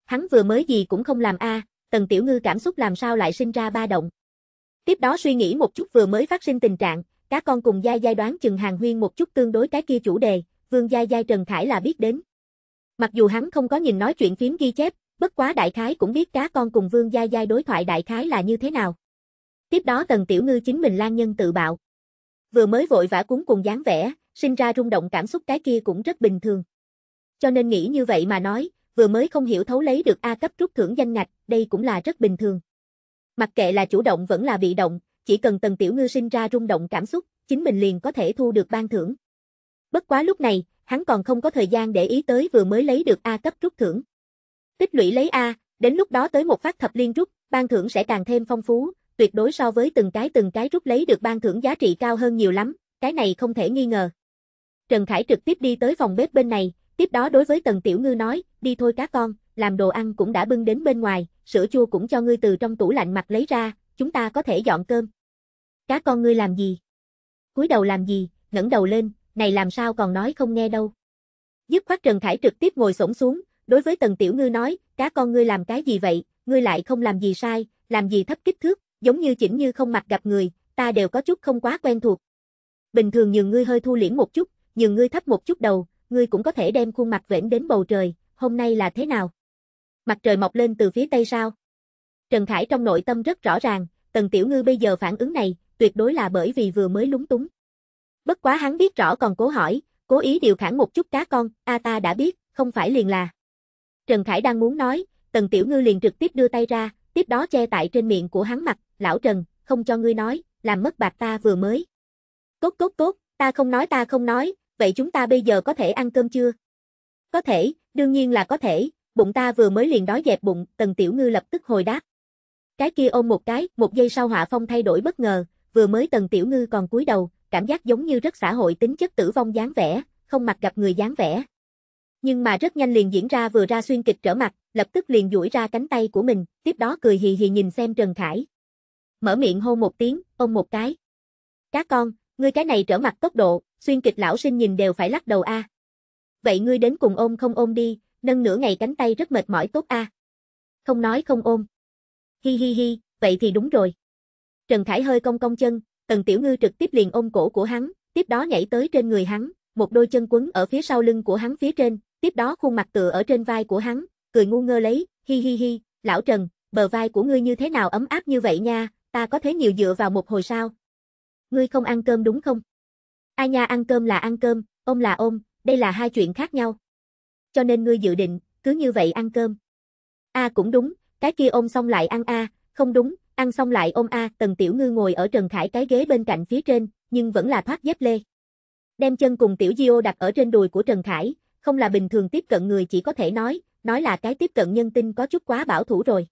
Hắn vừa mới gì cũng không làm A, Tần Tiểu Ngư cảm xúc làm sao lại sinh ra ba động. Tiếp đó suy nghĩ một chút vừa mới phát sinh tình trạng, các con cùng Gia Gia đoán chừng hàng huyên một chút tương đối cái kia chủ đề, Vương Gia Gia Trần Khải là biết đến. Mặc dù hắn không có nhìn nói chuyện phím ghi chép, bất quá đại khái cũng biết cá con cùng Vương Gia Gia đối thoại đại khái là như thế nào. Tiếp đó Tần Tiểu Ngư chính mình lan nhân tự bạo. Vừa mới vội vã cuốn cùng dáng vẻ, sinh ra rung động cảm xúc cái kia cũng rất bình thường. Cho nên nghĩ như vậy mà nói, vừa mới không hiểu thấu lấy được A cấp rút thưởng danh ngạch, đây cũng là rất bình thường. Mặc kệ là chủ động vẫn là bị động, chỉ cần Tần Tiểu Ngư sinh ra rung động cảm xúc, chính mình liền có thể thu được ban thưởng. Bất quá lúc này, hắn còn không có thời gian để ý tới vừa mới lấy được A cấp rút thưởng. Tích lũy lấy A, đến lúc đó tới một phát thập liên rút, ban thưởng sẽ càng thêm phong phú, tuyệt đối so với từng cái từng cái rút lấy được ban thưởng giá trị cao hơn nhiều lắm, cái này không thể nghi ngờ. Trần Khải trực tiếp đi tới phòng bếp bên này, Tiếp đó đối với Tần Tiểu Ngư nói, đi thôi cá con, làm đồ ăn cũng đã bưng đến bên ngoài, sữa chua cũng cho ngươi từ trong tủ lạnh mặt lấy ra, chúng ta có thể dọn cơm. Cá con ngươi làm gì? cúi đầu làm gì, ngẩng đầu lên, này làm sao còn nói không nghe đâu. Dứt khoát Trần Khải trực tiếp ngồi xổm xuống, đối với Tần Tiểu Ngư nói, cá con ngươi làm cái gì vậy, ngươi lại không làm gì sai, làm gì thấp kích thước, giống như chỉnh như không mặt gặp người, ta đều có chút không quá quen thuộc. Bình thường nhường ngươi hơi thu liễm một chút, nhường ngươi thấp một chút đầu, ngươi cũng có thể đem khuôn mặt vểnh đến bầu trời, hôm nay là thế nào? Mặt trời mọc lên từ phía tây sao? Trần Khải trong nội tâm rất rõ ràng, Tần Tiểu Ngư bây giờ phản ứng này, tuyệt đối là bởi vì vừa mới lúng túng. Bất quá hắn biết rõ còn cố hỏi, cố ý điều khản một chút cá con, a ta đã biết, không phải liền là. Trần Khải đang muốn nói, Tần Tiểu Ngư liền trực tiếp đưa tay ra, tiếp đó che tại trên miệng của hắn mặt, lão Trần, không cho ngươi nói, làm mất bạc ta vừa mới. Cốt cốt cốt, ta không nói ta không nói, vậy chúng ta bây giờ có thể ăn cơm chưa? Có thể, đương nhiên là có thể, bụng ta vừa mới liền đói dẹp bụng, tần tiểu ngư lập tức hồi đáp. Cái kia ôm một cái, một giây sau hỏa phong thay đổi bất ngờ, vừa mới tần tiểu ngư còn cúi đầu, cảm giác giống như rất xã hội tính chất tử vong dáng vẻ, không mặc gặp người dáng vẻ. Nhưng mà rất nhanh liền diễn ra vừa ra xuyên kịch trở mặt, lập tức liền duỗi ra cánh tay của mình, tiếp đó cười hì hì nhìn xem Trần Khải. Mở miệng hô một tiếng, ôm một cái. Cá con, Ngươi cái này trở mặt tốc độ, xuyên kịch lão sinh nhìn đều phải lắc đầu a. À. Vậy ngươi đến cùng ôm không ôm đi, nâng nửa ngày cánh tay rất mệt mỏi tốt a. À. Không nói không ôm. Hi hi hi, vậy thì đúng rồi. Trần Khải hơi cong cong chân, Tần Tiểu Ngư trực tiếp liền ôm cổ của hắn, tiếp đó nhảy tới trên người hắn, một đôi chân quấn ở phía sau lưng của hắn phía trên, tiếp đó khuôn mặt tựa ở trên vai của hắn, cười ngu ngơ lấy, hi hi hi, lão Trần, bờ vai của ngươi như thế nào ấm áp như vậy nha, ta có thể nhiều dựa vào một hồi sao? ngươi không ăn cơm đúng không? Ai nha ăn cơm là ăn cơm, ôm là ôm, đây là hai chuyện khác nhau. Cho nên ngươi dự định, cứ như vậy ăn cơm. A cũng đúng, cái kia ôm xong lại ăn a, không đúng, ăn xong lại ôm a, Tần Tiểu Ngư ngồi ở Trần Khải cái ghế bên cạnh phía trên, nhưng vẫn là thoát dép lê. Đem chân cùng Tiểu Diêu đặt ở trên đùi của Trần Khải, không là bình thường tiếp cận người chỉ có thể nói, nói là cái tiếp cận nhân tinh có chút quá bảo thủ rồi.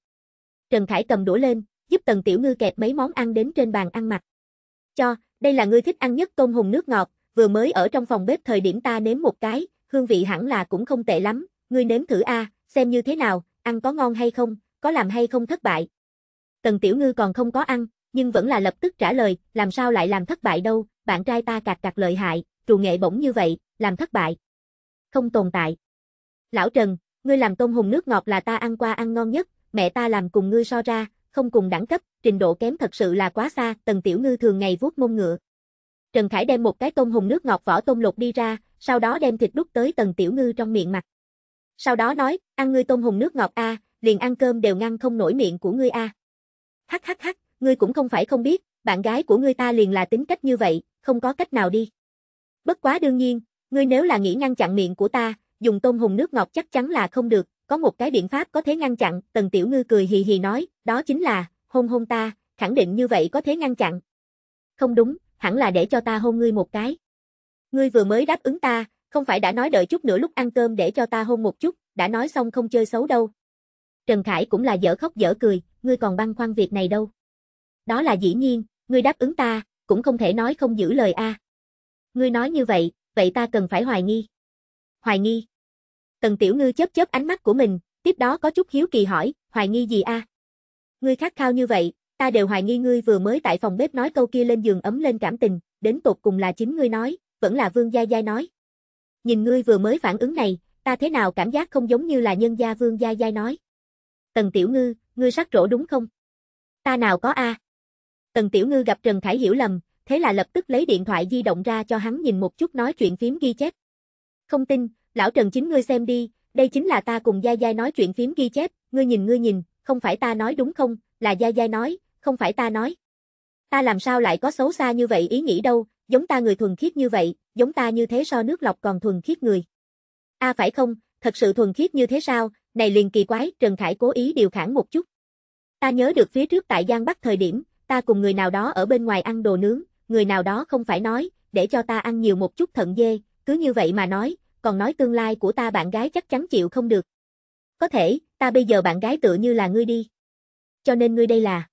Trần Khải cầm đũa lên, giúp Tần Tiểu Ngư kẹp mấy món ăn đến trên bàn ăn mặc cho, đây là ngươi thích ăn nhất tôm hùm nước ngọt, vừa mới ở trong phòng bếp thời điểm ta nếm một cái, hương vị hẳn là cũng không tệ lắm, ngươi nếm thử a, xem như thế nào, ăn có ngon hay không, có làm hay không thất bại. Tần Tiểu Ngư còn không có ăn, nhưng vẫn là lập tức trả lời, làm sao lại làm thất bại đâu, bạn trai ta cạc cạc lợi hại, trù nghệ bỗng như vậy, làm thất bại. Không tồn tại. Lão Trần, ngươi làm tôm hùm nước ngọt là ta ăn qua ăn ngon nhất, mẹ ta làm cùng ngươi so ra, không cùng đẳng cấp, trình độ kém thật sự là quá xa, Tần Tiểu Ngư thường ngày vuốt mông ngựa. Trần Khải đem một cái tôm hùng nước ngọt vỏ tôm lột đi ra, sau đó đem thịt đút tới Tần Tiểu Ngư trong miệng mặt. Sau đó nói, ăn ngươi tôm hùng nước ngọt a, liền ăn cơm đều ngăn không nổi miệng của ngươi a. Hắc hắc hắc, ngươi cũng không phải không biết, bạn gái của ngươi ta liền là tính cách như vậy, không có cách nào đi. Bất quá đương nhiên, ngươi nếu là nghĩ ngăn chặn miệng của ta, dùng tôm hùng nước ngọt chắc chắn là không được, có một cái biện pháp có thể ngăn chặn, Tần Tiểu Ngư cười hì hì nói, đó chính là, hôn hôn ta, khẳng định như vậy có thế ngăn chặn. Không đúng, hẳn là để cho ta hôn ngươi một cái. Ngươi vừa mới đáp ứng ta, không phải đã nói đợi chút nữa lúc ăn cơm để cho ta hôn một chút, đã nói xong không chơi xấu đâu. Trần Khải cũng là dở khóc dở cười, ngươi còn băn khoăn việc này đâu. Đó là dĩ nhiên, ngươi đáp ứng ta, cũng không thể nói không giữ lời a. Ngươi nói như vậy, vậy ta cần phải hoài nghi. Hoài nghi? Tần Tiểu Ngư chớp chớp ánh mắt của mình, tiếp đó có chút hiếu kỳ hỏi, hoài nghi gì a? À? Ngươi khát khao như vậy, ta đều hoài nghi ngươi vừa mới tại phòng bếp nói câu kia lên giường ấm lên cảm tình, đến tột cùng là chính ngươi nói, vẫn là Vương Gia Gia nói. Nhìn ngươi vừa mới phản ứng này, ta thế nào cảm giác không giống như là nhân gia Vương Gia Gia nói. Tần Tiểu Ngư, ngươi sắc rỗ đúng không? Ta nào có a? Tần Tiểu Ngư gặp Trần Khải hiểu lầm, thế là lập tức lấy điện thoại di động ra cho hắn nhìn một chút nói chuyện phím ghi chép. Không tin, lão Trần chính ngươi xem đi, đây chính là ta cùng Gia Gia nói chuyện phím ghi chép, ngươi nhìn ngươi nhìn, không phải ta nói đúng không, là Gia Gia nói, không phải ta nói. Ta làm sao lại có xấu xa như vậy ý nghĩ đâu, giống ta người thuần khiết như vậy, giống ta như thế so nước lọc còn thuần khiết người. a à, phải không, thật sự thuần khiết như thế sao, này liền kỳ quái, Trần Khải cố ý điều khản một chút. Ta nhớ được phía trước tại Giang Bắc thời điểm, ta cùng người nào đó ở bên ngoài ăn đồ nướng, người nào đó không phải nói, để cho ta ăn nhiều một chút thận dê, cứ như vậy mà nói, còn nói tương lai của ta bạn gái chắc chắn chịu không được. Có thể, ta bây giờ bạn gái tựa như là ngươi đi. Cho nên ngươi đây là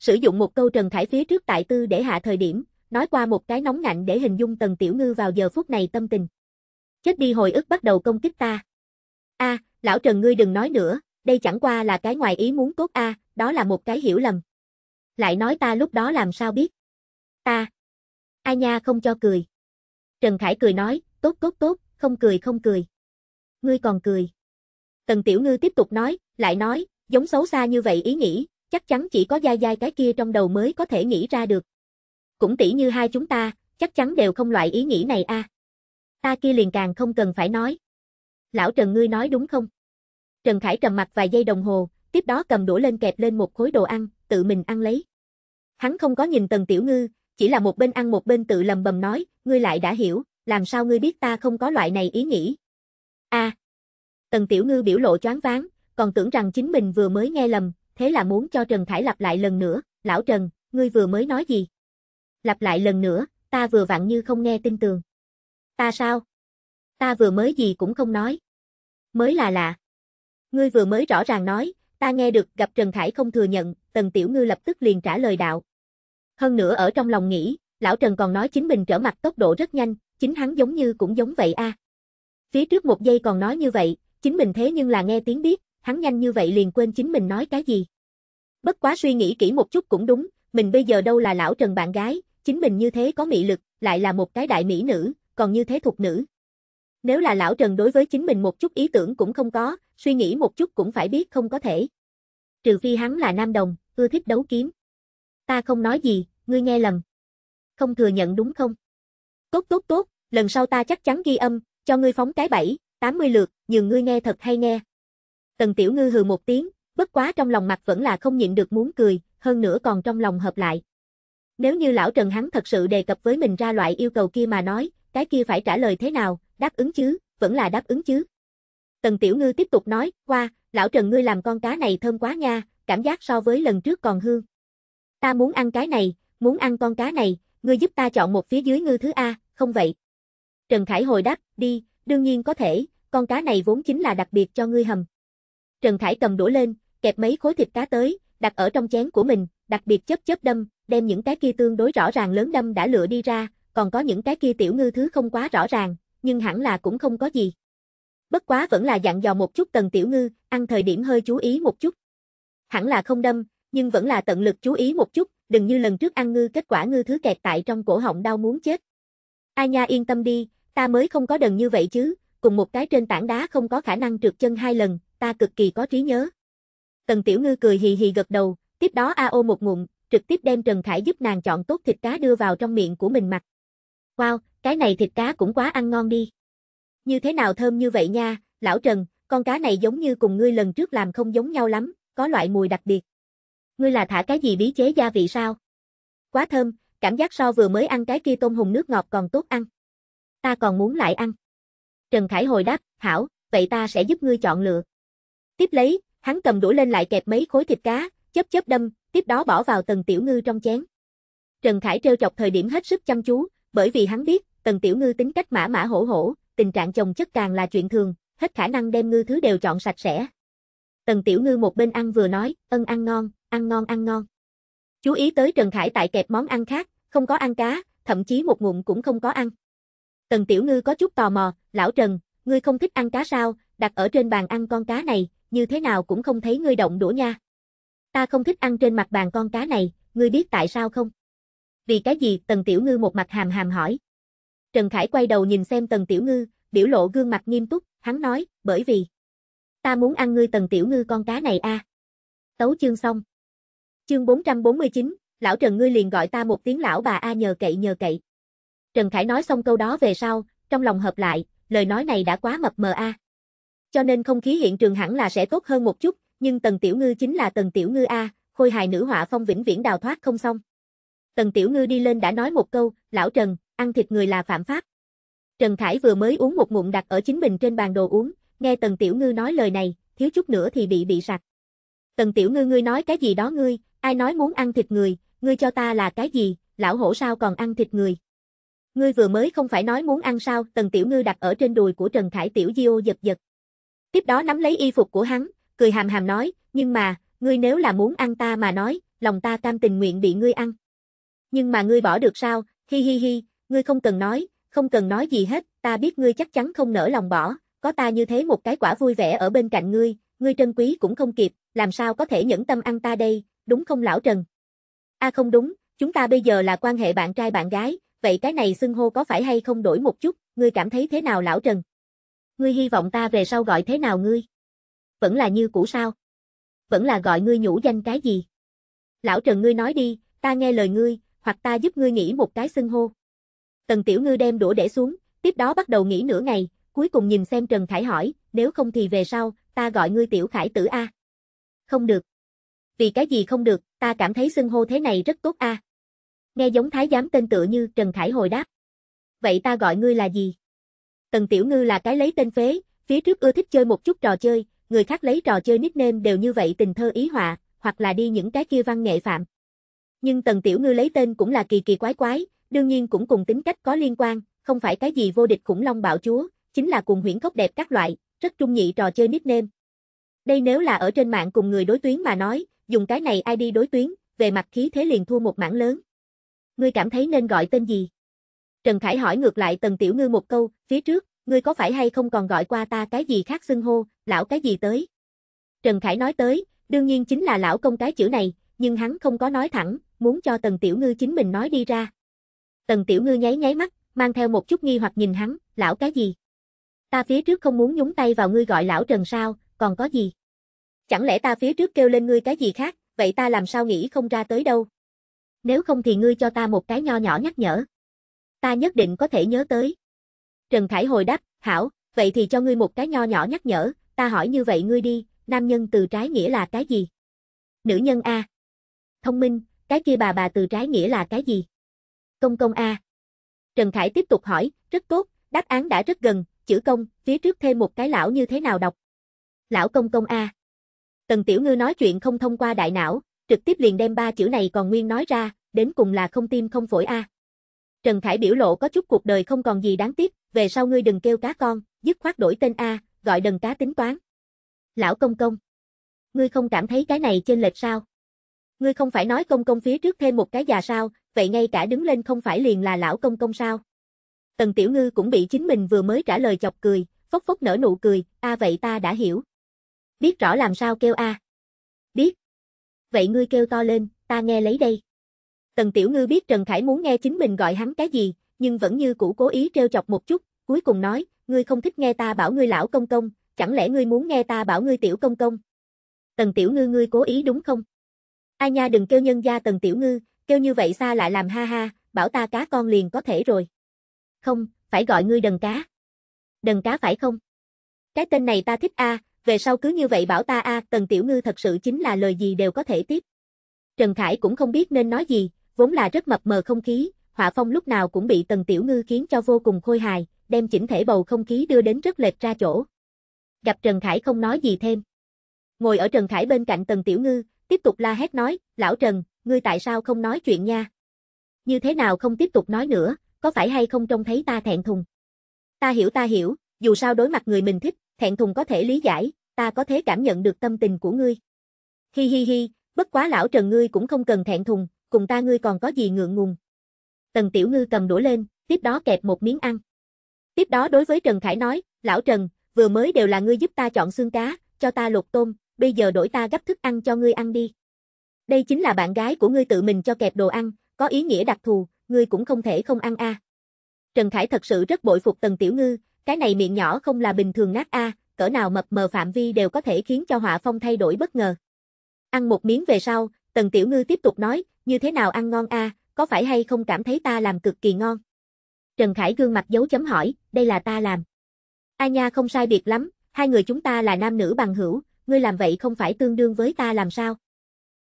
sử dụng một câu Trần Thải phía trước tại tư để hạ thời điểm, nói qua một cái nóng ngạnh để hình dung Tần Tiểu Ngư vào giờ phút này tâm tình. Chết đi hồi ức bắt đầu công kích ta. A, lão Trần ngươi đừng nói nữa, đây chẳng qua là cái ngoài ý muốn tốt a, đó là một cái hiểu lầm. Lại nói ta lúc đó làm sao biết? Ta. A nha không cho cười. Trần Khải cười nói, tốt tốt tốt, không cười không cười. Ngươi còn cười. Tần Tiểu Ngư tiếp tục nói, lại nói, giống xấu xa như vậy ý nghĩ, chắc chắn chỉ có dai dai cái kia trong đầu mới có thể nghĩ ra được. Cũng tỷ như hai chúng ta, chắc chắn đều không loại ý nghĩ này a. Ta kia liền càng không cần phải nói. Lão Trần ngươi nói đúng không? Trần Khải trầm mặt vài giây đồng hồ, tiếp đó cầm đũa lên kẹp lên một khối đồ ăn, tự mình ăn lấy. Hắn không có nhìn Tần Tiểu Ngư, chỉ là một bên ăn một bên tự lầm bầm nói, ngươi lại đã hiểu, làm sao ngươi biết ta không có loại này ý nghĩ. a à, Tần Tiểu Ngư biểu lộ choáng váng, còn tưởng rằng chính mình vừa mới nghe lầm, thế là muốn cho Trần Khải lặp lại lần nữa, lão Trần, ngươi vừa mới nói gì? Lặp lại lần nữa, ta vừa vặn như không nghe tin tường. Ta sao? Ta vừa mới gì cũng không nói. Mới là lạ. Ngươi vừa mới rõ ràng nói, ta nghe được gặp Trần Khải không thừa nhận, Tần Tiểu Ngư lập tức liền trả lời đạo. Hơn nữa ở trong lòng nghĩ, lão Trần còn nói chính mình trở mặt tốc độ rất nhanh, chính hắn giống như cũng giống vậy a. Phía trước một giây còn nói như vậy, chính mình thế nhưng là nghe tiếng biết, hắn nhanh như vậy liền quên chính mình nói cái gì. Bất quá suy nghĩ kỹ một chút cũng đúng, mình bây giờ đâu là lão Trần bạn gái, chính mình như thế có mị lực, lại là một cái đại mỹ nữ, còn như thế thuộc nữ. Nếu là lão Trần đối với chính mình một chút ý tưởng cũng không có, suy nghĩ một chút cũng phải biết không có thể. Trừ phi hắn là nam đồng, ưa thích đấu kiếm. Ta không nói gì, ngươi nghe lầm. Không thừa nhận đúng không? Tốt tốt tốt, lần sau ta chắc chắn ghi âm, cho ngươi phóng cái bẫy, 80 lượt, nhường ngươi nghe thật hay nghe. Tần Tiểu Ngư hừ một tiếng, bất quá trong lòng mặt vẫn là không nhịn được muốn cười, hơn nữa còn trong lòng hợp lại. Nếu như lão Trần hắn thật sự đề cập với mình ra loại yêu cầu kia mà nói, cái kia phải trả lời thế nào, đáp ứng chứ, vẫn là đáp ứng chứ. Tần Tiểu Ngư tiếp tục nói, qua, lão Trần ngươi làm con cá này thơm quá nha, cảm giác so với lần trước còn hương. Ta muốn ăn cái này, muốn ăn con cá này, ngươi giúp ta chọn một phía dưới ngư thứ A, không vậy? Trần Khải hồi đáp, đi, đương nhiên có thể, con cá này vốn chính là đặc biệt cho ngươi hầm. Trần Khải cầm đũa lên, kẹp mấy khối thịt cá tới, đặt ở trong chén của mình, đặc biệt chớp chớp đâm, đem những cái kia tương đối rõ ràng lớn đâm đã lựa đi ra, còn có những cái kia tiểu ngư thứ không quá rõ ràng, nhưng hẳn là cũng không có gì. Bất quá vẫn là dặn dò một chút tần tiểu ngư, ăn thời điểm hơi chú ý một chút. Hẳn là không đâm, nhưng vẫn là tận lực chú ý một chút, đừng như lần trước ăn ngư kết quả ngư thứ kẹt tại trong cổ họng đau muốn chết. A nha yên tâm đi, ta mới không có đần như vậy chứ, cùng một cái trên tảng đá không có khả năng trượt chân hai lần, ta cực kỳ có trí nhớ. Tần Tiểu Ngư cười hì hì gật đầu, tiếp đó a ô một ngụm, trực tiếp đem Trần Khải giúp nàng chọn tốt thịt cá đưa vào trong miệng của mình mặc. Wow, cái này thịt cá cũng quá ăn ngon đi. Như thế nào thơm như vậy nha, lão Trần, con cá này giống như cùng ngươi lần trước làm không giống nhau lắm, có loại mùi đặc biệt. Ngươi là thả cái gì bí chế gia vị sao? Quá thơm, cảm giác so vừa mới ăn cái kia tôm hùm nước ngọt còn tốt ăn. Ta còn muốn lại ăn. Trần Khải hồi đáp, hảo, vậy ta sẽ giúp ngươi chọn lựa. Tiếp lấy, hắn cầm đũa lên lại kẹp mấy khối thịt cá, chớp chớp đâm, tiếp đó bỏ vào tầng Tiểu Ngư trong chén. Trần Khải trêu chọc thời điểm hết sức chăm chú, bởi vì hắn biết, tầng Tiểu Ngư tính cách mã mã hổ hổ, tình trạng chồng chất càng là chuyện thường, hết khả năng đem ngư thứ đều chọn sạch sẽ. Tần Tiểu Ngư một bên ăn vừa nói, ân ăn ngon, ăn ngon ăn ngon. Chú ý tới Trần Khải tại kẹp món ăn khác, không có ăn cá, thậm chí một ngụm cũng không có ăn. Tần Tiểu Ngư có chút tò mò, lão Trần, ngươi không thích ăn cá sao, đặt ở trên bàn ăn con cá này, như thế nào cũng không thấy ngươi động đũa nha. Ta không thích ăn trên mặt bàn con cá này, ngươi biết tại sao không? Vì cái gì? Tần Tiểu Ngư một mặt hàm hàm hỏi. Trần Khải quay đầu nhìn xem Tần Tiểu Ngư, biểu lộ gương mặt nghiêm túc, hắn nói, bởi vì ta muốn ăn ngươi Tần Tiểu Ngư con cá này a. Tấu chương xong. Chương 449, lão Trần ngươi liền gọi ta một tiếng lão bà a nhờ cậy nhờ cậy. Trần Khải nói xong câu đó về sau, trong lòng hợp lại, lời nói này đã quá mập mờ a. Cho nên không khí hiện trường hẳn là sẽ tốt hơn một chút, nhưng Tần Tiểu Ngư chính là Tần Tiểu Ngư a, khôi hài nữ họa phong vĩnh viễn đào thoát không xong. Tần Tiểu Ngư đi lên đã nói một câu, lão Trần, ăn thịt người là phạm pháp. Trần Khải vừa mới uống một ngụm đặt ở chính mình trên bàn đồ uống, nghe Tần Tiểu Ngư nói lời này, thiếu chút nữa thì bị bị sặc. Tần Tiểu Ngư ngươi nói cái gì đó ngươi, ai nói muốn ăn thịt người, ngươi cho ta là cái gì, lão hổ sao còn ăn thịt người. Ngươi vừa mới không phải nói muốn ăn sao, tần tiểu ngư đặt ở trên đùi của Trần Khải Tiểu Diêu giật giật. Tiếp đó nắm lấy y phục của hắn, cười hàm hàm nói, nhưng mà, ngươi nếu là muốn ăn ta mà nói, lòng ta cam tình nguyện bị ngươi ăn. Nhưng mà ngươi bỏ được sao, hi hi hi, ngươi không cần nói, không cần nói gì hết, ta biết ngươi chắc chắn không nỡ lòng bỏ, có ta như thế một cái quả vui vẻ ở bên cạnh ngươi, ngươi trân quý cũng không kịp, làm sao có thể nhẫn tâm ăn ta đây, đúng không lão Trần? A à không đúng, chúng ta bây giờ là quan hệ bạn trai bạn gái, vậy cái này xưng hô có phải hay không đổi một chút, ngươi cảm thấy thế nào lão Trần? Ngươi hy vọng ta về sau gọi thế nào ngươi? Vẫn là như cũ sao? Vẫn là gọi ngươi nhũ danh cái gì? Lão Trần ngươi nói đi, ta nghe lời ngươi, hoặc ta giúp ngươi nghĩ một cái xưng hô. Tần Tiểu Ngư đem đũa để xuống, tiếp đó bắt đầu nghĩ nửa ngày, cuối cùng nhìn xem Trần Khải hỏi, nếu không thì về sau, ta gọi ngươi Tiểu Khải tử A. Không được. Vì cái gì không được, ta cảm thấy xưng hô thế này rất tốt A. Nghe giống thái giám tên tựa như Trần Khải hồi đáp. Vậy ta gọi ngươi là gì? Tần Tiểu Ngư là cái lấy tên phế, phía trước ưa thích chơi một chút trò chơi, người khác lấy trò chơi nickname đều như vậy tình thơ ý họa, hoặc là đi những cái kia văn nghệ phạm. Nhưng Tần Tiểu Ngư lấy tên cũng là kỳ kỳ quái quái, đương nhiên cũng cùng tính cách có liên quan, không phải cái gì vô địch khủng long bạo chúa, chính là cùng huyễn cốc đẹp các loại, rất trung nhị trò chơi nickname. Đây nếu là ở trên mạng cùng người đối tuyến mà nói, dùng cái này ID đối tuyến, về mặt khí thế liền thua một mảng lớn ngươi cảm thấy nên gọi tên gì? Trần Khải hỏi ngược lại Tần Tiểu Ngư một câu, phía trước, ngươi có phải hay không còn gọi qua ta cái gì khác xưng hô, lão cái gì tới? Trần Khải nói tới, đương nhiên chính là lão công cái chữ này, nhưng hắn không có nói thẳng, muốn cho Tần Tiểu Ngư chính mình nói đi ra. Tần Tiểu Ngư nháy nháy mắt, mang theo một chút nghi hoặc nhìn hắn, lão cái gì? Ta phía trước không muốn nhúng tay vào ngươi gọi lão Trần sao, còn có gì? Chẳng lẽ ta phía trước kêu lên ngươi cái gì khác, vậy ta làm sao nghĩ không ra tới đâu? Nếu không thì ngươi cho ta một cái nho nhỏ nhắc nhở. Ta nhất định có thể nhớ tới. Trần Khải hồi đáp, hảo, vậy thì cho ngươi một cái nho nhỏ nhắc nhở, ta hỏi như vậy ngươi đi, nam nhân từ trái nghĩa là cái gì? Nữ nhân A. Thông minh, cái kia bà bà từ trái nghĩa là cái gì? Công công A. Trần Khải tiếp tục hỏi, rất tốt, đáp án đã rất gần, chữ công, phía trước thêm một cái lão như thế nào đọc? Lão công công A. Tần Tiểu Ngư nói chuyện không thông qua đại não, trực tiếp liền đem ba chữ này còn nguyên nói ra, đến cùng là không tim không phổi a. Trần Khải biểu lộ có chút cuộc đời không còn gì đáng tiếc, về sau ngươi đừng kêu cá con, dứt khoát đổi tên a, gọi đần cá tính toán. Lão công công, ngươi không cảm thấy cái này trên lệch sao? Ngươi không phải nói công công phía trước thêm một cái già sao, vậy ngay cả đứng lên không phải liền là lão công công sao? Tần Tiểu Ngư cũng bị chính mình vừa mới trả lời chọc cười, phốc phốc nở nụ cười, a vậy ta đã hiểu. Biết rõ làm sao kêu a. Biết, vậy ngươi kêu to lên, ta nghe lấy đây. Tần Tiểu Ngư biết Trần Khải muốn nghe chính mình gọi hắn cái gì, nhưng vẫn như cũ cố ý trêu chọc một chút, cuối cùng nói, ngươi không thích nghe ta bảo ngươi lão công công, chẳng lẽ ngươi muốn nghe ta bảo ngươi tiểu công công? Tần Tiểu Ngư ngươi cố ý đúng không? Ai nha đừng kêu nhân gia Tần Tiểu Ngư, kêu như vậy xa lại làm ha ha, bảo ta cá con liền có thể rồi. Không, phải gọi ngươi đần cá. Đần cá phải không? Cái tên này ta thích a, về sau cứ như vậy bảo ta a, Tần Tiểu Ngư thật sự chính là lời gì đều có thể tiếp. Trần Khải cũng không biết nên nói gì, vốn là rất mập mờ không khí, họa phong lúc nào cũng bị Tần Tiểu Ngư khiến cho vô cùng khôi hài, đem chỉnh thể bầu không khí đưa đến rất lệch ra chỗ. Gặp Trần Khải không nói gì thêm. Ngồi ở Trần Khải bên cạnh Tần Tiểu Ngư, tiếp tục la hét nói, lão Trần, ngươi tại sao không nói chuyện nha? Như thế nào không tiếp tục nói nữa, có phải hay không trông thấy ta thẹn thùng? Ta hiểu ta hiểu, dù sao đối mặt người mình thích, thẹn thùng có thể lý giải, ta có thể cảm nhận được tâm tình của ngươi. Hi hi hi, bất quá lão Trần ngươi cũng không cần thẹn thùng, cùng ta ngươi còn có gì ngượng ngùng. Tần Tiểu Ngư cầm đũa lên, tiếp đó kẹp một miếng ăn. Tiếp đó đối với Trần Khải nói, lão Trần, vừa mới đều là ngươi giúp ta chọn xương cá, cho ta lột tôm, bây giờ đổi ta gấp thức ăn cho ngươi ăn đi. Đây chính là bạn gái của ngươi tự mình cho kẹp đồ ăn, có ý nghĩa đặc thù, ngươi cũng không thể không ăn a. À. Trần Khải thật sự rất bội phục Tần Tiểu Ngư, cái này miệng nhỏ không là bình thường nát a, cỡ nào mập mờ phạm vi đều có thể khiến cho hỏa phong thay đổi bất ngờ. Ăn một miếng về sau, Tần Tiểu Ngư tiếp tục nói, như thế nào ăn ngon a, có phải hay không cảm thấy ta làm cực kỳ ngon? Trần Khải gương mặt dấu chấm hỏi, đây là ta làm. A nha không sai biệt lắm, hai người chúng ta là nam nữ bằng hữu, ngươi làm vậy không phải tương đương với ta làm sao?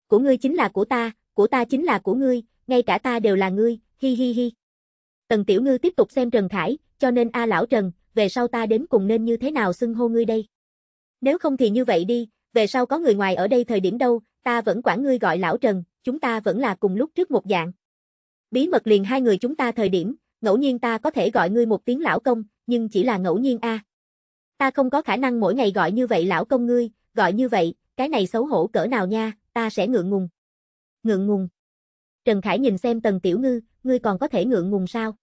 Của ngươi chính là của ta, của ta chính là của ngươi, ngay cả ta đều là ngươi, hi hi hi. Tần Tiểu Ngư tiếp tục xem Trần Khải, cho nên A lão Trần, về sau ta đến cùng nên như thế nào xưng hô ngươi đây? Nếu không thì như vậy đi, về sau có người ngoài ở đây thời điểm đâu, ta vẫn quản ngươi gọi lão Trần, chúng ta vẫn là cùng lúc trước một dạng. Bí mật liền hai người chúng ta thời điểm, ngẫu nhiên ta có thể gọi ngươi một tiếng lão công, nhưng chỉ là ngẫu nhiên a. À. Ta không có khả năng mỗi ngày gọi như vậy lão công ngươi, gọi như vậy, cái này xấu hổ cỡ nào nha, ta sẽ ngượng ngùng. Ngượng ngùng. Trần Khải nhìn xem Tần Tiểu Ngư, ngươi còn có thể ngượng ngùng sao?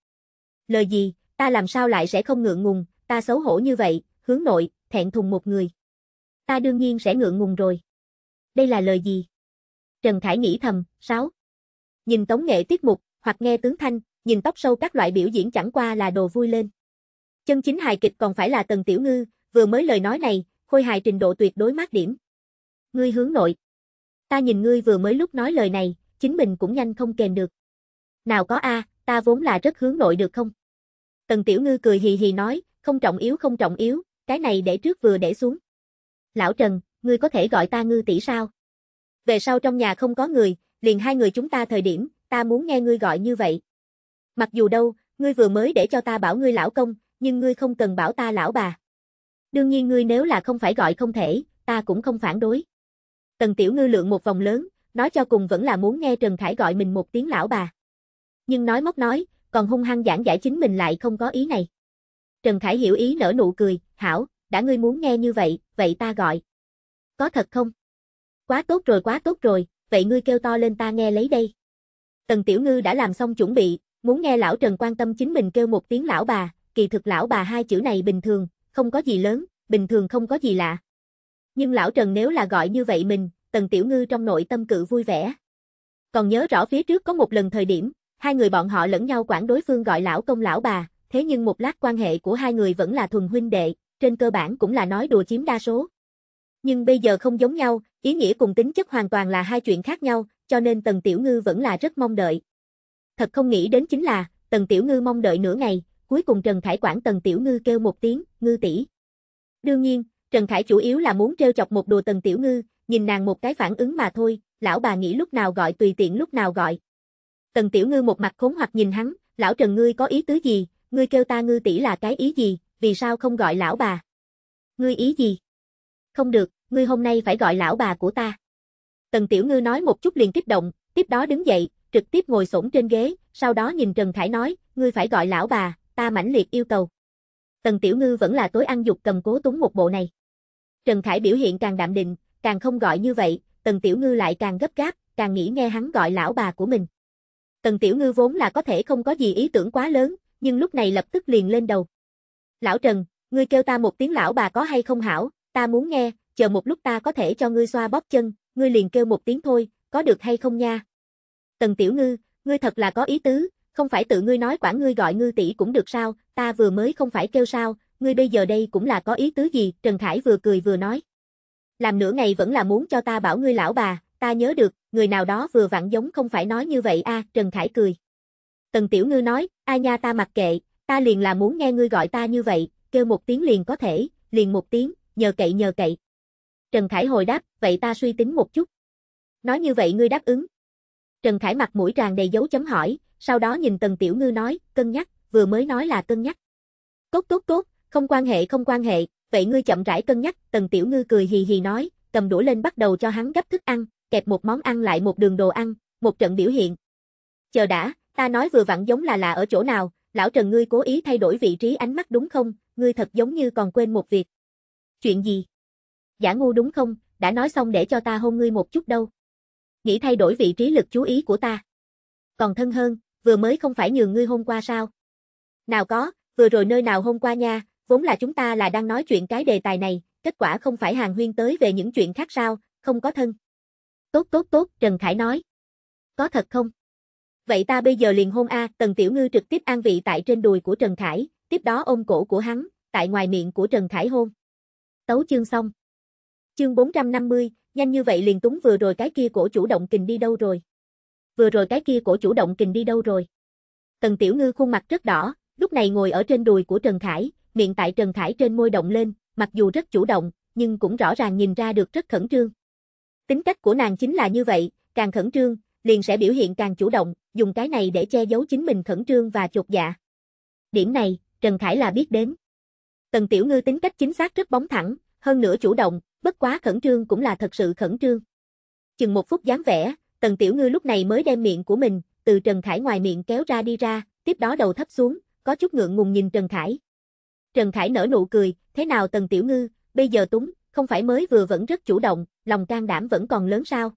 Lời gì, ta làm sao lại sẽ không ngượng ngùng, ta xấu hổ như vậy, hướng nội, thẹn thùng một người. Ta đương nhiên sẽ ngượng ngùng rồi. Đây là lời gì? Trần Khải nghĩ thầm, sáu. Nhìn tống nghệ tiết mục, hoặc nghe tướng thanh, nhìn tóc sâu các loại biểu diễn chẳng qua là đồ vui lên. Chân chính hài kịch còn phải là Tần Tiểu Ngư, vừa mới lời nói này, khôi hài trình độ tuyệt đối mát điểm. Ngươi hướng nội. Ta nhìn ngươi vừa mới lúc nói lời này, chính mình cũng nhanh không kèm được. Nào có a, ta vốn là rất hướng nội được không? Tần Tiểu Ngư cười hì hì nói, không trọng yếu không trọng yếu, cái này để trước vừa để xuống. Lão Trần, ngươi có thể gọi ta ngư tỷ sao? Về sau trong nhà không có người, liền hai người chúng ta thời điểm, ta muốn nghe ngươi gọi như vậy. Mặc dù đâu, ngươi vừa mới để cho ta bảo ngươi lão công, nhưng ngươi không cần bảo ta lão bà. Đương nhiên ngươi nếu là không phải gọi không thể, ta cũng không phản đối. Tần Tiểu Ngư lượng một vòng lớn, nói cho cùng vẫn là muốn nghe Trần Khải gọi mình một tiếng lão bà. Nhưng nói móc nói, còn hung hăng giảng giải chính mình lại không có ý này. Trần Khải hiểu ý nở nụ cười, hảo, đã ngươi muốn nghe như vậy, vậy ta gọi. Có thật không? Quá tốt rồi quá tốt rồi, vậy ngươi kêu to lên ta nghe lấy đây. Tần Tiểu Ngư đã làm xong chuẩn bị, muốn nghe lão Trần quan tâm chính mình kêu một tiếng lão bà, kỳ thực lão bà hai chữ này bình thường, không có gì lớn, bình thường không có gì lạ. Nhưng lão Trần nếu là gọi như vậy mình, Tần Tiểu Ngư trong nội tâm cự vui vẻ. Còn nhớ rõ phía trước có một lần thời điểm, Hai người bọn họ lẫn nhau quản đối phương gọi lão công lão bà, thế nhưng một lát quan hệ của hai người vẫn là thuần huynh đệ, trên cơ bản cũng là nói đùa chiếm đa số. Nhưng bây giờ không giống nhau, ý nghĩa cùng tính chất hoàn toàn là hai chuyện khác nhau, cho nên Tần Tiểu Ngư vẫn là rất mong đợi. Thật không nghĩ đến chính là, Tần Tiểu Ngư mong đợi nửa ngày, cuối cùng Trần Khải quản Tần Tiểu Ngư kêu một tiếng, ngư tỷ. Đương nhiên, Trần Khải chủ yếu là muốn treo chọc một đùa Tần Tiểu Ngư, nhìn nàng một cái phản ứng mà thôi, lão bà nghĩ lúc nào gọi tùy tiện lúc nào gọi, Tần Tiểu Ngư một mặt khốn hoặc nhìn hắn, lão Trần ngươi có ý tứ gì, ngươi kêu ta ngư tỷ là cái ý gì, vì sao không gọi lão bà? Ngươi ý gì? Không được, ngươi hôm nay phải gọi lão bà của ta. Tần Tiểu Ngư nói một chút liền kích động, tiếp đó đứng dậy, trực tiếp ngồi xổm trên ghế, sau đó nhìn Trần Khải nói, ngươi phải gọi lão bà, ta mãnh liệt yêu cầu. Tần Tiểu Ngư vẫn là tối ăn dục cầm cố túng một bộ này. Trần Khải biểu hiện càng đạm định, càng không gọi như vậy, Tần Tiểu Ngư lại càng gấp gáp, càng nghĩ nghe hắn gọi lão bà của mình. Tần Tiểu Ngư vốn là có thể không có gì ý tưởng quá lớn, nhưng lúc này lập tức liền lên đầu. Lão Trần, ngươi kêu ta một tiếng lão bà có hay không hảo, ta muốn nghe, chờ một lúc ta có thể cho ngươi xoa bóp chân, ngươi liền kêu một tiếng thôi, có được hay không nha? Tần Tiểu Ngư, ngươi thật là có ý tứ, không phải tự ngươi nói quản ngươi gọi ngư tỷ cũng được sao, ta vừa mới không phải kêu sao, ngươi bây giờ đây cũng là có ý tứ gì, Trần Khải vừa cười vừa nói. Làm nửa ngày vẫn là muốn cho ta bảo ngươi lão bà, ta nhớ được, người nào đó vừa vặn giống không phải nói như vậy a Trần Khải cười. Tần Tiểu Ngư nói, a nha ta mặc kệ, ta liền là muốn nghe ngươi gọi ta như vậy, kêu một tiếng liền có thể, liền một tiếng, nhờ cậy nhờ cậy. Trần Khải hồi đáp, vậy ta suy tính một chút. Nói như vậy ngươi đáp ứng. Trần Khải mặt mũi tràn đầy dấu chấm hỏi, sau đó nhìn Tần Tiểu Ngư nói, cân nhắc, vừa mới nói là cân nhắc. cốt cốt cốt không quan hệ không quan hệ, vậy ngươi chậm rãi cân nhắc, Tần Tiểu Ngư cười hì hì nói, cầm đũa lên bắt đầu cho hắn gấp thức ăn, kẹp một món ăn lại một đường đồ ăn, một trận biểu hiện. Chờ đã, ta nói vừa vặn giống là lạ ở chỗ nào, lão Trần ngươi cố ý thay đổi vị trí ánh mắt đúng không, ngươi thật giống như còn quên một việc. Chuyện gì? Giả ngu đúng không, đã nói xong để cho ta hôn ngươi một chút đâu. Nghĩ thay đổi vị trí lực chú ý của ta. Còn thân hơn, vừa mới không phải nhường ngươi hôm qua sao? Nào có, vừa rồi nơi nào hôm qua nha, vốn là chúng ta là đang nói chuyện cái đề tài này, kết quả không phải hàng huyên tới về những chuyện khác sao, không có thân. Tốt tốt tốt, Trần Khải nói. Có thật không? Vậy ta bây giờ liền hôn A, Tần Tiểu Ngư trực tiếp an vị tại trên đùi của Trần Khải, tiếp đó ôm cổ của hắn, tại ngoài miệng của Trần Khải hôn. Tấu chương xong. Chương 450, nhanh như vậy liền túng vừa rồi cái kia cổ chủ động kình đi đâu rồi? Vừa rồi cái kia cổ chủ động kình đi đâu rồi? Tần Tiểu Ngư khuôn mặt rất đỏ, lúc này ngồi ở trên đùi của Trần Khải, miệng tại Trần Khải trên môi động lên, mặc dù rất chủ động, nhưng cũng rõ ràng nhìn ra được rất khẩn trương. Tính cách của nàng chính là như vậy, càng khẩn trương, liền sẽ biểu hiện càng chủ động, dùng cái này để che giấu chính mình khẩn trương và chột dạ. Điểm này, Trần Khải là biết đến. Tần Tiểu Ngư tính cách chính xác rất bóng thẳng, hơn nữa chủ động, bất quá khẩn trương cũng là thật sự khẩn trương. Chừng một phút dáng vẻ, Tần Tiểu Ngư lúc này mới đem miệng của mình, từ Trần Khải ngoài miệng kéo ra đi ra, tiếp đó đầu thấp xuống, có chút ngượng ngùng nhìn Trần Khải. Trần Khải nở nụ cười, thế nào Tần Tiểu Ngư, bây giờ túng, không phải mới vừa vẫn rất chủ động, lòng can đảm vẫn còn lớn sao.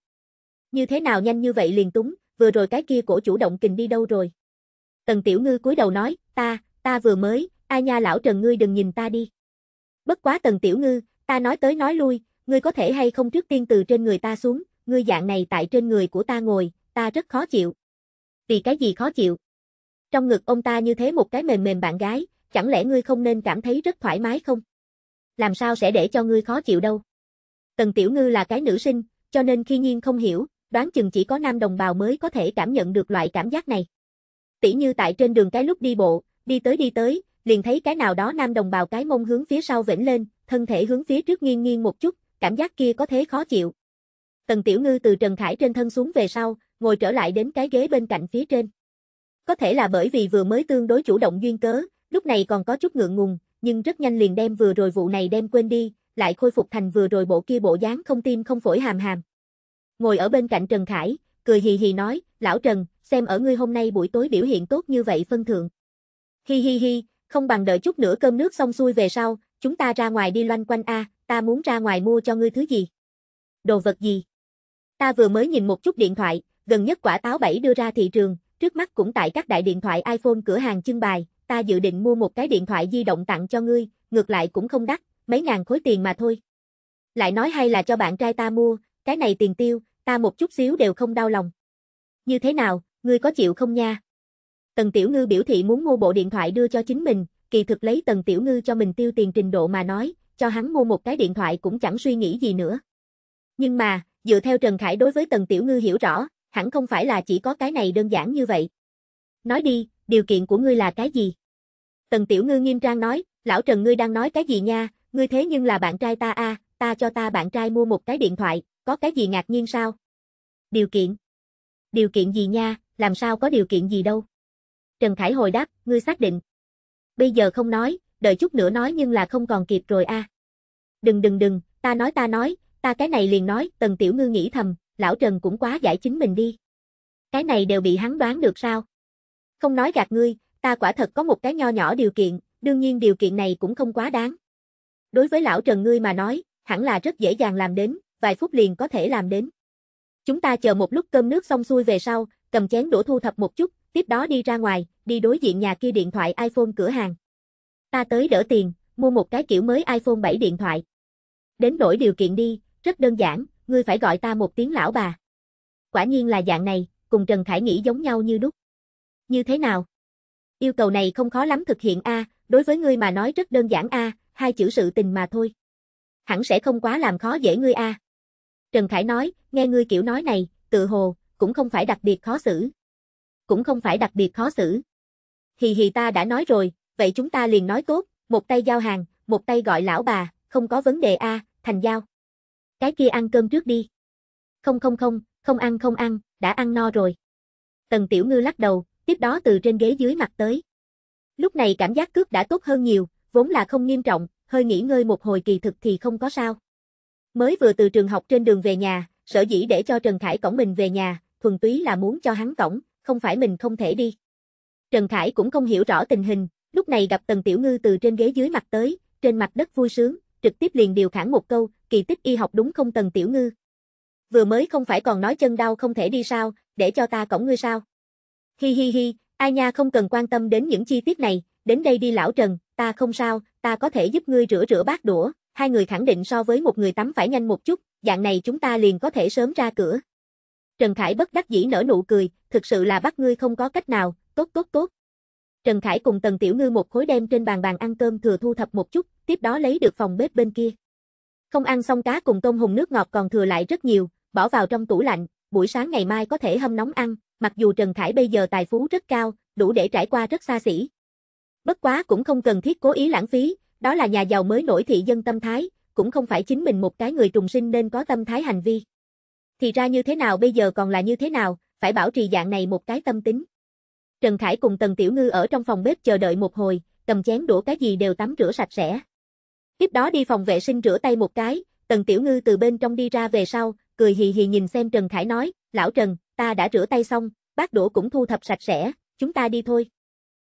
Như thế nào nhanh như vậy liền túng, vừa rồi cái kia cổ chủ động kình đi đâu rồi. Tần Tiểu Ngư cúi đầu nói, ta, ta vừa mới, a nha lão Trần ngươi đừng nhìn ta đi. Bất quá Tần Tiểu Ngư, ta nói tới nói lui, ngươi có thể hay không trước tiên từ trên người ta xuống, ngươi dạng này tại trên người của ta ngồi, ta rất khó chịu. Vì cái gì khó chịu? Trong ngực ông ta như thế một cái mềm mềm bạn gái, chẳng lẽ ngươi không nên cảm thấy rất thoải mái không? làm sao sẽ để cho ngươi khó chịu đâu. Tần Tiểu Ngư là cái nữ sinh, cho nên khi nhiên không hiểu, đoán chừng chỉ có nam đồng bào mới có thể cảm nhận được loại cảm giác này. Tỷ như tại trên đường cái lúc đi bộ, đi tới đi tới, liền thấy cái nào đó nam đồng bào cái mông hướng phía sau vểnh lên, thân thể hướng phía trước nghiêng nghiêng một chút, cảm giác kia có thế khó chịu. Tần Tiểu Ngư từ Trần Khải trên thân xuống về sau, ngồi trở lại đến cái ghế bên cạnh phía trên. Có thể là bởi vì vừa mới tương đối chủ động duyên cớ, lúc này còn có chút ngượng ngùng, nhưng rất nhanh liền đem vừa rồi vụ này đem quên đi, lại khôi phục thành vừa rồi bộ kia bộ dáng không tim không phổi hàm hàm. Ngồi ở bên cạnh Trần Khải, cười hì hì nói, lão Trần, xem ở ngươi hôm nay buổi tối biểu hiện tốt như vậy phân thượng. Hi hi hi, không bằng đợi chút nữa cơm nước xong xuôi về sau, chúng ta ra ngoài đi loanh quanh a, ta muốn ra ngoài mua cho ngươi thứ gì? Đồ vật gì? Ta vừa mới nhìn một chút điện thoại, gần nhất quả táo bảy đưa ra thị trường, trước mắt cũng tại các đại điện thoại iPhone cửa hàng trưng bày, ta dự định mua một cái điện thoại di động tặng cho ngươi, ngược lại cũng không đắt, mấy ngàn khối tiền mà thôi. Lại nói hay là cho bạn trai ta mua, cái này tiền tiêu, ta một chút xíu đều không đau lòng. Như thế nào, ngươi có chịu không nha? Tần Tiểu Ngư biểu thị muốn mua bộ điện thoại đưa cho chính mình, kỳ thực lấy Tần Tiểu Ngư cho mình tiêu tiền trình độ mà nói, cho hắn mua một cái điện thoại cũng chẳng suy nghĩ gì nữa. Nhưng mà, dựa theo Trần Khải đối với Tần Tiểu Ngư hiểu rõ, hẳn không phải là chỉ có cái này đơn giản như vậy. Nói đi, điều kiện của ngươi là cái gì? Tần Tiểu Ngư nghiêm trang nói, lão Trần ngươi đang nói cái gì nha, ngươi thế nhưng là bạn trai ta a, ta cho ta bạn trai mua một cái điện thoại, có cái gì ngạc nhiên sao? Điều kiện. Điều kiện gì nha, làm sao có điều kiện gì đâu. Trần Khải hồi đáp, ngươi xác định. Bây giờ không nói, đợi chút nữa nói nhưng là không còn kịp rồi a. Đừng đừng đừng, ta nói ta nói, ta cái này liền nói, Tần Tiểu Ngư nghĩ thầm, lão Trần cũng quá giải chính mình đi. Cái này đều bị hắn đoán được sao? Không nói gạt ngươi, ta quả thật có một cái nho nhỏ điều kiện, đương nhiên điều kiện này cũng không quá đáng. Đối với lão Trần ngươi mà nói, hẳn là rất dễ dàng làm đến, vài phút liền có thể làm đến. Chúng ta chờ một lúc cơm nước xong xuôi về sau, cầm chén đũa thu thập một chút, tiếp đó đi ra ngoài, đi đối diện nhà kia điện thoại iPhone cửa hàng. Ta tới đỡ tiền, mua một cái kiểu mới iPhone 7 điện thoại. Đến đổi điều kiện đi, rất đơn giản, ngươi phải gọi ta một tiếng lão bà. Quả nhiên là dạng này, cùng Trần Khải nghĩ giống nhau như đúc. Như thế nào? Yêu cầu này không khó lắm thực hiện a, đối với ngươi mà nói rất đơn giản a, hai chữ sự tình mà thôi. Hẳn sẽ không quá làm khó dễ ngươi a. Trần Khải nói, nghe ngươi kiểu nói này, tự hồ, cũng không phải đặc biệt khó xử. Cũng không phải đặc biệt khó xử. Hì hì ta đã nói rồi, vậy chúng ta liền nói tốt, một tay giao hàng, một tay gọi lão bà, không có vấn đề a, thành giao. Cái kia ăn cơm trước đi. Không không không, không ăn không ăn, đã ăn no rồi. Tần Tiểu Ngư lắc đầu, tiếp đó từ trên ghế dưới mặt tới. Lúc này cảm giác cước đã tốt hơn nhiều, vốn là không nghiêm trọng, hơi nghỉ ngơi một hồi kỳ thực thì không có sao. Mới vừa từ trường học trên đường về nhà, sở dĩ để cho Trần Khải cổng mình về nhà, thuần túy là muốn cho hắn cổng, không phải mình không thể đi. Trần Khải cũng không hiểu rõ tình hình, lúc này gặp Tần Tiểu Ngư từ trên ghế dưới mặt tới, trên mặt đất vui sướng, trực tiếp liền điều khản một câu, kỳ tích y học đúng không Tần Tiểu Ngư? Vừa mới không phải còn nói chân đau không thể đi sao, để cho ta cổng ngươi sao? Hi hi hi, ai Nha không cần quan tâm đến những chi tiết này, đến đây đi lão Trần, ta không sao, ta có thể giúp ngươi rửa rửa bát đũa, hai người khẳng định so với một người tắm phải nhanh một chút, dạng này chúng ta liền có thể sớm ra cửa. Trần Khải bất đắc dĩ nở nụ cười, thực sự là bắt ngươi không có cách nào, tốt tốt tốt. Trần Khải cùng Tần Tiểu Ngư một khối đem trên bàn bàn ăn cơm thừa thu thập một chút, tiếp đó lấy được phòng bếp bên kia. Không ăn xong cá cùng tôm hùm nước ngọt còn thừa lại rất nhiều, bỏ vào trong tủ lạnh, buổi sáng ngày mai có thể hâm nóng ăn, mặc dù Trần Khải bây giờ tài phú rất cao, đủ để trải qua rất xa xỉ. Bất quá cũng không cần thiết cố ý lãng phí, đó là nhà giàu mới nổi thị dân tâm thái, cũng không phải chính mình một cái người trùng sinh nên có tâm thái hành vi. Thì ra như thế nào bây giờ còn là như thế nào, phải bảo trì dạng này một cái tâm tính. Trần Khải cùng Tần Tiểu Ngư ở trong phòng bếp chờ đợi một hồi, cầm chén đũa cái gì đều tắm rửa sạch sẽ. Tiếp đó đi phòng vệ sinh rửa tay một cái, Tần Tiểu Ngư từ bên trong đi ra về sau, cười hì hì nhìn xem Trần Khải nói, lão Trần, ta đã rửa tay xong, bát đũa cũng thu thập sạch sẽ, chúng ta đi thôi.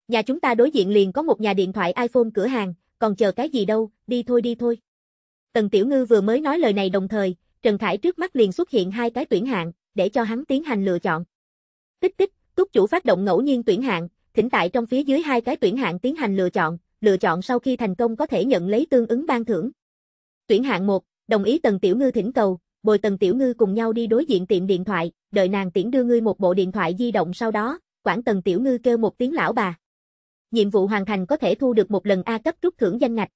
Nhà chúng ta đối diện liền có một nhà điện thoại iPhone cửa hàng, còn chờ cái gì đâu, đi thôi đi thôi. Tần Tiểu Ngư vừa mới nói lời này đồng thời, Trần Khải trước mắt liền xuất hiện hai cái tuyển hạng, để cho hắn tiến hành lựa chọn. Tích tích, túc chủ phát động ngẫu nhiên tuyển hạng, thỉnh tại trong phía dưới hai cái tuyển hạng tiến hành lựa chọn, lựa chọn sau khi thành công có thể nhận lấy tương ứng ban thưởng. Tuyển hạng 1, đồng ý Tần Tiểu Ngư thỉnh cầu, bồi tần tiểu ngư cùng nhau đi đối diện tiệm điện thoại, đợi nàng tiễn đưa ngươi một bộ điện thoại di động sau đó, quản tần tiểu ngư kêu một tiếng lão bà. Nhiệm vụ hoàn thành có thể thu được một lần A cấp rút thưởng danh ngạch.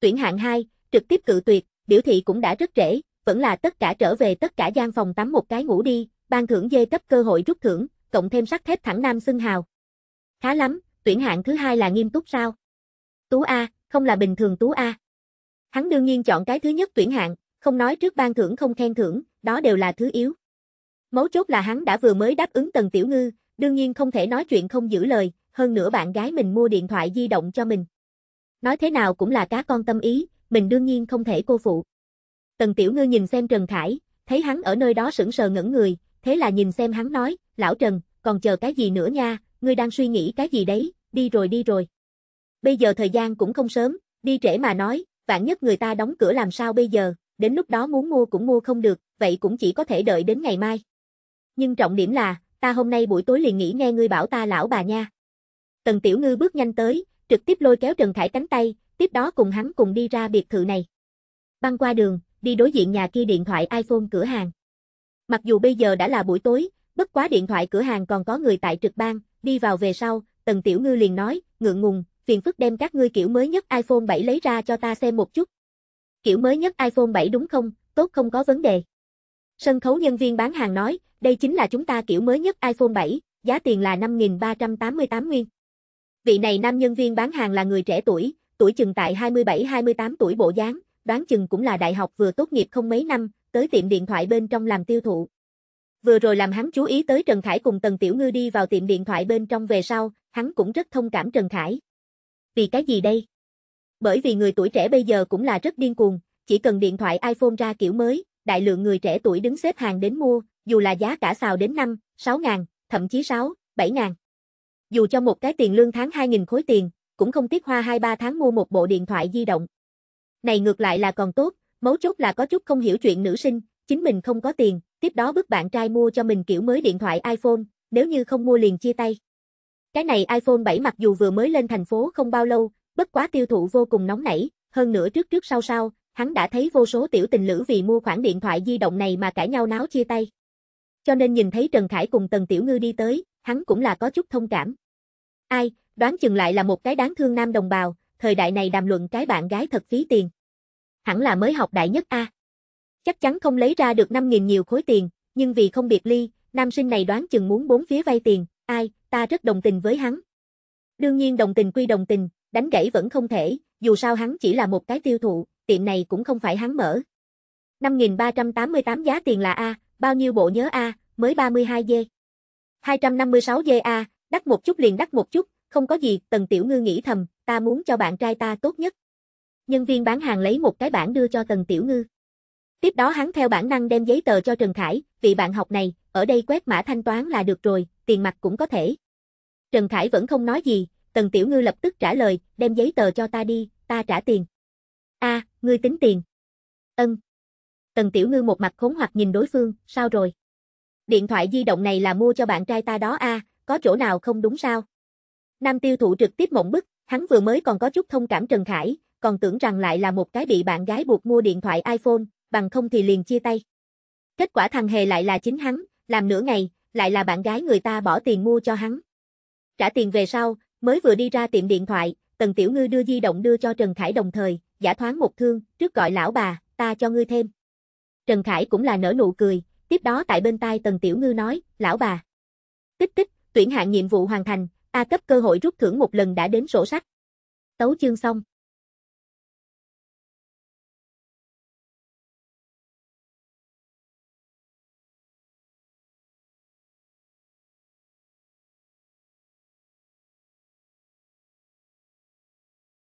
Tuyển hạng 2, trực tiếp cự tuyệt, biểu thị cũng đã rất trễ, vẫn là tất cả trở về tất cả gian phòng tắm một cái ngủ đi, ban thưởng dê cấp cơ hội rút thưởng, cộng thêm sắt thép thẳng nam xưng hào. Khá lắm, tuyển hạng thứ hai là nghiêm túc sao? Tú A, không là bình thường Tú A. Hắn đương nhiên chọn cái thứ nhất tuyển hạng, không nói trước ban thưởng không khen thưởng, đó đều là thứ yếu. Mấu chốt là hắn đã vừa mới đáp ứng Tần Tiểu Ngư, đương nhiên không thể nói chuyện không giữ lời, hơn nữa bạn gái mình mua điện thoại di động cho mình. Nói thế nào cũng là cá con tâm ý, mình đương nhiên không thể cô phụ. Tần Tiểu Ngư nhìn xem Trần Khải, thấy hắn ở nơi đó sững sờ ngẩn người, thế là nhìn xem hắn nói, lão Trần, còn chờ cái gì nữa nha, ngươi đang suy nghĩ cái gì đấy, đi rồi đi rồi. Bây giờ thời gian cũng không sớm, đi trễ mà nói, vạn nhất người ta đóng cửa làm sao bây giờ đến lúc đó muốn mua cũng mua không được, vậy cũng chỉ có thể đợi đến ngày mai. Nhưng trọng điểm là, ta hôm nay buổi tối liền nghĩ nghe ngươi bảo ta lão bà nha. Tần Tiểu Ngư bước nhanh tới, trực tiếp lôi kéo Trần Khải cánh tay, tiếp đó cùng hắn cùng đi ra biệt thự này. Băng qua đường, đi đối diện nhà kia điện thoại iPhone cửa hàng. Mặc dù bây giờ đã là buổi tối, bất quá điện thoại cửa hàng còn có người tại trực ban, đi vào về sau, Tần Tiểu Ngư liền nói, ngượng ngùng, phiền phức đem các ngươi kiểu mới nhất iPhone 7 lấy ra cho ta xem một chút kiểu mới nhất iPhone 7 đúng không, tốt không có vấn đề. Sân khấu nhân viên bán hàng nói, đây chính là chúng ta kiểu mới nhất iPhone 7, giá tiền là 5.388 nguyên. Vị này nam nhân viên bán hàng là người trẻ tuổi, tuổi chừng tại 27-28 tuổi bộ dáng, đoán chừng cũng là đại học vừa tốt nghiệp không mấy năm, tới tiệm điện thoại bên trong làm tiêu thụ. Vừa rồi làm hắn chú ý tới Trần Khải cùng Tần Tiểu Ngư đi vào tiệm điện thoại bên trong về sau, hắn cũng rất thông cảm Trần Khải. Vì cái gì đây? Bởi vì người tuổi trẻ bây giờ cũng là rất điên cuồng, chỉ cần điện thoại iPhone ra kiểu mới, đại lượng người trẻ tuổi đứng xếp hàng đến mua, dù là giá cả xào đến 5, 6 ngàn, thậm chí 6, 7 ngàn. Dù cho một cái tiền lương tháng 2.000 khối tiền, cũng không tiếc hoa 2-3 tháng mua một bộ điện thoại di động. Này ngược lại là còn tốt, mấu chốt là có chút không hiểu chuyện nữ sinh, chính mình không có tiền, tiếp đó bức bạn trai mua cho mình kiểu mới điện thoại iPhone, nếu như không mua liền chia tay. Cái này iPhone 7 mặc dù vừa mới lên thành phố không bao lâu, bất quá tiêu thụ vô cùng nóng nảy, hơn nữa trước trước sau sau, hắn đã thấy vô số tiểu tình lữ vì mua khoản điện thoại di động này mà cãi nhau náo chia tay. Cho nên nhìn thấy Trần Khải cùng Tần Tiểu Ngư đi tới, hắn cũng là có chút thông cảm. Ai, đoán chừng lại là một cái đáng thương nam đồng bào, thời đại này đàm luận cái bạn gái thật phí tiền. Hẳn là mới học đại nhất A. Chắc chắn không lấy ra được 5.000 nhiều khối tiền, nhưng vì không biệt ly, nam sinh này đoán chừng muốn bốn phía vay tiền, ai, ta rất đồng tình với hắn. Đương nhiên đồng tình quy đồng tình, đánh gãy vẫn không thể, dù sao hắn chỉ là một cái tiêu thụ, tiệm này cũng không phải hắn mở. 5.388 giá tiền là A, bao nhiêu bộ nhớ A, mới 32 dê. 256 dê A, đắt một chút liền đắt một chút, không có gì, tần tiểu ngư nghĩ thầm, ta muốn cho bạn trai ta tốt nhất. Nhân viên bán hàng lấy một cái bảng đưa cho tần tiểu ngư. Tiếp đó hắn theo bản năng đem giấy tờ cho Trần Khải, vị bạn học này, ở đây quét mã thanh toán là được rồi, tiền mặt cũng có thể. Trần Khải vẫn không nói gì, Tần Tiểu Ngư lập tức trả lời, đem giấy tờ cho ta đi, ta trả tiền. A, ngươi tính tiền. Ân. Tần Tiểu Ngư một mặt khốn hoặc nhìn đối phương, sao rồi? Điện thoại di động này là mua cho bạn trai ta đó a, có chỗ nào không đúng sao? Nam tiêu thụ trực tiếp mộng bức, hắn vừa mới còn có chút thông cảm Trần Khải, còn tưởng rằng lại là một cái bị bạn gái buộc mua điện thoại iPhone, bằng không thì liền chia tay. Kết quả thằng hề lại là chính hắn, làm nửa ngày, lại là bạn gái người ta bỏ tiền mua cho hắn. Trả tiền về sau, Mới vừa đi ra tiệm điện thoại, Tần Tiểu Ngư đưa di động đưa cho Trần Khải đồng thời, giả thoáng một thương, trước gọi lão bà, ta cho ngươi thêm. Trần Khải cũng là nở nụ cười, tiếp đó tại bên tai Tần Tiểu Ngư nói, lão bà. Tích tích, tuyển hạng nhiệm vụ hoàn thành, A cấp cơ hội rút thưởng một lần đã đến sổ sách. Tấu chương xong.